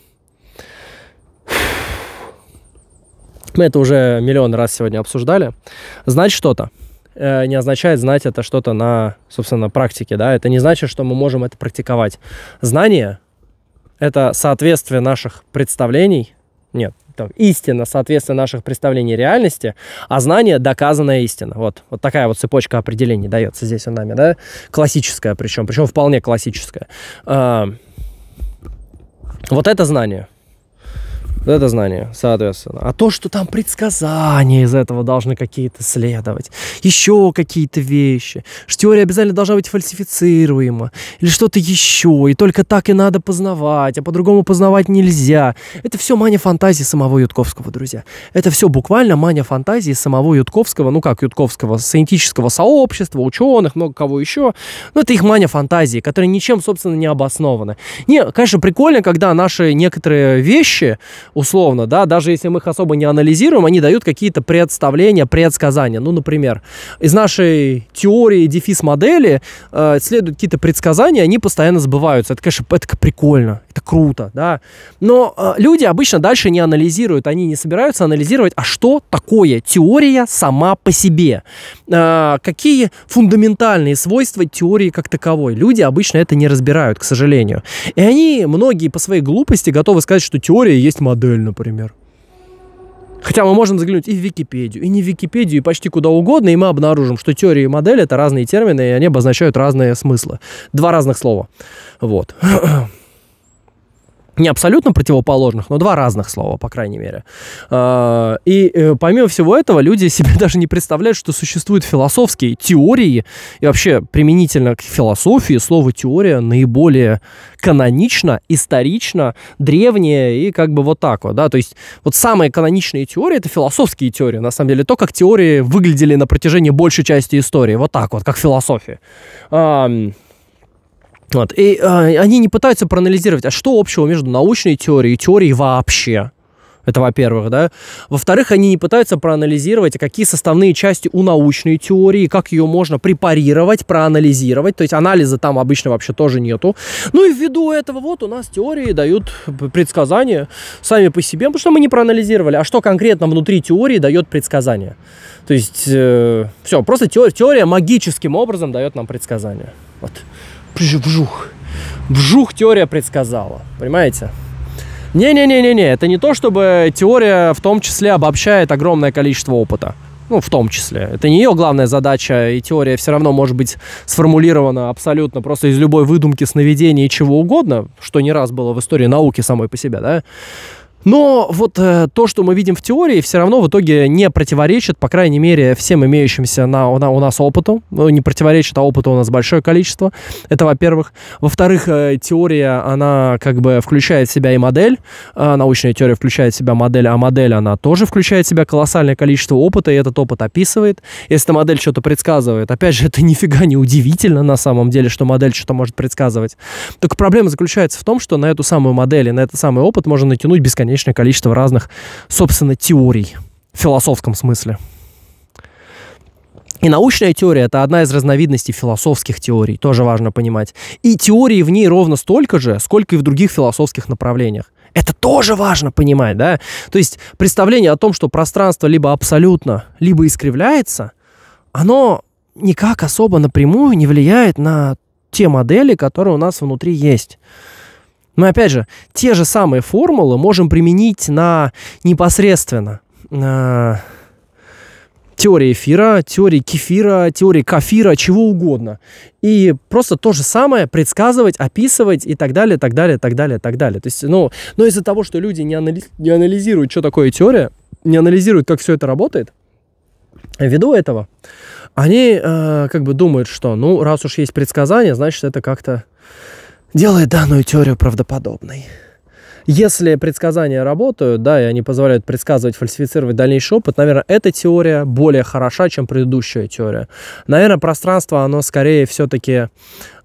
Мы это уже миллион раз сегодня обсуждали. Знать что-то – Э, не означает знать это что-то на, собственно, практике, да, это не значит, что мы можем это практиковать. Знание – это соответствие наших представлений, нет, там, истина, соответствие наших представлений реальности, а знание – доказанная истина. Вот, вот такая вот цепочка определений дается здесь у нами, да, классическая причем, причем вполне классическая. Э, вот это знание – вот это знание, соответственно. А то, что там предсказания из этого должны какие-то следовать, еще какие-то вещи, что теория обязательно должна быть фальсифицируема, или что-то еще, и только так и надо познавать, а по-другому познавать нельзя. Это все мания фантазии самого Ютковского, друзья. Это все буквально мания фантазии самого Ютковского, ну как Ютковского, сciентического сообщества, ученых, много кого еще. Но это их мания фантазии, которая ничем, собственно, не обоснована. Не, конечно, прикольно, когда наши некоторые вещи, условно, да, даже если мы их особо не анализируем, они дают какие-то представления, предсказания. Ну, например, из нашей теории дефис-модели э, следуют какие-то предсказания, они постоянно сбываются. Это, конечно, это прикольно, это круто, да. Но э, люди обычно дальше не анализируют, они не собираются анализировать, а что такое теория сама по себе. Э, какие фундаментальные свойства теории как таковой. Люди обычно это не разбирают, к сожалению. И они, многие по своей глупости, готовы сказать, что теория есть модель модель, например. Хотя мы можем заглянуть и в Википедию, и не в Википедию, и почти куда угодно, и мы обнаружим, что теория и модель — это разные термины, и они обозначают разные смыслы. Два разных слова. Вот. *clears throat* не абсолютно противоположных, но два разных слова, по крайней мере. А, и э, помимо всего этого, люди себе *laughs* даже не представляют, что существуют философские теории, и вообще применительно к философии слово «теория» наиболее канонично, исторично, древнее и как бы вот так вот, да, то есть вот самые каноничные теории — это философские теории, на самом деле, то, как теории выглядели на протяжении большей части истории, вот так вот, как философия. Вот. И э, они не пытаются проанализировать, а что общего между научной теорией и теорией вообще. Это во-первых, да. Во-вторых, они не пытаются проанализировать, какие составные части у научной теории, как ее можно препарировать, проанализировать. То есть анализа там обычно вообще тоже нету. Ну и ввиду этого вот у нас теории дают предсказания сами по себе, потому что мы не проанализировали, а что конкретно внутри теории дает предсказания. То есть э, все, просто теория, теория магическим образом дает нам предсказания. Вот вжух. Вжух теория предсказала, понимаете? Не-не-не-не-не, это не то, чтобы теория в том числе обобщает огромное количество опыта. Ну, в том числе. Это не ее главная задача, и теория все равно может быть сформулирована абсолютно просто из любой выдумки, сновидения и чего угодно, что не раз было в истории науки самой по себе, да? Но вот э, то, что мы видим в теории, все равно в итоге не противоречит, по крайней мере, всем имеющимся на, на, у нас опыту. Ну, не противоречит, а опыта у нас большое количество. Это, во-первых. Во-вторых, э, теория, она как бы включает в себя и модель. Э, научная теория включает в себя модель, а модель, она тоже включает в себя колоссальное количество опыта, и этот опыт описывает. Если эта модель что-то предсказывает, опять же, *laughs* это нифига не удивительно на самом деле, что модель что-то может предсказывать. Только проблема заключается в том, что на эту самую модель и на этот самый опыт можно натянуть бесконечно бесконечное количество разных, собственно, теорий в философском смысле. И научная теория – это одна из разновидностей философских теорий, тоже важно понимать. И теории в ней ровно столько же, сколько и в других философских направлениях. Это тоже важно понимать, да? То есть представление о том, что пространство либо абсолютно, либо искривляется, оно никак особо напрямую не влияет на те модели, которые у нас внутри есть. Но опять же, те же самые формулы можем применить на непосредственно на э, теории эфира, теории кефира, теории кафира, чего угодно. И просто то же самое предсказывать, описывать и так далее, так далее, так далее, так далее. То есть, ну, но из-за того, что люди не, анали не анализируют, что такое теория, не анализируют, как все это работает, ввиду этого, они э, как бы думают, что, ну, раз уж есть предсказание, значит, это как-то делает данную теорию правдоподобной. Если предсказания работают, да, и они позволяют предсказывать, фальсифицировать дальнейший опыт, наверное, эта теория более хороша, чем предыдущая теория. Наверное, пространство, оно скорее все-таки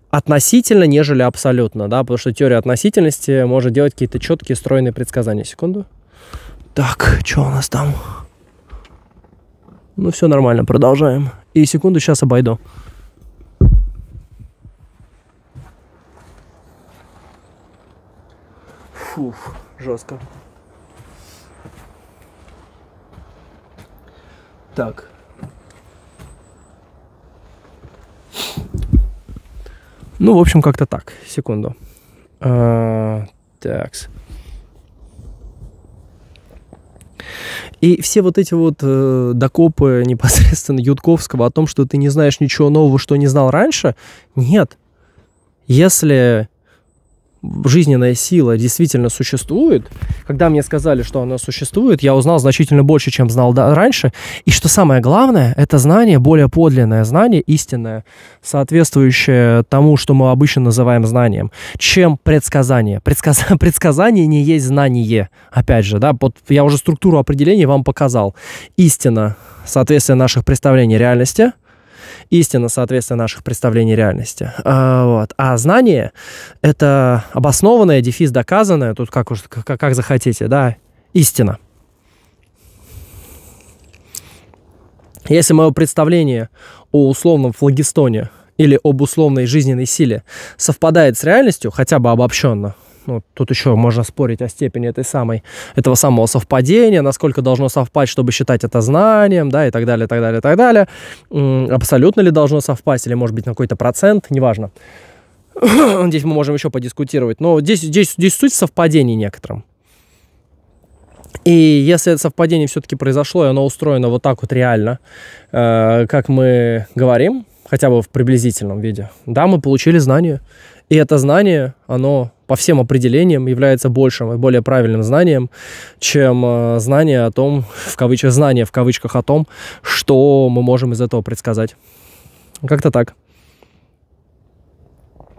относительно, нежели абсолютно, да, потому что теория относительности может делать какие-то четкие, стройные предсказания. Секунду. Так, что у нас там? Ну, все нормально, продолжаем. И секунду сейчас обойду. Фу, жестко. Так. Ну, в общем, как-то так. Секунду. А, такс. И все вот эти вот э, докопы непосредственно Ютковского о том, что ты не знаешь ничего нового, что не знал раньше, нет. Если жизненная сила действительно существует. Когда мне сказали, что она существует, я узнал значительно больше, чем знал раньше. И что самое главное, это знание, более подлинное знание, истинное, соответствующее тому, что мы обычно называем знанием, чем предсказание. Предсказ... *laughs* Предсказание не есть знание. Опять же, да, вот я уже структуру определений вам показал. Истина, соответствие наших представлений реальности – истина соответствия наших представлений реальности. А, вот. а знание — это обоснованное, дефис доказанное, тут как, уж, как, как захотите, да, истина. Если мое представление о условном флагистоне или об условной жизненной силе совпадает с реальностью, хотя бы обобщенно, ну, тут еще можно спорить о степени этой самой, этого самого совпадения, насколько должно совпасть, чтобы считать это знанием, да, и так далее, так далее, так далее. Абсолютно ли должно совпасть, или, может быть, на какой-то процент, неважно. *coughs* Здесь мы можем еще подискутировать, но здесь, здесь, здесь суть совпадений некоторым. И если это совпадение все-таки произошло, и оно устроено вот так вот реально, э, как мы говорим, хотя бы в приблизительном виде, да, мы получили знание. И это знание, оно по всем определениям является большим и более правильным знанием, чем э, знание о том, *laughs* в кавычках, знание в кавычках о том, что мы можем из этого предсказать. Как-то так.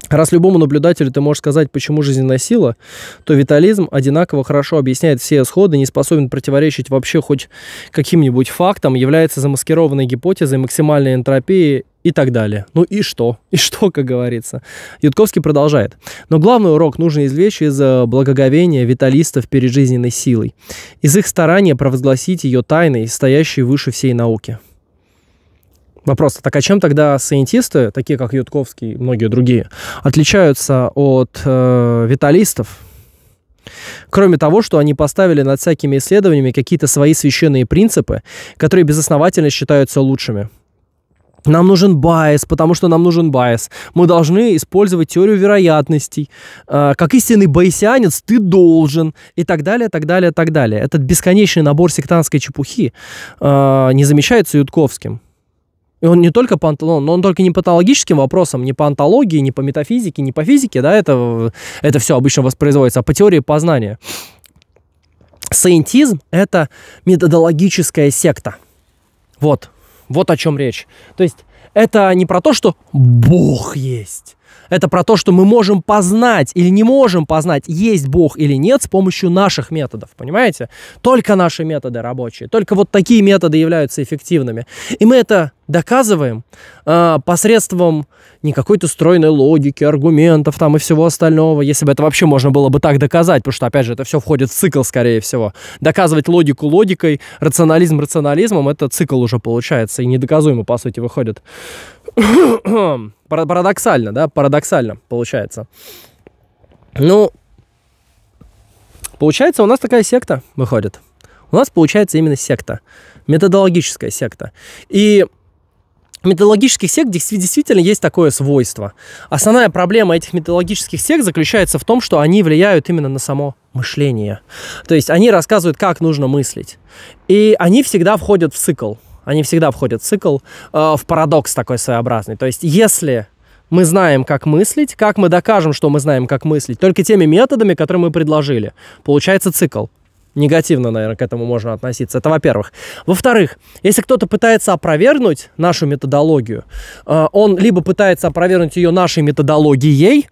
Раз любому наблюдателю ты можешь сказать, почему жизненная сила, то витализм одинаково хорошо объясняет все исходы, не способен противоречить вообще хоть каким-нибудь фактам, является замаскированной гипотезой максимальной энтропии и так далее. Ну и что? *laughs* И что, как говорится? Ютковский продолжает. Но главный урок нужно извлечь из э, благоговения виталистов перед жизненной силой, из их старания провозгласить ее тайной, стоящей выше всей науки. Вопрос, так а чем тогда саентисты, такие как Ютковский и многие другие, отличаются от э, виталистов? Кроме того, что они поставили над всякими исследованиями какие-то свои священные принципы, которые безосновательно считаются лучшими – нам нужен байс, потому что нам нужен байс. Мы должны использовать теорию вероятностей. А, как истинный байсианец ты должен. И так далее, так далее, так далее. Этот бесконечный набор сектантской чепухи а, не замечается Ютковским. И он не только по антологии, но он только не по патологическим вопросам, не по антологии, не по метафизике, не по физике, да, это, это все обычно воспроизводится, а по теории познания. Саентизм – это методологическая секта. Вот, вот о чем речь. То есть это не про то, что Бог есть. Это про то, что мы можем познать или не можем познать, есть Бог или нет с помощью наших методов, понимаете? Только наши методы рабочие, только вот такие методы являются эффективными. И мы это доказываем э, посредством не какой-то стройной логики, аргументов там и всего остального, если бы это вообще можно было бы так доказать, потому что, опять же, это все входит в цикл, скорее всего. Доказывать логику логикой, рационализм рационализмом, это цикл уже получается и недоказуемо, по сути, выходит. *coughs* Парадоксально, да, парадоксально получается. Ну, получается, у нас такая секта выходит. У нас получается именно секта, методологическая секта. И методологических сект действительно есть такое свойство. Основная проблема этих методологических сект заключается в том, что они влияют именно на само мышление. То есть они рассказывают, как нужно мыслить. И они всегда входят в цикл они всегда входят в цикл, э, в парадокс такой своеобразный. То есть, если мы знаем, как мыслить, как мы докажем, что мы знаем, как мыслить, только теми методами, которые мы предложили. Получается цикл. Негативно, наверное, к этому можно относиться. Это во-первых. Во-вторых, если кто-то пытается опровергнуть нашу методологию, э, он либо пытается опровергнуть ее нашей методологией,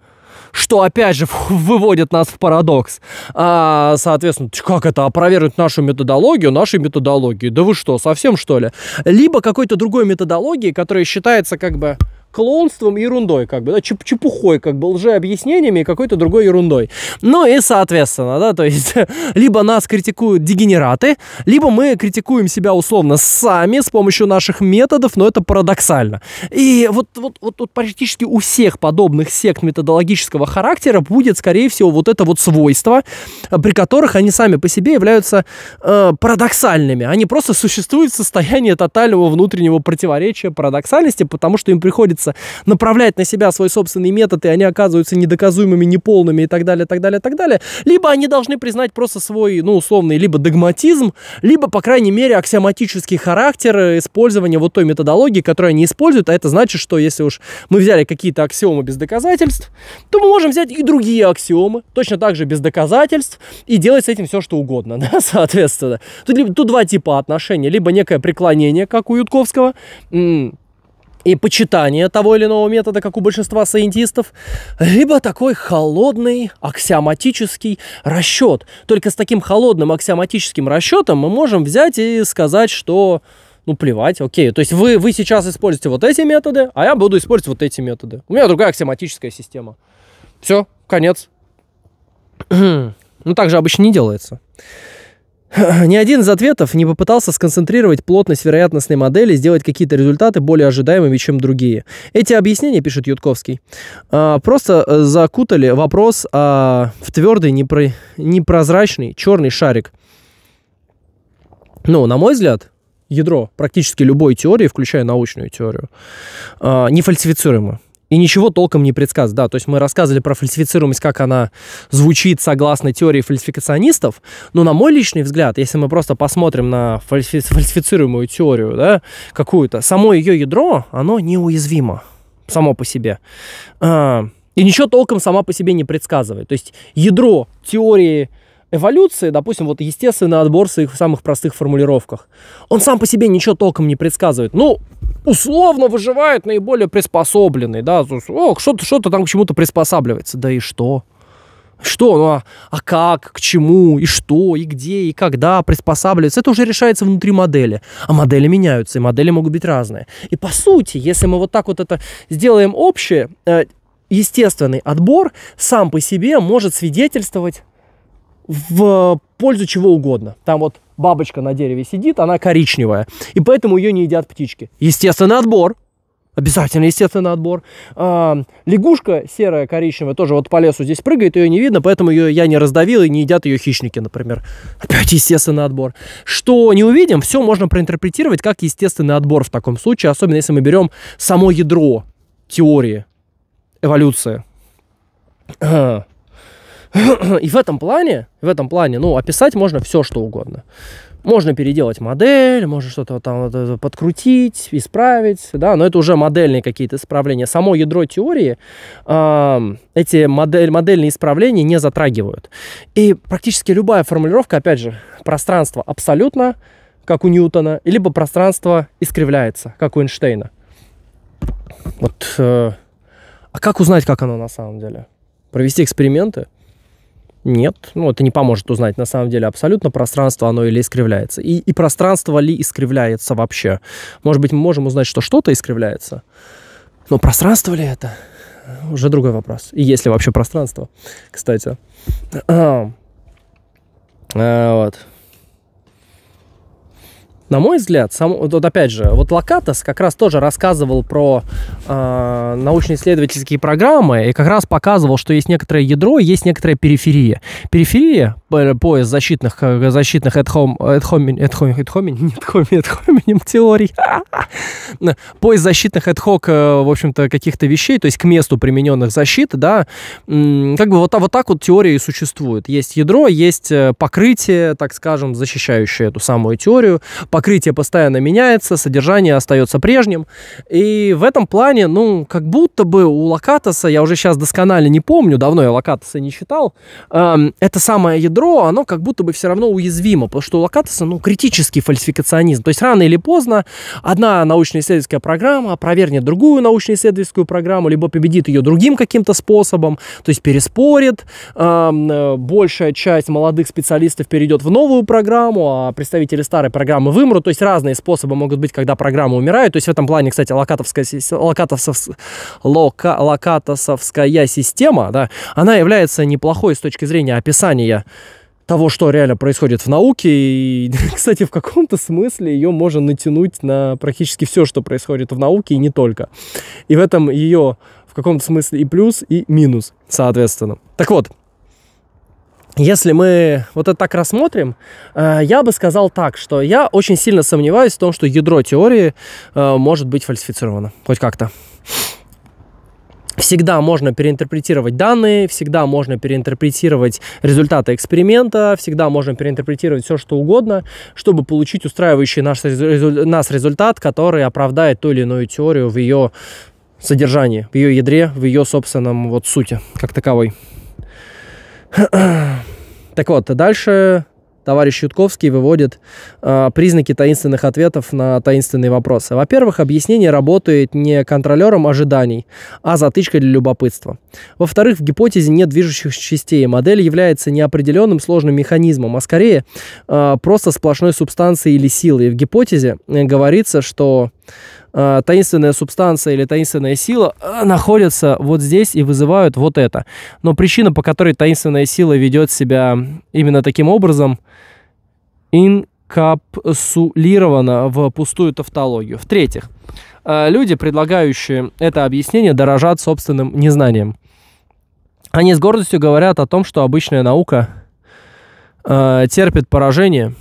что опять же выводит нас в парадокс. А, соответственно, как это опровергнуть нашу методологию, нашей методологии? Да вы что, совсем что ли? Либо какой-то другой методологии, которая считается как бы клоунством и ерундой, как бы, да, чеп чепухой, как бы, лжеобъяснениями и какой-то другой ерундой. Ну и, соответственно, да, то есть, *laughs* либо нас критикуют дегенераты, либо мы критикуем себя условно сами с помощью наших методов, но это парадоксально. И вот, вот, вот, вот практически у всех подобных сект методологического характера будет, скорее всего, вот это вот свойство, при которых они сами по себе являются э, парадоксальными. Они просто существуют в состоянии тотального внутреннего противоречия парадоксальности, потому что им приходится меняться, направлять на себя свой собственный метод, и они оказываются недоказуемыми, неполными и так далее, так далее, так далее. Либо они должны признать просто свой, ну, условный, либо догматизм, либо, по крайней мере, аксиоматический характер использования вот той методологии, которую они используют, а это значит, что если уж мы взяли какие-то аксиомы без доказательств, то мы можем взять и другие аксиомы, точно так же без доказательств, и делать с этим все, что угодно, *laughs* да, соответственно. Тут, тут два типа отношений, либо некое преклонение, как у Ютковского, и почитание того или иного метода, как у большинства саентистов, либо такой холодный аксиоматический расчет. Только с таким холодным аксиоматическим расчетом мы можем взять и сказать, что ну плевать, окей. То есть вы, вы сейчас используете вот эти методы, а я буду использовать вот эти методы. У меня другая аксиоматическая система. Все, конец. *clears throat* ну так же обычно не делается. *laughs* Ни один из ответов не попытался сконцентрировать плотность вероятностной модели, сделать какие-то результаты более ожидаемыми, чем другие. Эти объяснения, пишет Ютковский, а, просто э, закутали вопрос а, в твердый, непрозрачный черный шарик. Ну, на мой взгляд, ядро практически любой теории, включая научную теорию, а, не нефальсифицируемо и ничего толком не предсказывает. Да, то есть мы рассказывали про фальсифицируемость, как она звучит согласно теории фальсификационистов, но на мой личный взгляд, если мы просто посмотрим на фальсифицируемую теорию, да, какую-то, само ее ядро, оно неуязвимо само по себе. А, и ничего толком сама по себе не предсказывает. То есть ядро теории эволюции, допустим, вот естественный отбор в своих самых простых формулировках, он сам по себе ничего толком не предсказывает. Ну, условно выживает наиболее приспособленный, да, ох, что-то что там к чему-то приспосабливается, да и что? Что, ну, а, а как, к чему, и что, и где, и когда приспосабливается, это уже решается внутри модели. А модели меняются, и модели могут быть разные. И по сути, если мы вот так вот это сделаем общее, э, естественный отбор сам по себе может свидетельствовать в пользу чего угодно. Там вот бабочка на дереве сидит, она коричневая, и поэтому ее не едят птички. Естественно, отбор. Обязательно, естественно, отбор. А, лягушка серая, коричневая, тоже вот по лесу здесь прыгает, ее не видно, поэтому ее я не раздавил и не едят ее хищники, например. Опять естественный отбор. Что не увидим, все можно проинтерпретировать как естественный отбор в таком случае, особенно если мы берем само ядро теории эволюции. *clears throat* И в этом плане, в этом плане, ну, описать можно все, что угодно. Можно переделать модель, можно что-то там подкрутить, исправить, да, но это уже модельные какие-то исправления. Само ядро теории э, эти модель, модельные исправления не затрагивают. И практически любая формулировка, опять же, пространство абсолютно, как у Ньютона, либо пространство искривляется, как у Эйнштейна. Вот, э, а как узнать, как оно на самом деле? Провести эксперименты – нет, ну это не поможет узнать на самом деле абсолютно, пространство оно или искривляется. И, и пространство ли искривляется вообще? Может быть, мы можем узнать, что что-то искривляется, но пространство ли это? Уже другой вопрос. И есть ли вообще пространство, кстати. *clears throat* А, вот. На мой взгляд, сам, вот опять же, вот Локатос как раз тоже рассказывал про э, научно-исследовательские программы и как раз показывал, что есть некоторое ядро, есть некоторая периферия. Периферия, э, пояс защитных, э, защитных at home, at home, at home, at home, *laughs* нет, теорий, *laughs* пояс защитных эдхок в общем-то, каких-то вещей, то есть к месту примененных защит, да, как бы вот, а вот так вот теория и существует. Есть ядро, есть э, покрытие, так скажем, защищающее эту самую теорию, покрытие постоянно меняется, содержание остается прежним. И в этом плане, ну, как будто бы у Локатоса, я уже сейчас досконально не помню, давно я Локатоса не читал, эм, это самое ядро, оно как будто бы все равно уязвимо, потому что у Локатоса, ну, критический фальсификационизм. То есть рано или поздно одна научно-исследовательская программа опровергнет другую научно-исследовательскую программу, либо победит ее другим каким-то способом, то есть переспорит, эм, э, большая часть молодых специалистов перейдет в новую программу, а представители старой программы вы вымру. То есть разные способы могут быть, когда программы умирают. То есть в этом плане, кстати, локатовская, локатовсов, лока, локатосовская система, да, она является неплохой с точки зрения описания того, что реально происходит в науке. И, *laughs* кстати, в каком-то смысле ее можно натянуть на практически все, что происходит в науке, и не только. И в этом ее в каком-то смысле и плюс, и минус, соответственно. Так вот, если мы вот это так рассмотрим, э, я бы сказал так, что я очень сильно сомневаюсь в том, что ядро теории э, может быть фальсифицировано, хоть как-то. Всегда можно переинтерпретировать данные, всегда можно переинтерпретировать результаты эксперимента, всегда можно переинтерпретировать все, что угодно, чтобы получить устраивающий наш, нас результат, который оправдает ту или иную теорию в ее содержании, в ее ядре, в ее собственном вот сути как таковой. *clears throat* Так вот, дальше товарищ Ютковский выводит э, признаки таинственных ответов на таинственные вопросы. Во-первых, объяснение работает не контролером ожиданий, а затычкой для любопытства. Во-вторых, в гипотезе нет движущих частей. Модель является не определенным сложным механизмом, а скорее э, просто сплошной субстанцией или силой. В гипотезе э, говорится, что э, таинственная субстанция или таинственная сила э, находятся вот здесь и вызывают вот это. Но причина, по которой таинственная сила ведет себя именно таким образом, инкапсулирована в пустую тавтологию. В-третьих, э, люди, предлагающие это объяснение, дорожат собственным незнанием. Они с гордостью говорят о том, что обычная наука э, терпит поражение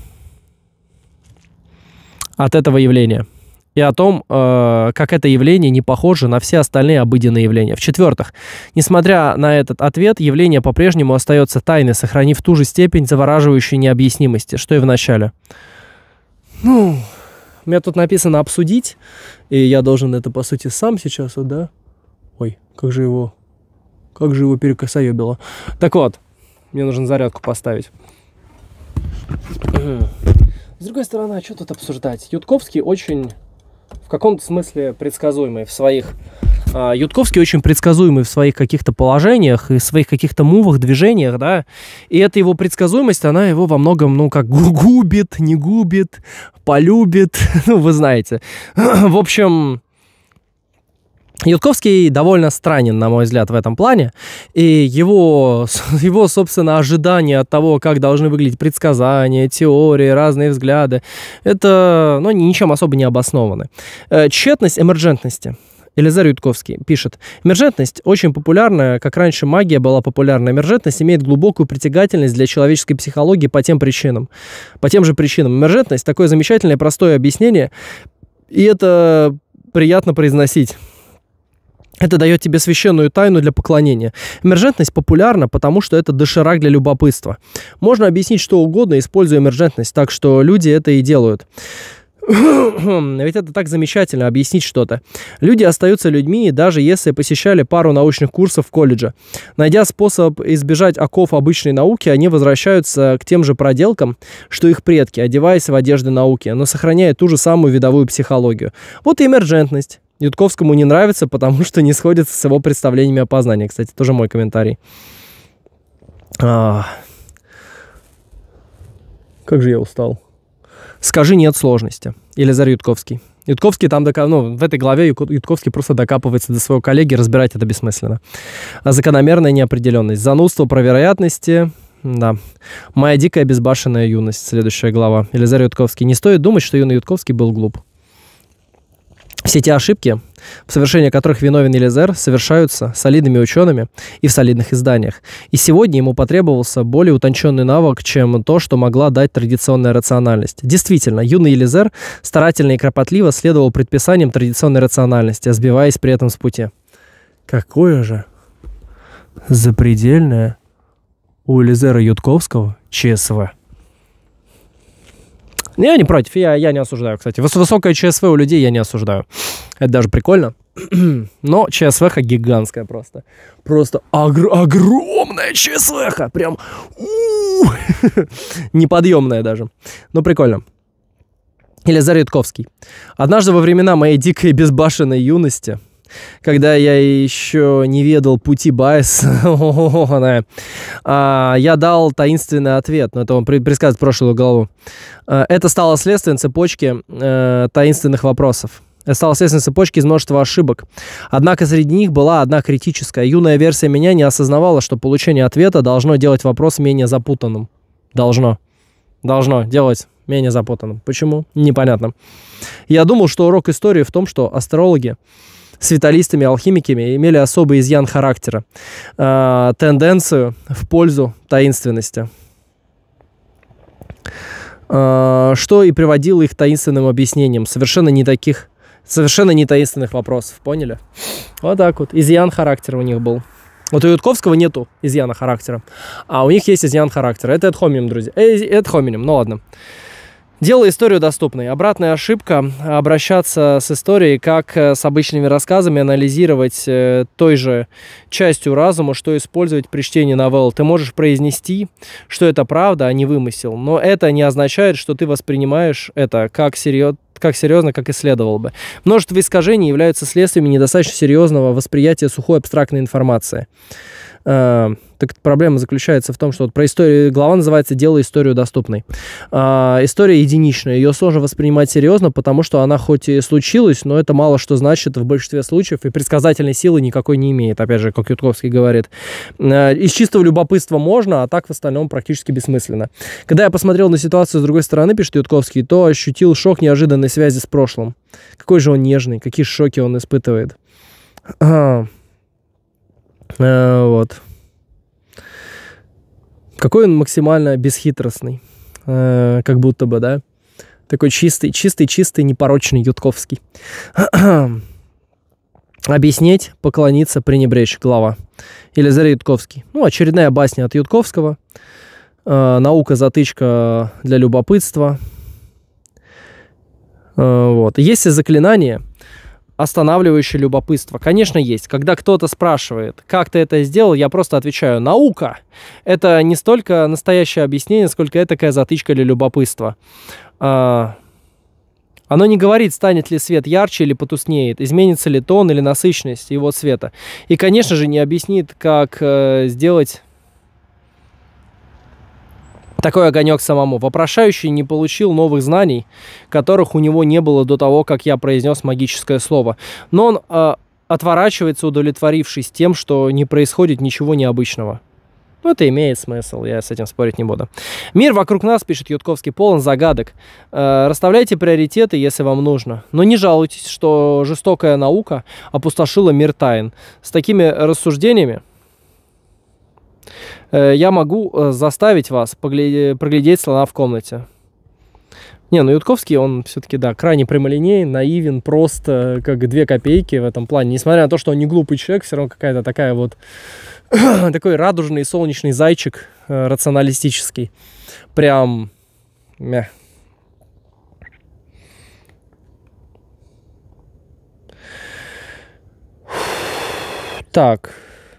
от этого явления – и о том, э, как это явление не похоже на все остальные обыденные явления. В-четвертых, несмотря на этот ответ, явление по-прежнему остается тайной, сохранив ту же степень завораживающей необъяснимости, что и в начале. Ну, у меня тут написано «обсудить», и я должен это, по сути, сам сейчас, вот, да? Ой, как же его... Как же его перекосоебило. Так вот, мне нужно зарядку поставить. С другой стороны, а что тут обсуждать? Ютковский очень в каком-то смысле предсказуемый в своих... А, Ютковский очень предсказуемый в своих каких-то положениях и своих каких-то мувах, движениях, да, и эта его предсказуемость, она его во многом, ну, как губит, не губит, полюбит, *laughs* ну, вы знаете. *clears throat* в общем, Ютковский довольно странен, на мой взгляд, в этом плане. И его, *laughs* его, собственно, ожидания от того, как должны выглядеть предсказания, теории, разные взгляды, это ну, ничем особо не обоснованы. Э, тщетность эмерджентности. Элизар Ютковский пишет. Эмержентность очень популярна, как раньше магия была популярна. Эмержентность имеет глубокую притягательность для человеческой психологии по тем причинам. По тем же причинам. Эмержентность – такое замечательное, простое объяснение. И это приятно произносить. Это дает тебе священную тайну для поклонения. Эмержентность популярна, потому что это доширак для любопытства. Можно объяснить что угодно, используя эмержентность, так что люди это и делают. *coughs* Ведь это так замечательно, объяснить что-то. Люди остаются людьми, даже если посещали пару научных курсов в колледже. Найдя способ избежать оков обычной науки, они возвращаются к тем же проделкам, что их предки, одеваясь в одежды науки, но сохраняя ту же самую видовую психологию. Вот и эмерджентность. Ютковскому не нравится, потому что не сходится с его представлениями о познании. Кстати, тоже мой комментарий. А... Как же я устал. Скажи «нет сложности». Елизар Ютковский. Ютковский там, докап, ну, в этой главе Ютковский просто докапывается до своего коллеги, разбирать это бессмысленно. А закономерная неопределенность. Занудство про вероятности, да. «Моя дикая безбашенная юность», следующая глава. Елизар Ютковский. Не стоит думать, что юный Ютковский был глуп. Все те ошибки, в совершении которых виновен Елизер, совершаются солидными учеными и в солидных изданиях. И сегодня ему потребовался более утонченный навык, чем то, что могла дать традиционная рациональность. Действительно, юный Елизер старательно и кропотливо следовал предписаниям традиционной рациональности, сбиваясь при этом с пути. Какое же запредельное у Елизера Ютковского ЧСВ. Ну, я не против, я, я не осуждаю, кстати. Высокое ЧСВ у людей я не осуждаю. Это даже прикольно. *clears throat* Но ЧСВХ гигантская просто. Просто огр- огромная ЧСВХ. Прям *laughs* неподъемная даже. Но ну, прикольно. Или Зарядковский. Однажды во времена моей дикой безбашенной юности когда я еще не ведал пути Байс, *laughs* а, я дал таинственный ответ, но это он предсказывает прошлую главу. А, это стало следствием цепочки э, таинственных вопросов Это стало следствием цепочки из множества ошибок. Однако среди них была одна критическая. Юная версия меня не осознавала, что получение ответа должно делать вопрос менее запутанным. Должно. Должно делать менее запутанным. Почему? Непонятно. Я думал, что урок истории в том, что астрологи светолистами, алхимиками имели особый изъян характера, э, тенденцию в пользу таинственности а, что и приводило их к таинственным объяснениям. Совершенно не таких, совершенно не таинственных вопросов, поняли? Вот так вот. Изъян характера у них был. Вот у Ютковского нету изъяна характера, а у них есть изъян характера. Это ad hominem, друзья. Ad э, hominem, ну ладно. Дело историю доступной. Обратная ошибка – обращаться с историей как э, с обычными рассказами, анализировать э, той же частью разума, что использовать при чтении новелл. Ты можешь произнести, что это правда, а не вымысел, но это не означает, что ты воспринимаешь это как серьез, как серьезно, как и следовало бы. Множество искажений являются следствиями недостаточно серьезного восприятия сухой абстрактной информации. Э, так проблема заключается в том, что вот про историю глава называется «Делай историю доступной». Э, история единичная, ее сложно воспринимать серьезно, потому что она хоть и случилась, но это мало что значит в большинстве случаев, и предсказательной силы никакой не имеет, опять же, как Ютковский говорит. Э, из чистого любопытства можно, а так в остальном практически бессмысленно. Когда я посмотрел на ситуацию с другой стороны, пишет Ютковский, то ощутил шок неожиданной связи с прошлым. Какой же он нежный, какие шоки он испытывает. Э, вот. Какой он максимально бесхитростный. Э, как будто бы, да? Такой чистый, чистый, чистый, непорочный Ютковский. *clears throat* Объяснить, поклониться, пренебречь. Глава. Зарей Ютковский. Ну, очередная басня от Ютковского. Э, Наука-затычка для любопытства. Вот. Есть и заклинание – останавливающее любопытство. Конечно, есть. Когда кто-то спрашивает, как ты это сделал, я просто отвечаю, наука. Это не столько настоящее объяснение, сколько это такая затычка для любопытства. А... Оно не говорит, станет ли свет ярче или потуснеет, изменится ли тон или насыщенность его цвета. И, конечно же, не объяснит, как э, сделать такой огонек самому. Вопрошающий не получил новых знаний, которых у него не было до того, как я произнес магическое слово. Но он э, отворачивается, удовлетворившись тем, что не происходит ничего необычного. Ну, это имеет смысл, я с этим спорить не буду. Мир вокруг нас, пишет Ютковский, полон загадок. Э, расставляйте приоритеты, если вам нужно. Но не жалуйтесь, что жестокая наука опустошила мир тайн. С такими рассуждениями Э, я могу э, заставить вас проглядеть слона в комнате. Не, ну Ютковский, он все-таки, да, крайне прямолинейен, наивен, просто э, как две копейки в этом плане. Несмотря на то, что он не глупый человек, все равно какая-то такая вот *clears throat* такой радужный солнечный зайчик э, рационалистический. Прям... Мя. Так,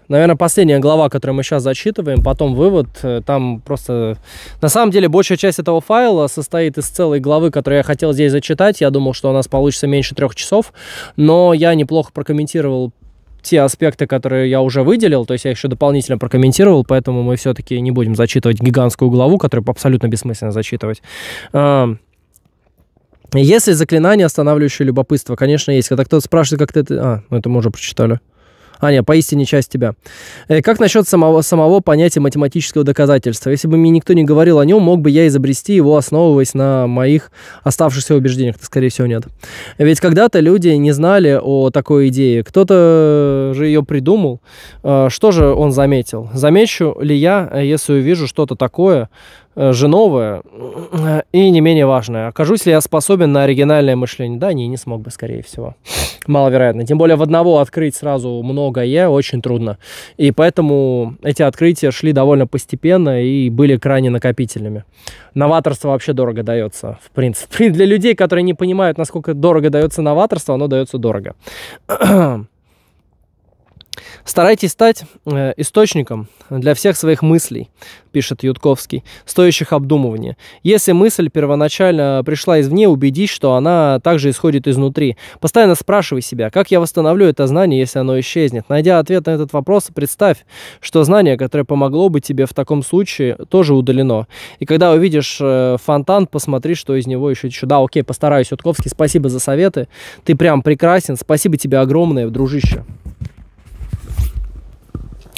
Наверное, последняя глава, которую мы сейчас зачитываем, потом вывод, э, там просто... На самом деле, большая часть этого файла состоит из целой главы, которую я хотел здесь зачитать. Я думал, что у нас получится меньше трех часов, но я неплохо прокомментировал те аспекты, которые я уже выделил, то есть я еще дополнительно прокомментировал, поэтому мы все-таки не будем зачитывать гигантскую главу, которую абсолютно бессмысленно зачитывать. А, если заклинание, останавливающее любопытство, конечно, есть. Когда кто-то спрашивает, как ты это... А, ну это мы уже прочитали. А Аня, поистине часть тебя. Э, как насчет самого, самого понятия математического доказательства? Если бы мне никто не говорил о нем, мог бы я изобрести его, основываясь на моих оставшихся убеждениях? Да, скорее всего, нет. Ведь когда-то люди не знали о такой идее. Кто-то же ее придумал. Э, что же он заметил? Замечу ли я, э, если увижу что-то такое, Э, Женовое э, и не менее важное. Окажусь ли я способен на оригинальное мышление? Да, не, не смог бы, скорее всего. Маловероятно. Тем более в одного открыть сразу многое очень трудно. И поэтому эти открытия шли довольно постепенно и были крайне накопительными. Новаторство вообще дорого дается, в принципе. *laughs* Для людей, которые не понимают, насколько дорого дается новаторство, оно дается дорого. *clears throat* Старайтесь стать э, источником для всех своих мыслей, пишет Ютковский, стоящих обдумывания. Если мысль первоначально пришла извне, убедись, что она также исходит изнутри. Постоянно спрашивай себя, как я восстановлю это знание, если оно исчезнет. Найдя ответ на этот вопрос, представь, что знание, которое помогло бы тебе в таком случае, тоже удалено. И когда увидишь э, фонтан, посмотри, что из него еще течет. Да, окей, постараюсь, Ютковский, спасибо за советы. Ты прям прекрасен. Спасибо тебе огромное, дружище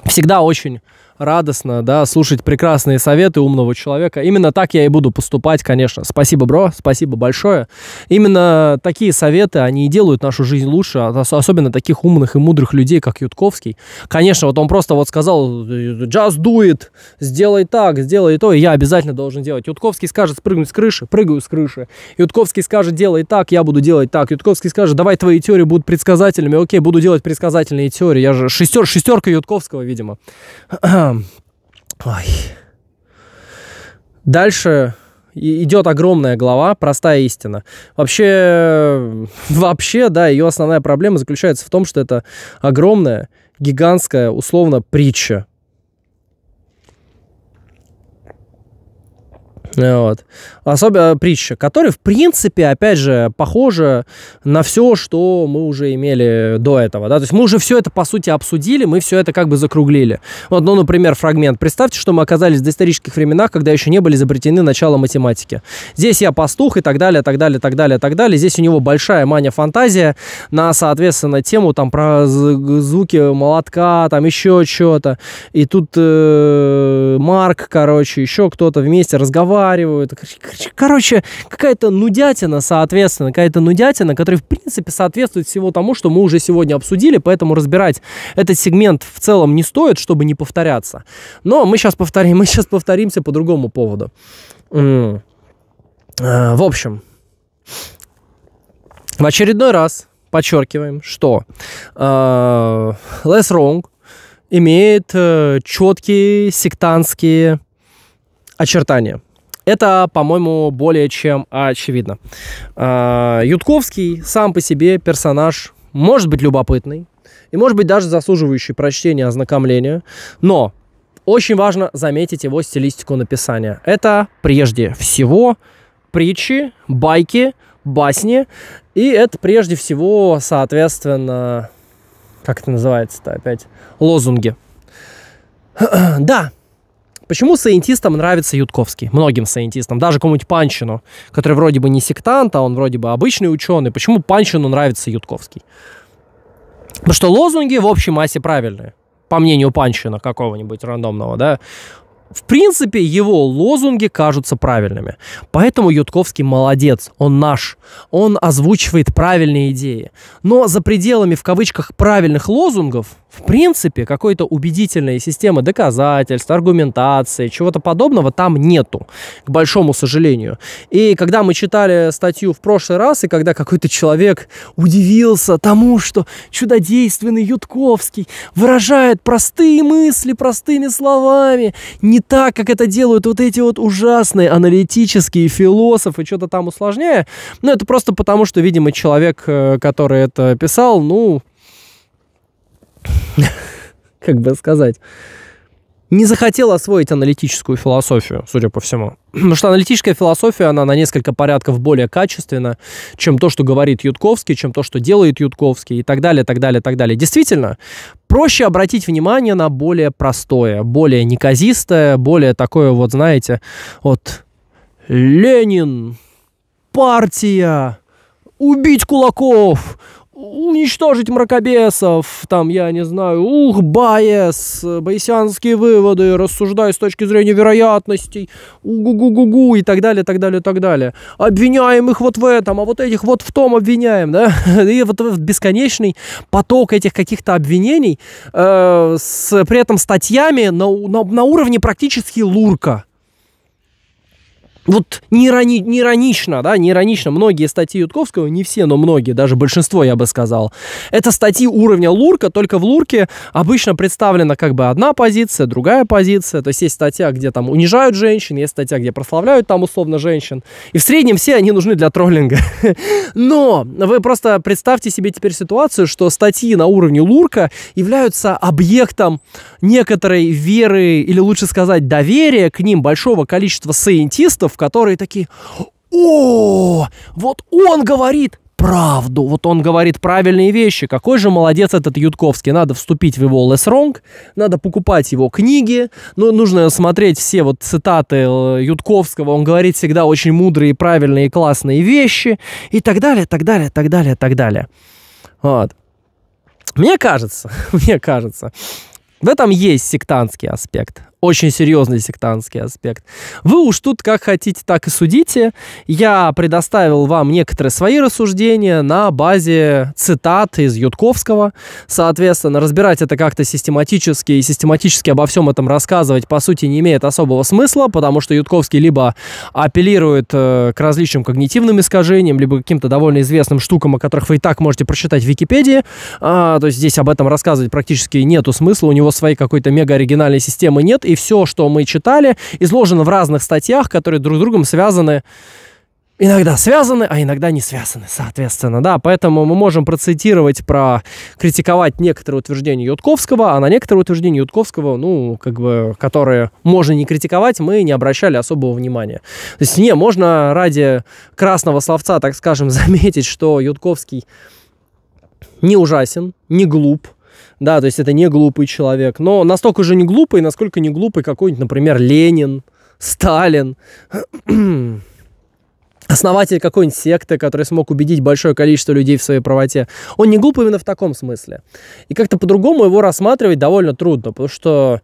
всегда очень радостно, да, слушать прекрасные советы умного человека. Именно так я и буду поступать, конечно. Спасибо, бро, спасибо большое. Именно такие советы, они и делают нашу жизнь лучше, а особенно таких умных и мудрых людей, как Ютковский. Конечно, вот он просто вот сказал, just do it, сделай так, сделай то, и я обязательно должен делать. Ютковский скажет спрыгнуть с крыши, прыгаю с крыши. Ютковский скажет, делай так, я буду делать так. Ютковский скажет, давай твои теории будут предсказательными, окей, буду делать предсказательные теории. Я же шестер, шестерка Ютковского, видимо. Ой. Дальше идет огромная глава, простая истина. Вообще, *laughs* вообще, да, ее основная проблема заключается в том, что это огромная, гигантская, условно, притча. Э, вот. Особенно э, притча, которая, в принципе, опять же, похожа на все, что мы уже имели до этого. Да? То есть мы уже все это, по сути, обсудили, мы все это как бы закруглили. Вот, ну, например, фрагмент. Представьте, что мы оказались в доисторических временах, когда еще не были изобретены начала математики. Здесь я пастух и так далее, так далее, так далее, так далее. Здесь у него большая мания фантазия на, соответственно, тему там про звуки молотка, там еще что-то. И тут э, Марк, короче, еще кто-то вместе разговаривает переваривают. Короче, какая-то нудятина, соответственно, какая-то нудятина, которая, в принципе, соответствует всего тому, что мы уже сегодня обсудили, поэтому разбирать этот сегмент в целом не стоит, чтобы не повторяться. Но мы сейчас повторим, мы сейчас повторимся по другому поводу. Э, в общем, в очередной раз подчеркиваем, что э, Les имеет э, четкие сектантские очертания. Это, по-моему, более чем очевидно. А, Ютковский сам по себе персонаж может быть любопытный и, может быть, даже заслуживающий прочтения, ознакомления, но очень важно заметить его стилистику написания. Это, прежде всего, притчи, байки, басни, и это, прежде всего, соответственно, как это называется-то опять, лозунги. *clears throat* Да, Почему саентистам нравится Ютковский? Многим саентистам, даже кому-нибудь Панчину, который вроде бы не сектант, а он вроде бы обычный ученый. Почему Панчину нравится Ютковский? Потому что лозунги в общей массе правильные, по мнению Панчина какого-нибудь рандомного, да. В принципе, его лозунги кажутся правильными. Поэтому Ютковский молодец, он наш. Он озвучивает правильные идеи. Но за пределами, в кавычках, правильных лозунгов – в принципе, какой-то убедительной системы доказательств, аргументации, чего-то подобного там нету, к большому сожалению. И когда мы читали статью в прошлый раз, и когда какой-то человек удивился тому, что чудодейственный Ютковский выражает простые мысли простыми словами, не так, как это делают вот эти вот ужасные аналитические философы, что-то там усложняя, ну это просто потому, что, видимо, человек, э, который это писал, ну, *laughs* как бы сказать, не захотел освоить аналитическую философию, судя по всему. *clears throat* Потому что аналитическая философия, она на несколько порядков более качественна, чем то, что говорит Ютковский, чем то, что делает Ютковский и так далее, так далее, так далее. Действительно, проще обратить внимание на более простое, более неказистое, более такое вот, знаете, вот Ленин, партия, убить кулаков, уничтожить мракобесов, там, я не знаю, ух, байес байсианские выводы, рассуждая с точки зрения вероятностей, угу-гу-гу-гу и так далее, так далее, так далее. Обвиняем их вот в этом, а вот этих вот в том обвиняем, да? *laughs* И вот бесконечный поток этих каких-то обвинений э, с при этом статьями на, на, на уровне практически лурка вот не, ирони, не иронично, да, не иронично, многие статьи Ютковского, не все, но многие, даже большинство, я бы сказал, это статьи уровня Лурка, только в Лурке обычно представлена как бы одна позиция, другая позиция, то есть есть статья, где там унижают женщин, есть статья, где прославляют там условно женщин, и в среднем все они нужны для троллинга. *laughs* Но вы просто представьте себе теперь ситуацию, что статьи на уровне Лурка являются объектом некоторой веры, или лучше сказать, доверия к ним большого количества саентистов, которые такие, о, вот он говорит правду, вот он говорит правильные вещи, какой же молодец этот Ютковский, надо вступить в его Less Wrong, надо покупать его книги, ну, нужно смотреть все вот цитаты э, Ютковского, он говорит всегда очень мудрые, правильные, классные вещи, и так далее, так далее, так далее, так далее. Вот. Мне кажется, *laughs* мне кажется, в этом есть сектантский аспект очень серьезный сектантский аспект. Вы уж тут как хотите, так и судите. Я предоставил вам некоторые свои рассуждения на базе цитат из Ютковского. Соответственно, разбирать это как-то систематически и систематически обо всем этом рассказывать, по сути, не имеет особого смысла, потому что Ютковский либо апеллирует э, к различным когнитивным искажениям, либо каким-то довольно известным штукам, о которых вы и так можете прочитать в Википедии. А, то есть здесь об этом рассказывать практически нету смысла. У него своей какой-то мега оригинальной системы нет, и все, что мы читали, изложено в разных статьях, которые друг с другом связаны иногда связаны, а иногда не связаны, соответственно, да, поэтому мы можем процитировать, про критиковать некоторые утверждения Ютковского, а на некоторые утверждения Ютковского, ну, как бы, которые можно не критиковать, мы не обращали особого внимания. То есть, не, можно ради красного словца, так скажем, *laughs* заметить, что Ютковский не ужасен, не глуп, да, то есть это не глупый человек, но настолько же не глупый, насколько не глупый какой-нибудь, например, Ленин, Сталин, *clears throat* основатель какой-нибудь секты, который смог убедить большое количество людей в своей правоте. Он не глупый именно в таком смысле. И как-то по-другому его рассматривать довольно трудно, потому что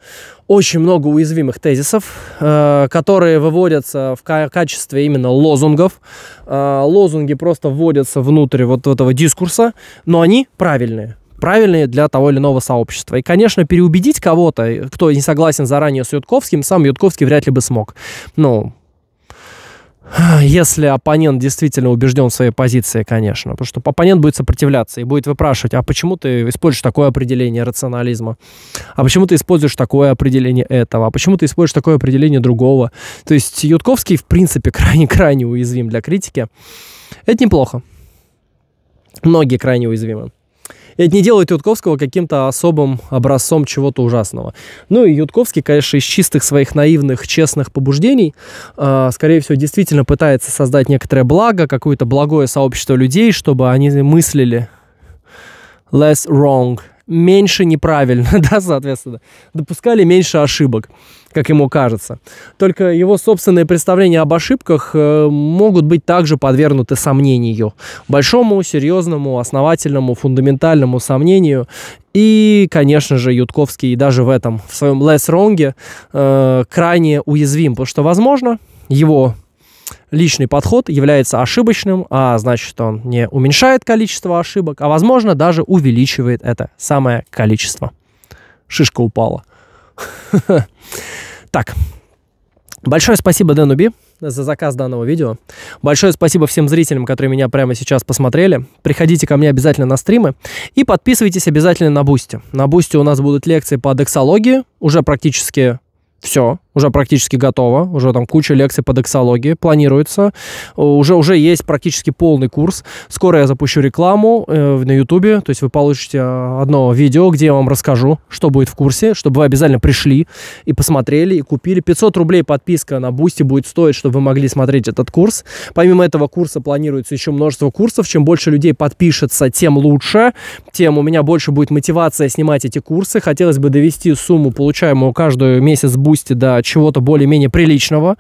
очень много уязвимых тезисов, э, которые выводятся в качестве именно лозунгов. Э, лозунги просто вводятся внутрь вот этого дискурса, но они правильные правильные для того или иного сообщества. И, конечно, переубедить кого-то, кто не согласен заранее с Ютковским, сам Ютковский вряд ли бы смог. Ну, если оппонент действительно убежден в своей позиции, конечно. Потому что оппонент будет сопротивляться и будет выпрашивать, а почему ты используешь такое определение рационализма? А почему ты используешь такое определение этого? А почему ты используешь такое определение другого? То есть Ютковский, в принципе, крайне-крайне *laughs* уязвим для критики. Это неплохо. Многие крайне уязвимы. И это не делает Ютковского каким-то особым образцом чего-то ужасного. Ну и Ютковский, конечно, из чистых своих наивных, честных побуждений, а, скорее всего, действительно пытается создать некоторое благо, какое-то благое сообщество людей, чтобы они мыслили less wrong, меньше неправильно, *laughs* да, соответственно, допускали меньше ошибок как ему кажется. Только его собственные представления об ошибках э, могут быть также подвергнуты сомнению. Большому, серьезному, основательному, фундаментальному сомнению. И, конечно же, Ютковский даже в этом, в своем Less Wrong э, крайне уязвим, потому что, возможно, его личный подход является ошибочным, а значит, он не уменьшает количество ошибок, а, возможно, даже увеличивает это самое количество. Шишка упала. *laughs* Так. Большое спасибо Дэну Би за заказ данного видео. Большое спасибо всем зрителям, которые меня прямо сейчас посмотрели. Приходите ко мне обязательно на стримы и подписывайтесь обязательно на Бусти. На Бусти у нас будут лекции по дексологии, уже практически все, уже практически готово, уже там куча лекций по дексологии планируется, э, уже, уже есть практически полный курс. Скоро я запущу рекламу э, на ютубе, то есть вы получите э, одно видео, где я вам расскажу, что будет в курсе, чтобы вы обязательно пришли и посмотрели, и купили. 500 рублей подписка на Бусти будет стоить, чтобы вы могли смотреть этот курс. Помимо этого курса планируется еще множество курсов. Чем больше людей подпишется, тем лучше, тем у меня больше будет мотивация снимать эти курсы. Хотелось бы довести сумму, получаемую каждый месяц Бусти, до чего-то более-менее приличного.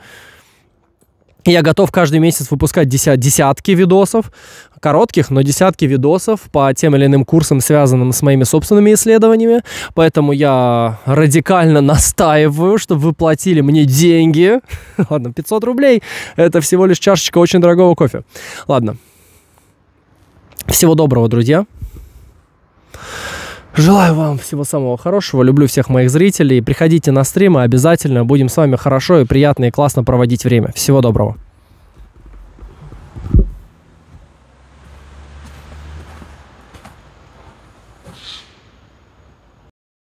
Я готов каждый месяц выпускать деся- десятки видосов, коротких, но десятки видосов по тем или иным курсам, связанным с моими собственными исследованиями. Поэтому я радикально настаиваю, чтобы вы платили мне деньги. *laughs* Ладно, 500 рублей – это всего лишь чашечка очень дорогого кофе. Ладно. Всего доброго, друзья. Желаю вам всего самого хорошего, люблю всех моих зрителей. Приходите на стримы обязательно, будем с вами хорошо и приятно и классно проводить время. Всего доброго.